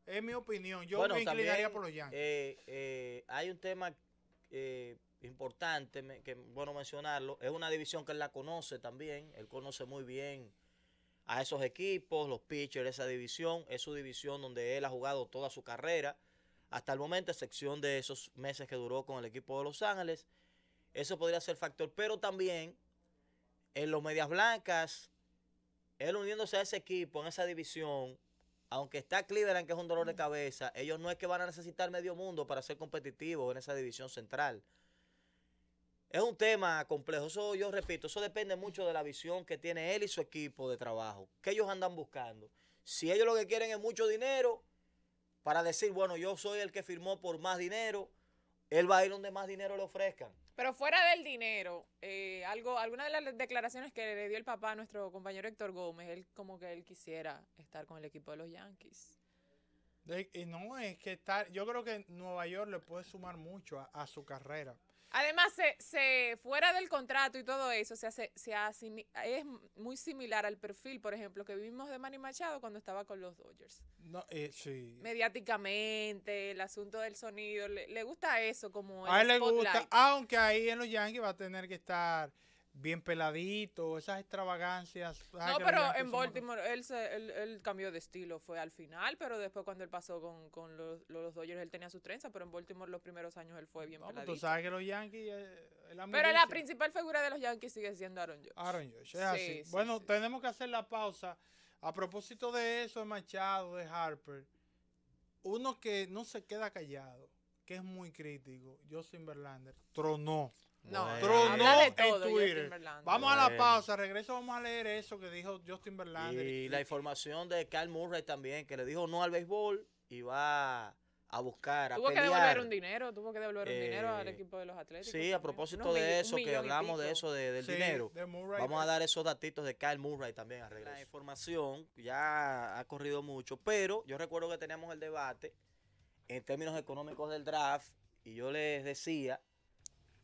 [SPEAKER 4] Es mi opinión. Yo me inclinaría por los Yankees.
[SPEAKER 3] Eh, eh, hay un tema eh, importante que que bueno mencionarlo. Es una división que él la conoce también. Él conoce muy bien a esos equipos, los pitchers, esa división. Es su división donde él ha jugado toda su carrera. Hasta el momento, excepción de esos meses que duró con el equipo de Los Ángeles. Eso podría ser factor. Pero también en los Medias Blancas él uniéndose a ese equipo, en esa división, aunque está Cleveland, que es un dolor de mm. cabeza, ellos no es que van a necesitar medio mundo para ser competitivos en esa división central. Es un tema complejo. Eso, yo repito, eso depende mucho de la visión que tiene él y su equipo de trabajo. ¿Qué ellos andan buscando? Si ellos lo que quieren es mucho dinero, para decir, bueno, yo soy el que firmó por más dinero, él va a ir donde más dinero le ofrezcan.
[SPEAKER 2] Pero fuera del dinero, eh, algo, alguna de las declaraciones que le dio el papá a nuestro compañero Héctor Gómez, él como que él quisiera estar con el equipo de los Yankees.
[SPEAKER 4] y no, es que estar, yo creo que Nueva York le puede sumar mucho a su carrera.
[SPEAKER 2] Además, se, se, fuera del contrato y todo eso, se hace, se es muy similar al perfil, por ejemplo, que vimos de Manny Machado cuando estaba con los Dodgers.
[SPEAKER 4] Eh, sí.
[SPEAKER 2] Mediáticamente, el asunto del sonido, le, gusta eso como... El a él le gusta,
[SPEAKER 4] aunque ahí en los Yankees va a tener que estar bien peladito, esas extravagancias. No, pero en Baltimore
[SPEAKER 2] él, se, él, cambió de estilo, fue al final, pero después cuando él pasó con, los, los, Dodgers, él tenía su trenza, pero en Baltimore los primeros años él fue bien peladito. Tú sabes
[SPEAKER 4] que los Yankees... Eh,
[SPEAKER 2] pero la principal figura de los Yankees sigue siendo Aaron Judge.
[SPEAKER 4] Aaron Judge, es así. bueno, tenemos que hacer la pausa. A propósito de eso, de Machado, de Harper, uno que no se queda callado, que es muy crítico, Justin Verlander, tronó. No, en Twitter. Vamos a la pausa, regreso vamos a leer eso que dijo
[SPEAKER 2] Justin Verlander. Y la
[SPEAKER 3] información de Carl Murray también, que le dijo no al béisbol y va a buscar, Tuvo que devolver un
[SPEAKER 2] dinero, tuvo que devolver un dinero al eh, equipo de los Atléticos. Sí, a propósito de eso, que hablamos de eso,
[SPEAKER 3] del dinero, vamos a dar esos datitos de Kyle Murray también al regreso. La información ya ha corrido mucho, pero yo recuerdo que teníamos el debate en términos económicos del draft y yo les decía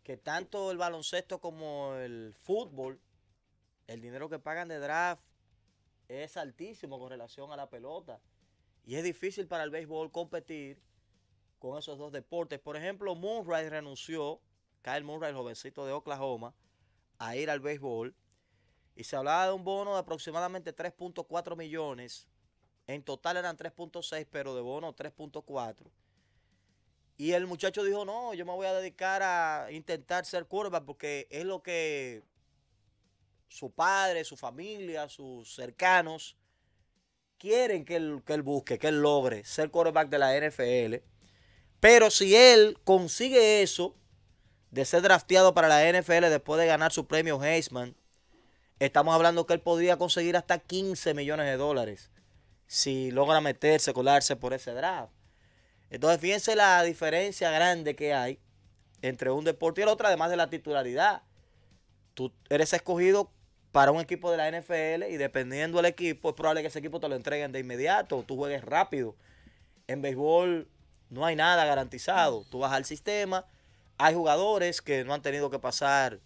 [SPEAKER 3] que tanto el baloncesto como el fútbol, el dinero que pagan de draft es altísimo con relación a la pelota. Y es difícil para el béisbol competir con esos dos deportes. Por ejemplo, murray renunció, Kyle Moonray, el jovencito de Oklahoma, a ir al béisbol. Y se hablaba de un bono de aproximadamente 3.4 millones. En total eran 3.6, pero de bono 3.4 y el muchacho dijo, no, yo me voy a dedicar a intentar ser quarterback porque es lo que su padre, su familia, sus cercanos quieren que él, que él busque, que él logre ser quarterback de la NFL. Pero si él consigue eso, de ser drafteado para la NFL después de ganar su premio Heisman, estamos hablando que él podría conseguir hasta 15 millones de dólares si logra meterse, colarse por ese draft. Entonces, fíjense la diferencia grande que hay entre un deporte y el otro, además de la titularidad. Tú eres escogido para un equipo de la NFL y dependiendo del equipo, es probable que ese equipo te lo entreguen de inmediato, tú juegues rápido. En béisbol no hay nada garantizado. Tú vas al sistema, hay jugadores que no han tenido que pasar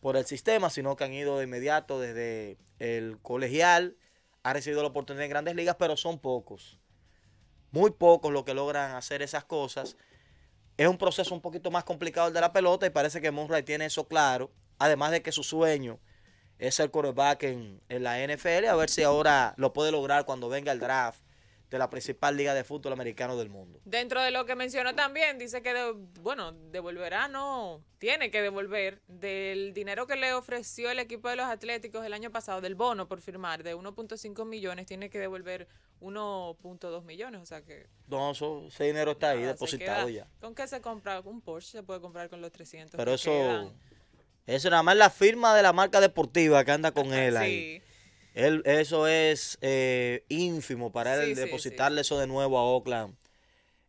[SPEAKER 3] por el sistema, sino que han ido de inmediato desde el colegial, ha recibido la oportunidad en grandes ligas, pero son pocos muy pocos los que logran hacer esas cosas. Es un proceso un poquito más complicado el de la pelota y parece que Murray tiene eso claro. Además de que su sueño es ser quarterback en la NFL, a ver si ahora lo puede lograr cuando venga el draft de la principal liga de fútbol americano del mundo.
[SPEAKER 2] Dentro de lo que mencionó también, dice que, bueno, devolverá, no, tiene que devolver del dinero que le ofreció el equipo de los Atléticos el año pasado, del bono por firmar, de 1.5 millones, tiene que devolver 1.2 millones, o sea que...
[SPEAKER 3] No, ese dinero está ahí, depositado ya.
[SPEAKER 2] ¿Con qué se compra? Un Porsche se puede comprar con los 300. Pero eso...
[SPEAKER 3] Eso nada más la firma de la marca deportiva que anda con él sí. Él, eso es eh, ínfimo para él depositarle eso de nuevo a Oakland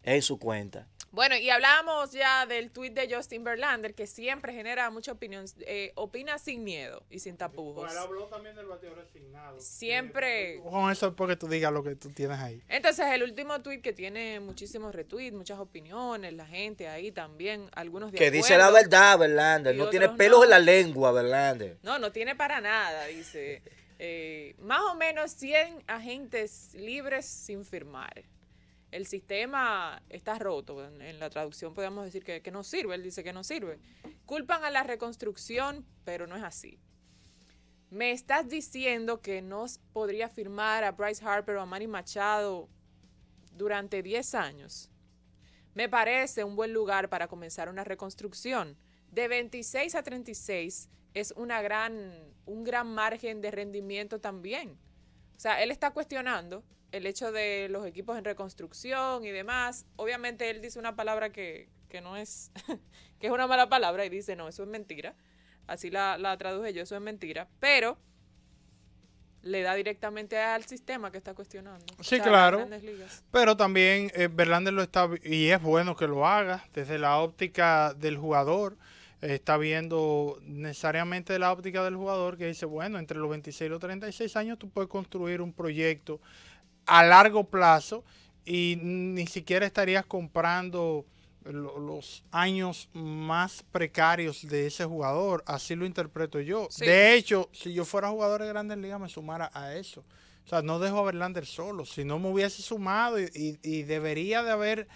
[SPEAKER 3] en su cuenta.
[SPEAKER 2] Bueno, y hablábamos ya del tuit de Justin Verlander, que siempre genera mucha opinión. Eh, opina sin miedo y sin tapujos. Pero pues habló también del bateo resignado. Siempre. Eh,
[SPEAKER 4] con eso es porque tú digas lo que tú tienes ahí.
[SPEAKER 2] Entonces, el último tuit que tiene muchísimos retweets, muchas opiniones, la gente ahí también, algunos de Que dice la verdad, Verlander. No tiene pelos en la lengua,
[SPEAKER 3] Verlander.
[SPEAKER 2] No, no tiene para nada, dice. Eh, más o menos 100 agentes libres sin firmar. El sistema está roto, en, la traducción podemos decir que, que no sirve, él dice que no sirve. Culpan a la reconstrucción, pero no es así. Me estás diciendo que no podría firmar a Bryce Harper o a Manny Machado durante 10 años. Me parece un buen lugar para comenzar una reconstrucción. De 26 a 36 es una gran, un gran margen de rendimiento también. O sea, él está cuestionando el hecho de los equipos en reconstrucción y demás. Obviamente él dice una palabra que, que no es, que es una mala palabra y dice, no, eso es mentira. Así la, la traduje yo, eso es mentira. Pero le da directamente al sistema que está cuestionando. Sí, claro.
[SPEAKER 4] Pero también eh, lo está, y es bueno que lo haga desde la óptica del jugador está viendo necesariamente la óptica del jugador que dice, bueno, entre los 26 y los 36 años tú puedes construir un proyecto a largo plazo y ni siquiera estarías comprando los años más precarios de ese jugador, así lo interpreto yo. De hecho, si yo fuera jugador de grandes ligas me sumara a eso. O sea, no dejo a Verlander solo, si no me hubiese sumado y, debería de haber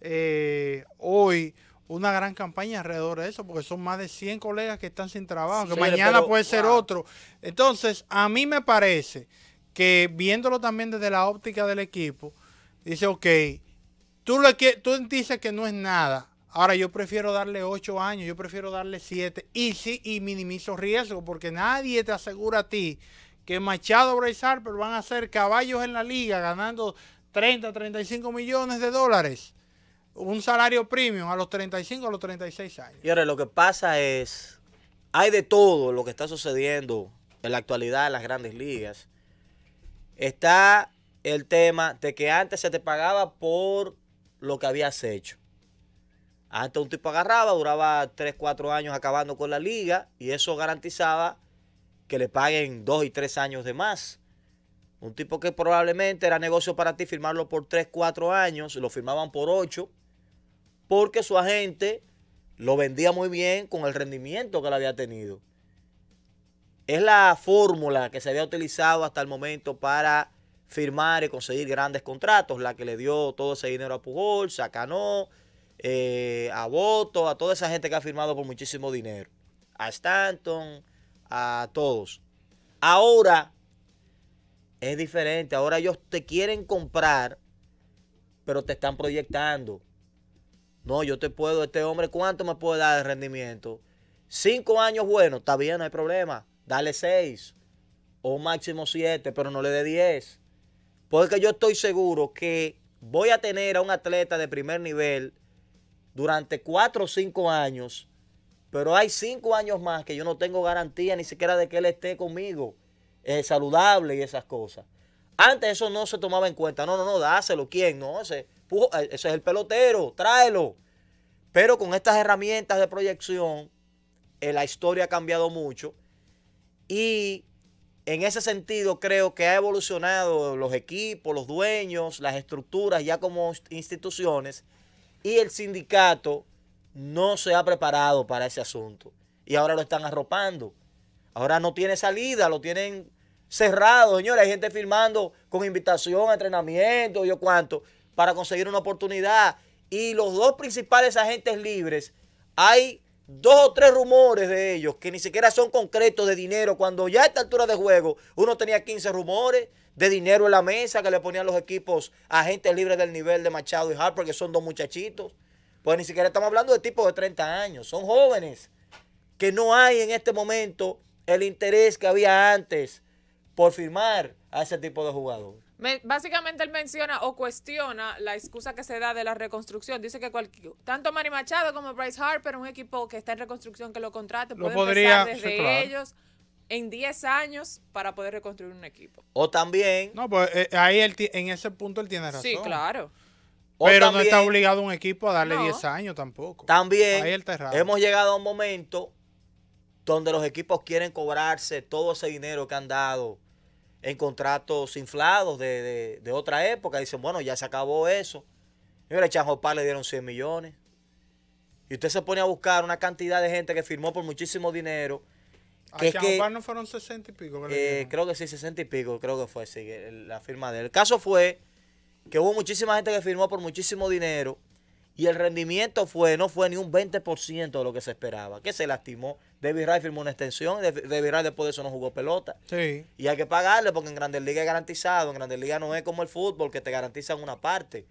[SPEAKER 4] eh, hoy una gran campaña alrededor de eso, porque son más de 100 colegas que están sin trabajo, que mañana puede ser otro. Entonces, a mí me parece que viéndolo también desde la óptica del equipo, dice, ok, tú, le, tú dices que no es nada. Ahora yo prefiero darle 8 años, yo prefiero darle 7 y sí, y minimizo riesgo, porque nadie te asegura a ti que Machado Bryce pero van a ser caballos en la liga ganando 30, 35 millones de dólares un salario premium a los 35, a los 36 años.
[SPEAKER 3] Y ahora lo que pasa es, hay de todo lo que está sucediendo en la actualidad en las grandes ligas. Está el tema de que antes se te pagaba por lo que habías hecho. Antes un tipo agarraba, duraba 3, 4 años acabando con la liga y eso garantizaba que le paguen 2 y 3 años de más. Un tipo que probablemente era negocio para ti firmarlo por 3, 4 años, lo firmaban por 8 porque su agente lo vendía muy bien con el rendimiento que le había tenido. Es la fórmula que se había utilizado hasta el momento para firmar y conseguir grandes contratos, la que le dio todo ese dinero a Pujol, eh, a Cano, a Voto, a toda esa gente que ha firmado por muchísimo dinero, a Stanton, a todos. Ahora es diferente, ahora ellos te quieren comprar, pero te están proyectando no, yo te puedo, este hombre, ¿cuánto me puede dar de rendimiento? Cinco años bueno, está bien, no hay problema. Dale seis o máximo siete, pero no le dé diez. Porque yo estoy seguro que voy a tener a un atleta de primer nivel durante cuatro o cinco años, pero hay cinco años más que yo no tengo garantía ni siquiera de que él esté conmigo, saludable y esas cosas. Antes eso no se tomaba en cuenta. No, no, no, dáselo. ¿Quién? No, ese, eh, ese es el pelotero, tráelo. Pero con estas herramientas de proyección, eh, la historia ha cambiado mucho y en ese sentido creo que ha evolucionado los equipos, los dueños, las estructuras ya como instituciones y el sindicato no se ha preparado para ese asunto y ahora lo están arropando. Ahora no tiene salida, lo tienen cerrado, señores. Hay gente firmando con invitación entrenamiento, yo cuánto para conseguir una oportunidad. Y los dos principales agentes libres, hay dos o tres rumores de ellos que ni siquiera son concretos de dinero. Cuando ya a esta altura de juego uno tenía 15 rumores de dinero en la mesa que le ponían los equipos agentes libres del nivel de Machado y Harper, que son dos muchachitos. Pues ni siquiera estamos hablando de tipos de 30 años, son jóvenes que no hay en este momento el interés que había antes por firmar a ese tipo de jugadores
[SPEAKER 2] básicamente él menciona o cuestiona la excusa que se da de la reconstrucción. Dice que tanto Mari Machado como Bryce Harper, un equipo que está en reconstrucción que lo contrate, lo puede podría, desde ellos en 10 años para poder reconstruir un equipo.
[SPEAKER 4] O también... No, pues eh, eh, ahí en ese punto él tiene razón. Sí, claro. Pero no está obligado un equipo a darle 10 años tampoco. También hemos
[SPEAKER 3] llegado a un momento donde los equipos quieren cobrarse todo ese dinero que han dado en contratos inflados de, otra época. Dicen, bueno, ya se acabó eso. Y mira, echan le dieron 100 millones. Y usted se pone a buscar una cantidad de gente que firmó por muchísimo dinero. Que a es
[SPEAKER 4] no fueron 60 y pico. Eh,
[SPEAKER 3] creo que sí, 60 y pico, creo que fue, sí, la firma de él. El caso fue que hubo muchísima gente que firmó por muchísimo dinero y el rendimiento fue, no fue ni un 20% de lo que se esperaba. Que se lastimó. David Wright firmó una extensión. David Wright después de eso no jugó pelota. Sí. Y hay que pagarle porque en Grandes Ligas es garantizado. En Grandes Ligas no es como el fútbol que te garantizan una parte.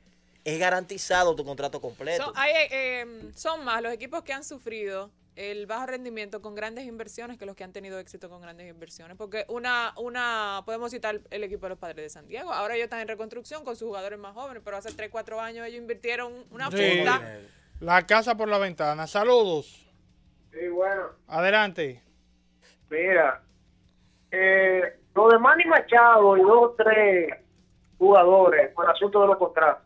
[SPEAKER 3] Es garantizado tu contrato completo.
[SPEAKER 2] hay, eh, em, son más los equipos que han sufrido el bajo rendimiento con grandes inversiones que los que han tenido éxito con grandes inversiones. Porque una, una podemos citar el equipo de los padres de San Diego. Ahora ellos están en reconstrucción con sus jugadores más jóvenes, pero hace 3, 4 años ellos invirtieron una
[SPEAKER 4] funda. La casa por la ventana. Saludos. Sí, bueno. Adelante.
[SPEAKER 6] Mira, eh,
[SPEAKER 4] lo de Manny Machado
[SPEAKER 6] y dos o tres jugadores por asunto de los contratos.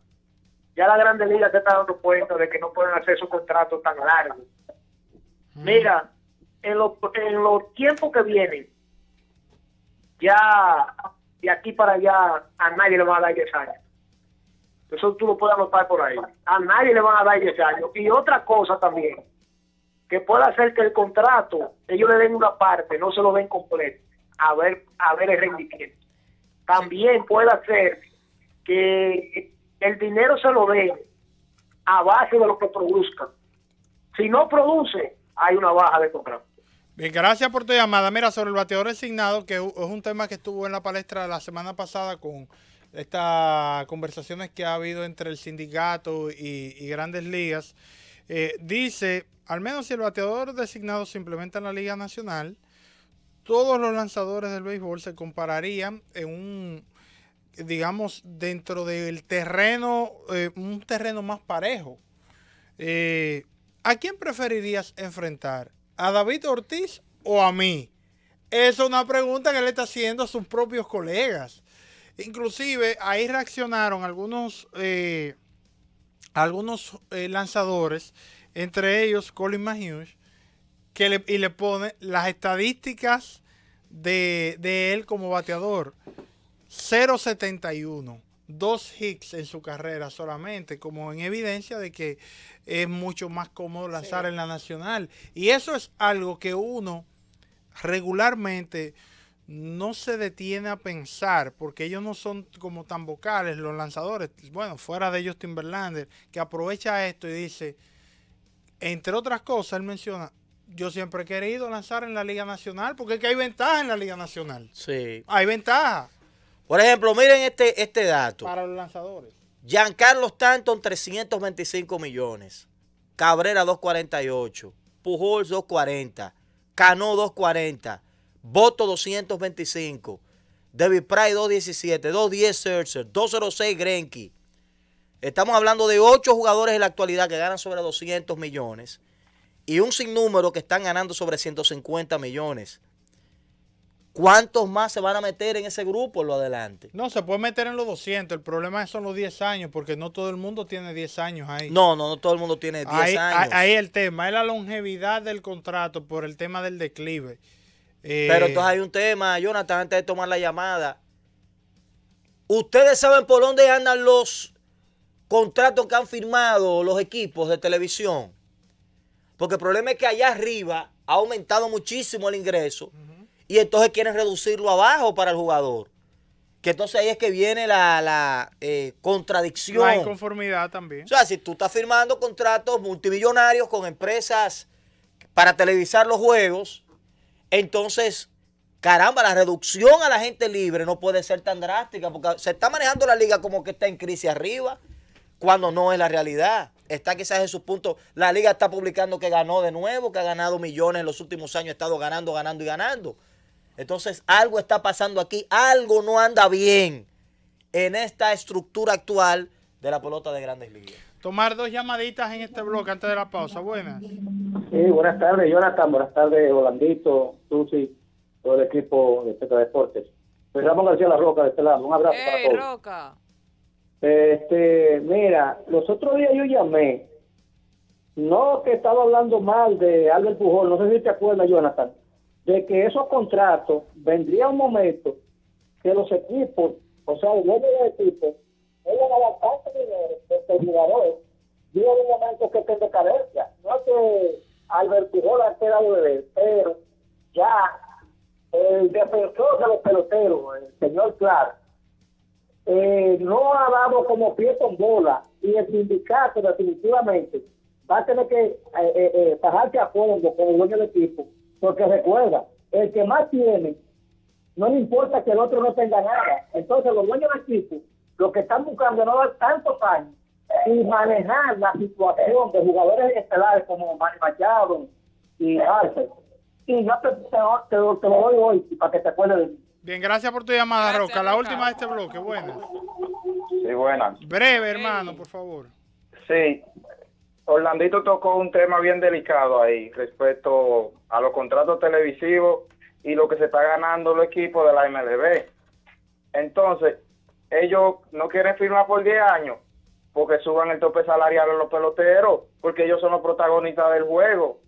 [SPEAKER 6] Ya la Grande Liga se está dando cuenta de que no pueden hacer esos contratos tan largos Mira, en los, en tiempos que vienen, ya de aquí para allá a nadie le van a dar 10 años. Eso tú lo puedes anotar por ahí. A nadie le van a dar 10 años. Y otra cosa también, que puede hacer que el contrato, ellos le den una parte, no se lo den completo, a ver, a ver el rendimiento. También puede hacer que el dinero se lo den
[SPEAKER 4] a base de lo que produzcan. Si no produce, hay una baja de compra. Bien, gracias por tu llamada. Mira, sobre el bateador designado, que es un tema que estuvo en la palestra la semana pasada con estas conversaciones que ha habido entre el sindicato y, grandes ligas, eh, dice, al menos si el bateador designado se implementa en la Liga Nacional, todos los lanzadores del béisbol se compararían en un, digamos, dentro del terreno, eh, un terreno más parejo. Eh, ¿A quién preferirías enfrentar? ¿A David Ortiz o a mí? Esa es una pregunta que le está haciendo a sus propios colegas. Inclusive ahí reaccionaron algunos, eh, algunos eh, lanzadores, entre ellos Colin Mahews, que le, y le pone las estadísticas de, de él como bateador. 0.71 dos hits en su carrera solamente, como en evidencia de que es mucho más cómodo lanzar en la nacional. Y eso es algo que uno regularmente no se detiene a pensar, porque ellos no son como tan vocales los lanzadores, bueno, fuera de ellos Timberlander, que aprovecha esto y dice, entre otras cosas, él menciona, yo siempre he querido lanzar en la Liga Nacional, porque es que hay ventaja en la Liga Nacional. Sí. Hay ventaja.
[SPEAKER 3] Por ejemplo, miren este, este dato. Para
[SPEAKER 4] los lanzadores.
[SPEAKER 3] Giancarlo Stanton, 325 millones. Cabrera, 248. Pujols, 240. Cano, 240. Boto, 225. David 217. 210 Searcher. 206 Grenky. Estamos hablando de ocho jugadores en la actualidad que ganan sobre 200 millones. Y un sinnúmero que están ganando sobre
[SPEAKER 4] 150 millones. ¿Cuántos más se van a meter en ese grupo en lo adelante? No, se puede meter en los 200. El problema son los 10 años, porque no todo el mundo tiene 10 años ahí. No,
[SPEAKER 3] no, no todo el mundo tiene 10 años. Ahí
[SPEAKER 4] el tema es la longevidad del contrato por el tema del declive. Pero eh, entonces hay un tema, Jonathan, antes de tomar la llamada.
[SPEAKER 3] Ustedes saben por dónde andan los contratos que han firmado los equipos de televisión. Porque el problema es que allá arriba ha aumentado muchísimo el ingreso. Y entonces quieren reducirlo abajo para el jugador. Que entonces ahí es que viene la, la eh, contradicción. La
[SPEAKER 4] inconformidad también. O sea,
[SPEAKER 3] si tú estás firmando contratos multimillonarios con empresas para televisar los juegos, entonces, caramba, la reducción a la gente libre no puede ser tan drástica, porque se está manejando la liga como que está en crisis arriba, cuando no es la realidad. Está quizás en su punto, la liga está publicando que ganó de nuevo, que ha ganado millones en los últimos años, ha estado ganando, ganando y ganando. Entonces algo está pasando aquí, algo no anda bien en esta estructura actual de la pelota de grandes ligas.
[SPEAKER 4] Tomar dos llamaditas en este bloque antes de la pausa. Buenas.
[SPEAKER 6] Sí, buenas tardes, Jonathan. Buenas tardes, Holandito, Susi, todo el equipo de Petra Deportes. Pues Ramón García La Roca, de este lado. Un abrazo para todos. Roca. Este, mira, los otros días yo llamé. No que estaba hablando mal de Albert Pujol, no sé si te acuerdas, Jonathan de que esos contratos vendría un momento que los equipos, o sea, el dueño del equipo, ellos van a tanto dinero este de jugador, jugadores, un momento que estén de carencia. No es que Albert Pujol ha quedado de ver, pero ya el defensor de los peloteros, el señor Clark, eh, no ha dado como pie con bola y el sindicato definitivamente va a tener que eh, eh, eh bajarse a fondo con el dueño del equipo porque recuerda, el que más tiene, no le importa que el otro no tenga nada. Entonces, los dueños del equipo, lo que están buscando no dar tanto años y manejar la situación de jugadores estelares como Manny Machado y Arce. Y yo te, lo doy hoy para que te acuerdes de
[SPEAKER 4] Bien, gracias por tu llamada, Roca. La última de este bloque, buena. Sí, buena. Breve, hermano, por favor.
[SPEAKER 6] Sí, Orlandito tocó un tema bien delicado ahí respecto a los contratos televisivos y lo que se está ganando el equipo de la MLB. Entonces, ellos no quieren firmar por 10 años porque suban el tope salarial a los peloteros, porque ellos son los protagonistas del juego.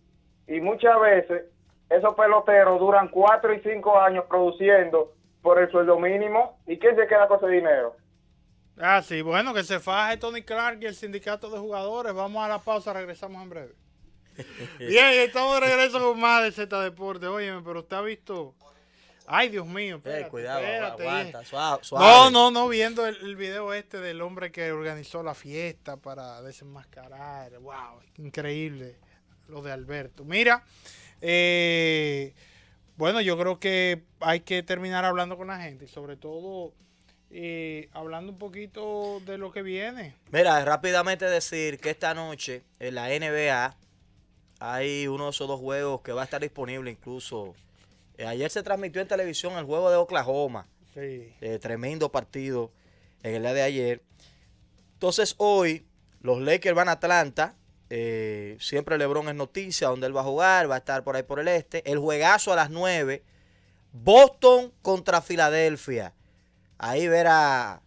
[SPEAKER 6] Y muchas veces esos peloteros duran 4 y 5 años produciendo por el sueldo mínimo. ¿Y quién se queda con ese dinero?
[SPEAKER 4] Ah, sí, bueno, que se faje Tony Clark y el sindicato de jugadores. Vamos a la pausa, regresamos en breve. Bien, estamos de regreso con más de Z Deporte. Óyeme, pero usted ha visto. Ay, Dios mío. eh, cuidado, aguanta,
[SPEAKER 3] suave, No, no, no,
[SPEAKER 4] viendo el, video este del hombre que organizó la fiesta para desenmascarar. ¡Wow! Increíble lo de Alberto. Mira, eh, bueno, yo creo que hay que terminar hablando con la gente y sobre todo y eh, hablando un poquito de lo que viene.
[SPEAKER 3] Mira, rápidamente decir que esta noche en la NBA hay uno de esos dos juegos que va a estar disponible incluso. Eh, ayer se transmitió en televisión el juego de Oklahoma. Sí. Eh, tremendo partido en el día de ayer. Entonces hoy los Lakers van a Atlanta. siempre LeBron es noticia donde él va a jugar. Va a estar por ahí por el este. El juegazo a las 9. Boston contra Filadelfia. Ahí ver a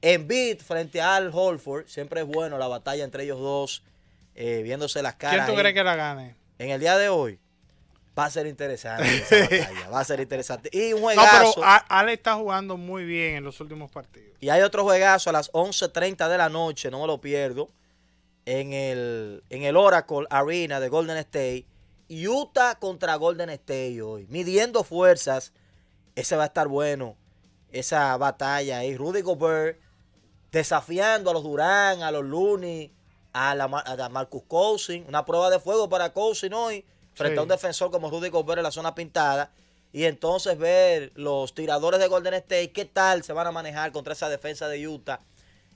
[SPEAKER 3] Embiid frente a Al Holford. Siempre es bueno la batalla entre ellos dos, eh, viéndose las caras. ¿Quién tú crees que la gane? En el día de hoy. Va a
[SPEAKER 4] ser interesante
[SPEAKER 3] esa batalla. Va a ser interesante. Y un juegazo. No, pero
[SPEAKER 4] Ale está jugando muy bien en los últimos partidos.
[SPEAKER 3] Y hay otro juegazo a las 11.30 de la noche, no me lo pierdo, el, en el Oracle Arena de Golden State. Utah contra Golden State hoy. Midiendo fuerzas. Ese va a estar bueno esa batalla ahí. Rudy Gobert desafiando a los Durán, a los Looney, a, la, a Marcus Cousin. Una prueba de fuego para Cousin hoy frente a un defensor como Rudy Gobert en la zona pintada. Y entonces ver los tiradores de Golden State, qué tal se van a manejar contra esa defensa de Utah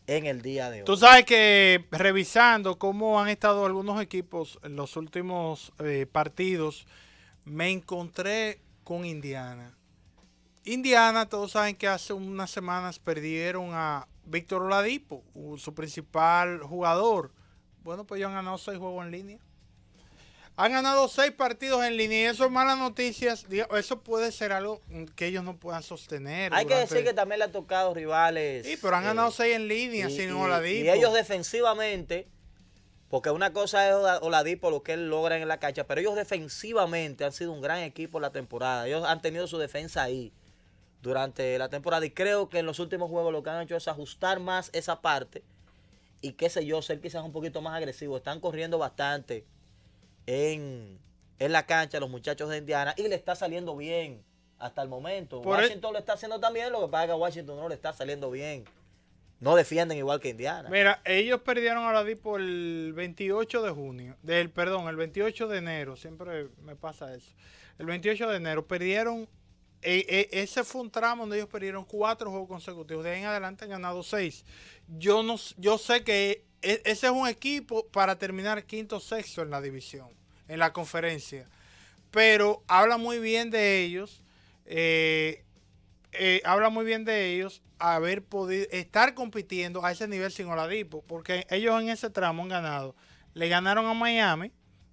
[SPEAKER 3] en el día de hoy. Tú sabes
[SPEAKER 4] que revisando cómo han estado algunos equipos en los últimos eh, partidos, me encontré con Indiana. Indiana, todos saben que hace unas semanas perdieron a Víctor Oladipo, su principal jugador. Bueno, pues ellos han ganado seis juegos en línea. Han ganado seis partidos en línea y eso es mala noticia. Eso puede ser algo que ellos no puedan sostener. Hay que decir que también
[SPEAKER 3] le ha tocado rivales. Sí, pero han eh, ganado seis
[SPEAKER 4] en línea sin Oladipo. Y ellos
[SPEAKER 3] defensivamente, porque una cosa es Oladipo lo que él logra en la cancha, pero ellos defensivamente han sido un gran equipo la temporada. Ellos han tenido su defensa ahí durante la temporada. Y creo que en los últimos juegos lo que han hecho es ajustar más esa parte y qué sé yo, ser quizás un poquito más agresivo. Están corriendo bastante en, en la cancha los muchachos de Indiana y le está saliendo bien hasta el momento. E- Washington lo está haciendo también, lo que pasa es que a Washington no le está saliendo bien. No defienden igual que Indiana.
[SPEAKER 4] Mira, ellos perdieron a por el 28 de junio, del perdón, el 28 de enero, siempre me pasa eso. El 28 de enero perdieron e, e, ese fue un tramo donde ellos perdieron cuatro juegos consecutivos. De ahí en adelante han ganado seis. Yo, no, yo sé que e, ese es un equipo para terminar quinto sexto en la división, en la conferencia. Pero habla muy bien de ellos. Eh, eh, habla muy bien de ellos haber podido estar compitiendo a ese nivel sin Oladipo, porque ellos en ese tramo han ganado. Le ganaron a Miami,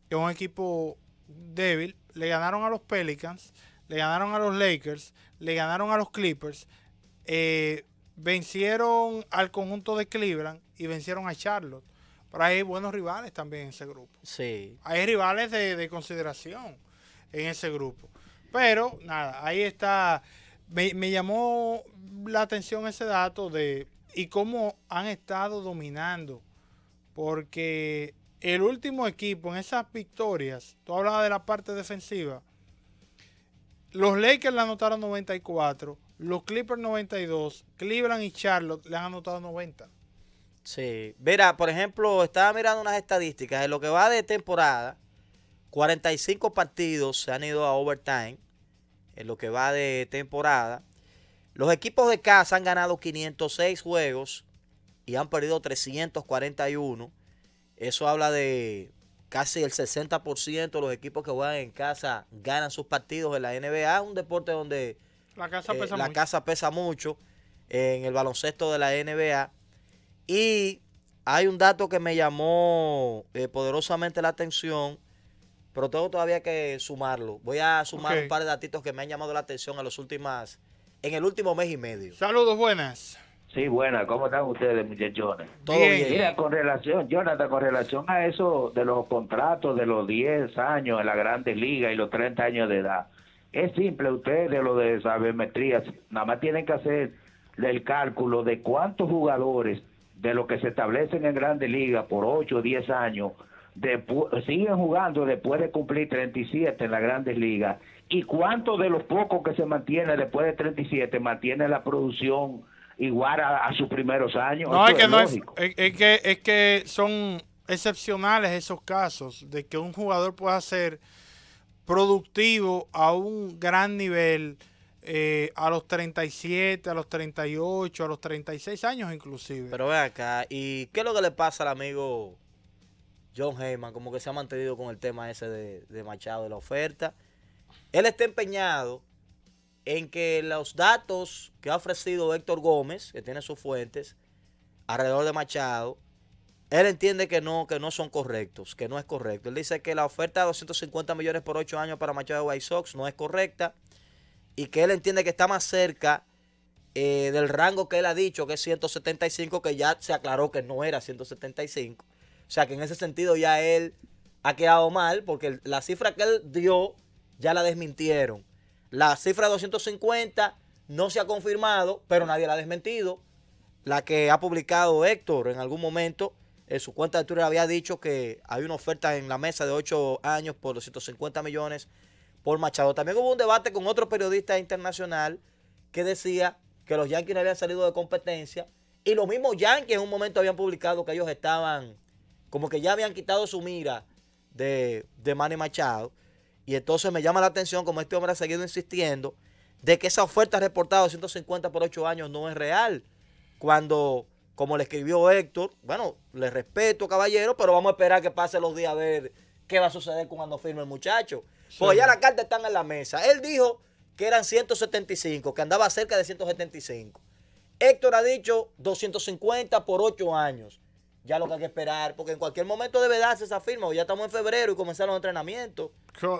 [SPEAKER 4] que es un equipo débil, le ganaron a los Pelicans, le ganaron a los Lakers, le ganaron a los Clippers, eh, vencieron al conjunto de Cleveland y vencieron a Charlotte. Pero hay buenos rivales también en ese grupo. Sí. Hay rivales de, consideración en ese grupo. Pero nada, ahí está. Me, llamó la atención ese dato de y cómo han estado dominando. Porque el último equipo en esas victorias, tú hablabas de la parte defensiva, los Lakers le anotaron 94, los Clippers 92, Cleveland y Charlotte le han anotado 90. Sí, mira, por ejemplo, estaba
[SPEAKER 3] mirando unas estadísticas. En lo que va de temporada, 45 partidos se han ido a overtime. En lo que va de temporada, los equipos de casa han ganado 506 juegos y han perdido 341. Eso habla de casi el 60% de los equipos que juegan en casa ganan sus partidos en la NBA, un deporte donde la eh, casa, pesa, mucho. en el baloncesto de la NBA. Y hay un dato que me llamó eh, poderosamente la atención, pero tengo todavía que sumarlo. Voy a sumar un par de datitos que me han llamado la atención en los últimas, en el último mes y medio. Saludos,
[SPEAKER 6] buenas. Sí, buena, ¿cómo están ustedes, muchachones? Todo bien. Mira, con relación, Jonathan, con relación a eso de los contratos de los 10 años en la Grandes Ligas y los 30 años de edad, es simple, ustedes lo de sabermetrías, nada más tienen que hacer el cálculo de cuántos jugadores de los que se establecen en Grandes Ligas por 8 o 10 años siguen jugando después de cumplir 37 en la Grandes
[SPEAKER 5] Ligas y cuántos de los pocos que se mantienen después de 37 mantienen la producción igual a, sus primeros años. No, es
[SPEAKER 4] que, es, que, son excepcionales esos casos de que un jugador pueda ser productivo a un gran nivel eh, a los 37, a los 38, a los 36 años inclusive. Pero ve acá, ¿y qué es lo que le pasa al amigo
[SPEAKER 3] John Heyman? Como que se ha mantenido con el tema ese de, de Machado, de la oferta. Él está empeñado en que los datos que ha ofrecido Héctor Gómez, que tiene sus fuentes, alrededor de Machado, él entiende que no, que no son correctos, que no es correcto. Él dice que la oferta de 250 millones por 8 años para Machado White Sox no es correcta y que él entiende que está más cerca eh, del rango que él ha dicho, que es 175, que ya se aclaró que no era 175. O sea que en ese sentido ya él ha quedado mal porque la cifra que él dio ya la desmintieron. La cifra de 250 no se ha confirmado, pero nadie la ha desmentido. La que ha publicado Héctor en algún momento, en su cuenta de Twitter había dicho que hay una oferta en la mesa de 8 años por 250 millones por Machado. También hubo un debate con otro periodista internacional que decía que los Yankees habían salido de competencia y los mismos Yankees en un momento habían publicado que ellos estaban como que ya habían quitado su mira de, de Manny Machado. Y entonces me llama la atención, como este hombre ha seguido insistiendo, de que esa oferta reportada de 150 por 8 años no es real. Cuando, como le escribió Héctor, bueno, le respeto, caballero, pero vamos a esperar que pasen los días a ver qué va a suceder cuando firme el muchacho. Pues ya las cartas están en la mesa. Él dijo que eran 175, que andaba cerca de 175. Héctor ha dicho 250 por 8 años ya lo que hay que esperar, porque en cualquier momento debe darse esa firma, o ya estamos en febrero y comenzaron los entrenamientos.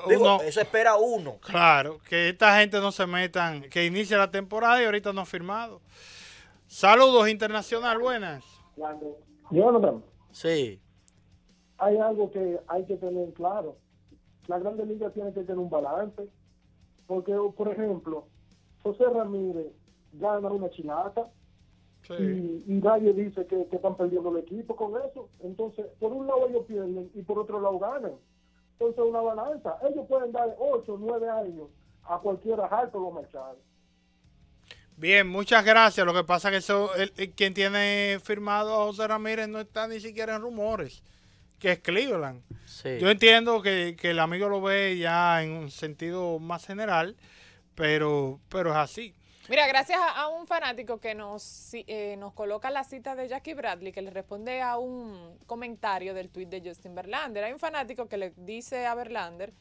[SPEAKER 3] Digo, eso espera
[SPEAKER 4] uno. Claro, que esta gente no se metan, que inicie la temporada y ahorita no ha firmado. Saludos internacional, buenas. Sí. Hay algo que hay que tener claro. La Grande Liga tiene que tener un balance,
[SPEAKER 6] porque, por ejemplo, José Ramírez gana una chinata y, y, nadie dice que, están perdiendo el equipo con eso. Entonces, por un lado ellos pierden y por otro lado ganan. Entonces, una balanza. Ellos pueden dar 8 9 años a cualquiera alto los marchado.
[SPEAKER 4] Bien, muchas gracias. Lo que pasa es que eso, quien tiene firmado a José Ramírez no está ni siquiera en rumores, que es Cleveland. Yo entiendo que, que el amigo lo ve ya en un sentido más general, pero, pero es así.
[SPEAKER 2] Mira, gracias a, un fanático que nos, eh, nos coloca la cita de Jackie Bradley, que le responde a un comentario del tuit de Justin Verlander. Hay un fanático que le dice a Verlander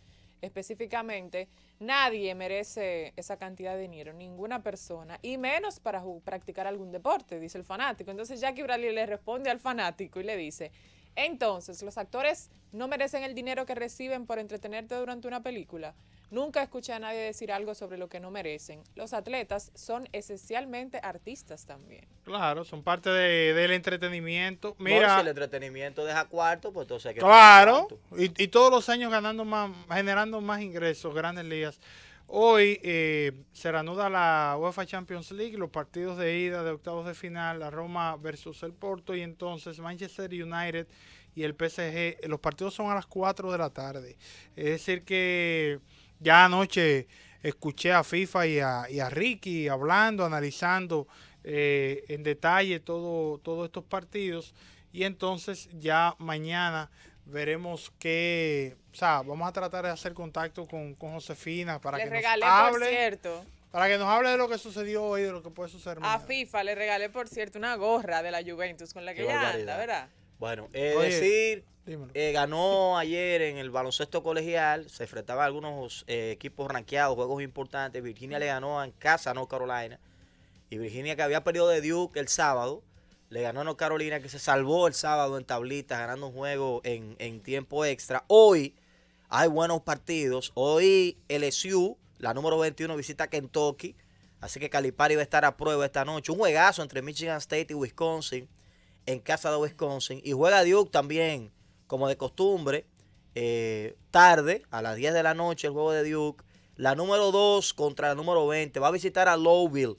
[SPEAKER 2] específicamente, nadie merece esa cantidad de dinero, ninguna persona, y menos para practicar algún deporte, dice el fanático. Entonces Jackie Bradley le responde al fanático y le dice, entonces, los actores no merecen el dinero que reciben por entretenerte durante una película. Nunca escuché a nadie decir algo sobre lo que no merecen. Los atletas son esencialmente artistas también.
[SPEAKER 4] Claro, son parte del entretenimiento. Mira, si el entretenimiento deja cuarto,
[SPEAKER 3] pues entonces hay que Claro,
[SPEAKER 4] y, todos los años ganando más, generando más ingresos, grandes ligas. Hoy eh, se reanuda la UEFA Champions League, los partidos de ida de octavos de final, la Roma versus el Porto y entonces Manchester United y el PSG. Los partidos son a las 4 de la tarde. Es decir que ya anoche escuché a FIFA y a, Ricky hablando, analizando eh, en detalle todos estos partidos. Y entonces ya mañana veremos qué, o sea, vamos a tratar de hacer contacto con, Josefina para que nos hable. Por cierto. Para que nos hable de lo que sucedió hoy, de lo que puede suceder mañana.
[SPEAKER 2] A FIFA le regalé, por cierto, una gorra de la Juventus con la que anda, ¿verdad?
[SPEAKER 4] Bueno, es decir,
[SPEAKER 3] eh, ganó ayer en el baloncesto colegial, se enfrentaba a algunos eh, equipos ranqueados, juegos importantes. Virginia le ganó en casa a North Carolina. Y Virginia, que había perdido de Duke el sábado, le ganó a North Carolina, que se salvó el sábado en tablitas, ganando un juego en, en tiempo extra. Hoy hay buenos partidos. Hoy LSU, la número 21, visita Kentucky. Así que Calipari va a estar a prueba esta noche. Un juegazo entre Michigan State y Wisconsin, en casa de Wisconsin. Y juega Duke también como de costumbre, eh, tarde, a las 10 de la noche, el juego de Duke. La número 2 contra la número 20. Va a visitar a Lowville,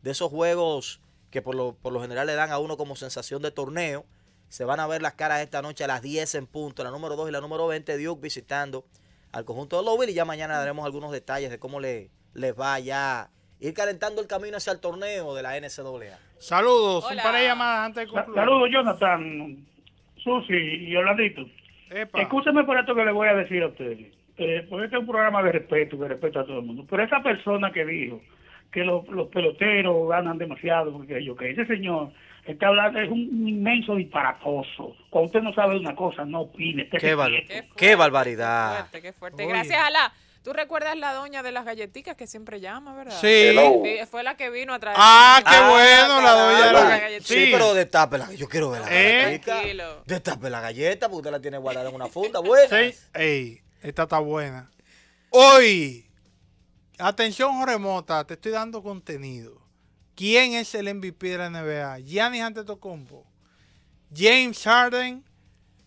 [SPEAKER 3] de esos juegos que por lo, por lo general le dan a uno como sensación de torneo. Se van a ver las caras esta noche a las 10 en punto. La número 2 y la número 20, Duke visitando al conjunto de Lowville. Y ya mañana daremos algunos detalles de cómo le, les va ya ir calentando el camino hacia el torneo de la NCAA.
[SPEAKER 6] Saludos,
[SPEAKER 3] un par de
[SPEAKER 4] antes de concluir. Saludos,
[SPEAKER 6] Jonathan. Susi y Orlandito, escúcheme por esto que le voy a decir a ustedes. Eh, este es un programa de respeto, de respeto a todo el mundo. Pero esa persona que dijo que los, peloteros ganan demasiado, porque yo que ese señor está hablando es un inmenso disparatoso. Cuando usted no sabe una cosa, no opine. Qué, qué, barbaridad.
[SPEAKER 2] Qué fuerte, fuerte. Gracias a la ¿Tú recuerdas la doña de las galletitas que siempre llama, verdad? Sí. fue la que vino a traer. Ah, qué bueno, la, doña de las galletitas. Sí, pero destape la Yo quiero ver la ¿Eh?
[SPEAKER 3] galletita. Destape la galleta
[SPEAKER 4] porque usted la tiene guardada en una funda. Buena. Sí. Ey, esta está buena. Hoy, atención, remota, te estoy dando contenido. ¿Quién es el MVP de la NBA? Giannis Antetokounmpo, James Harden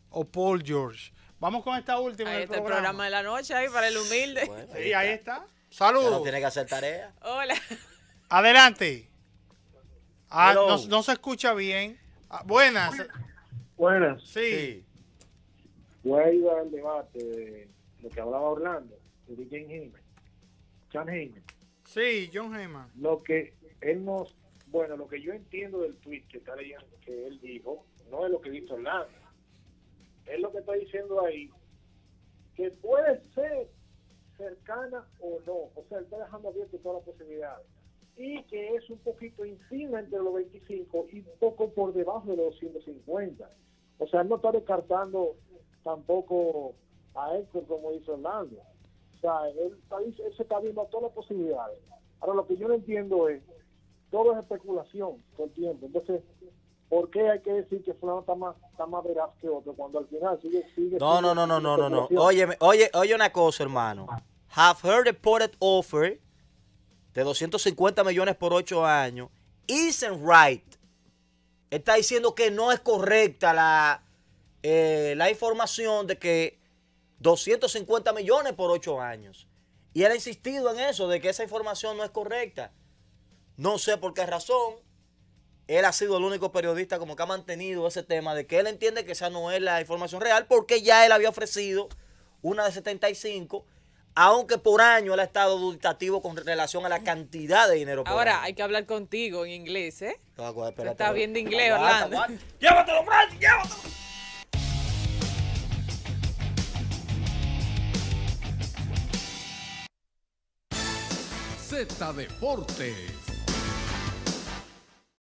[SPEAKER 4] o Paul George. Vamos con esta última. Ahí programa. el programa
[SPEAKER 2] de la noche, ahí para el humilde. Bueno, ahí sí, está. ahí está.
[SPEAKER 4] Saludos. No tiene que hacer tarea. Hola. Adelante. Ah, no, no, se escucha bien. Ah, buenas. Buenas. Sí. Vuelvo al debate de lo que hablaba Orlando, de Jane Heyman. John Heyman. Sí, John Heyman. Lo que él nos.
[SPEAKER 6] Bueno, lo que yo entiendo del tweet que está leyendo, que él dijo, no es lo que dice Orlando es lo que está diciendo ahí, que puede ser cercana o no, o sea, está dejando abierto todas las posibilidades, y que es un poquito encima entre los 25 y un poco por debajo de los 150. O sea, no está descartando tampoco a esto como dice Orlando. O sea, él, está, se está viendo a todas las posibilidades. Ahora, lo que yo no entiendo es, todo es especulación con tiempo. Entonces, ¿Por qué hay que decir que fulano está más, veraz que otro? Cuando al final sigue, sigue. No, no, no, no, no, no, Oye,
[SPEAKER 3] oye, oye una cosa, hermano. Ah. Have heard reported offer de 250 millones por 8 años. Isn't right. Está diciendo que no es correcta la, eh, la información de que 250 millones por 8 años. Y él ha insistido en eso, de que esa información no es correcta. No sé por qué razón él ha sido el único periodista como que ha mantenido ese tema de que él entiende que esa no es la información real porque ya él había ofrecido una de 75, aunque por año él ha estado dubitativo con relación a la cantidad de dinero. Ahora
[SPEAKER 2] hay que hablar contigo en inglés, ¿eh?
[SPEAKER 3] está bien de inglés,
[SPEAKER 2] Llévatelo, Francis, llévatelo.
[SPEAKER 1] Z deporte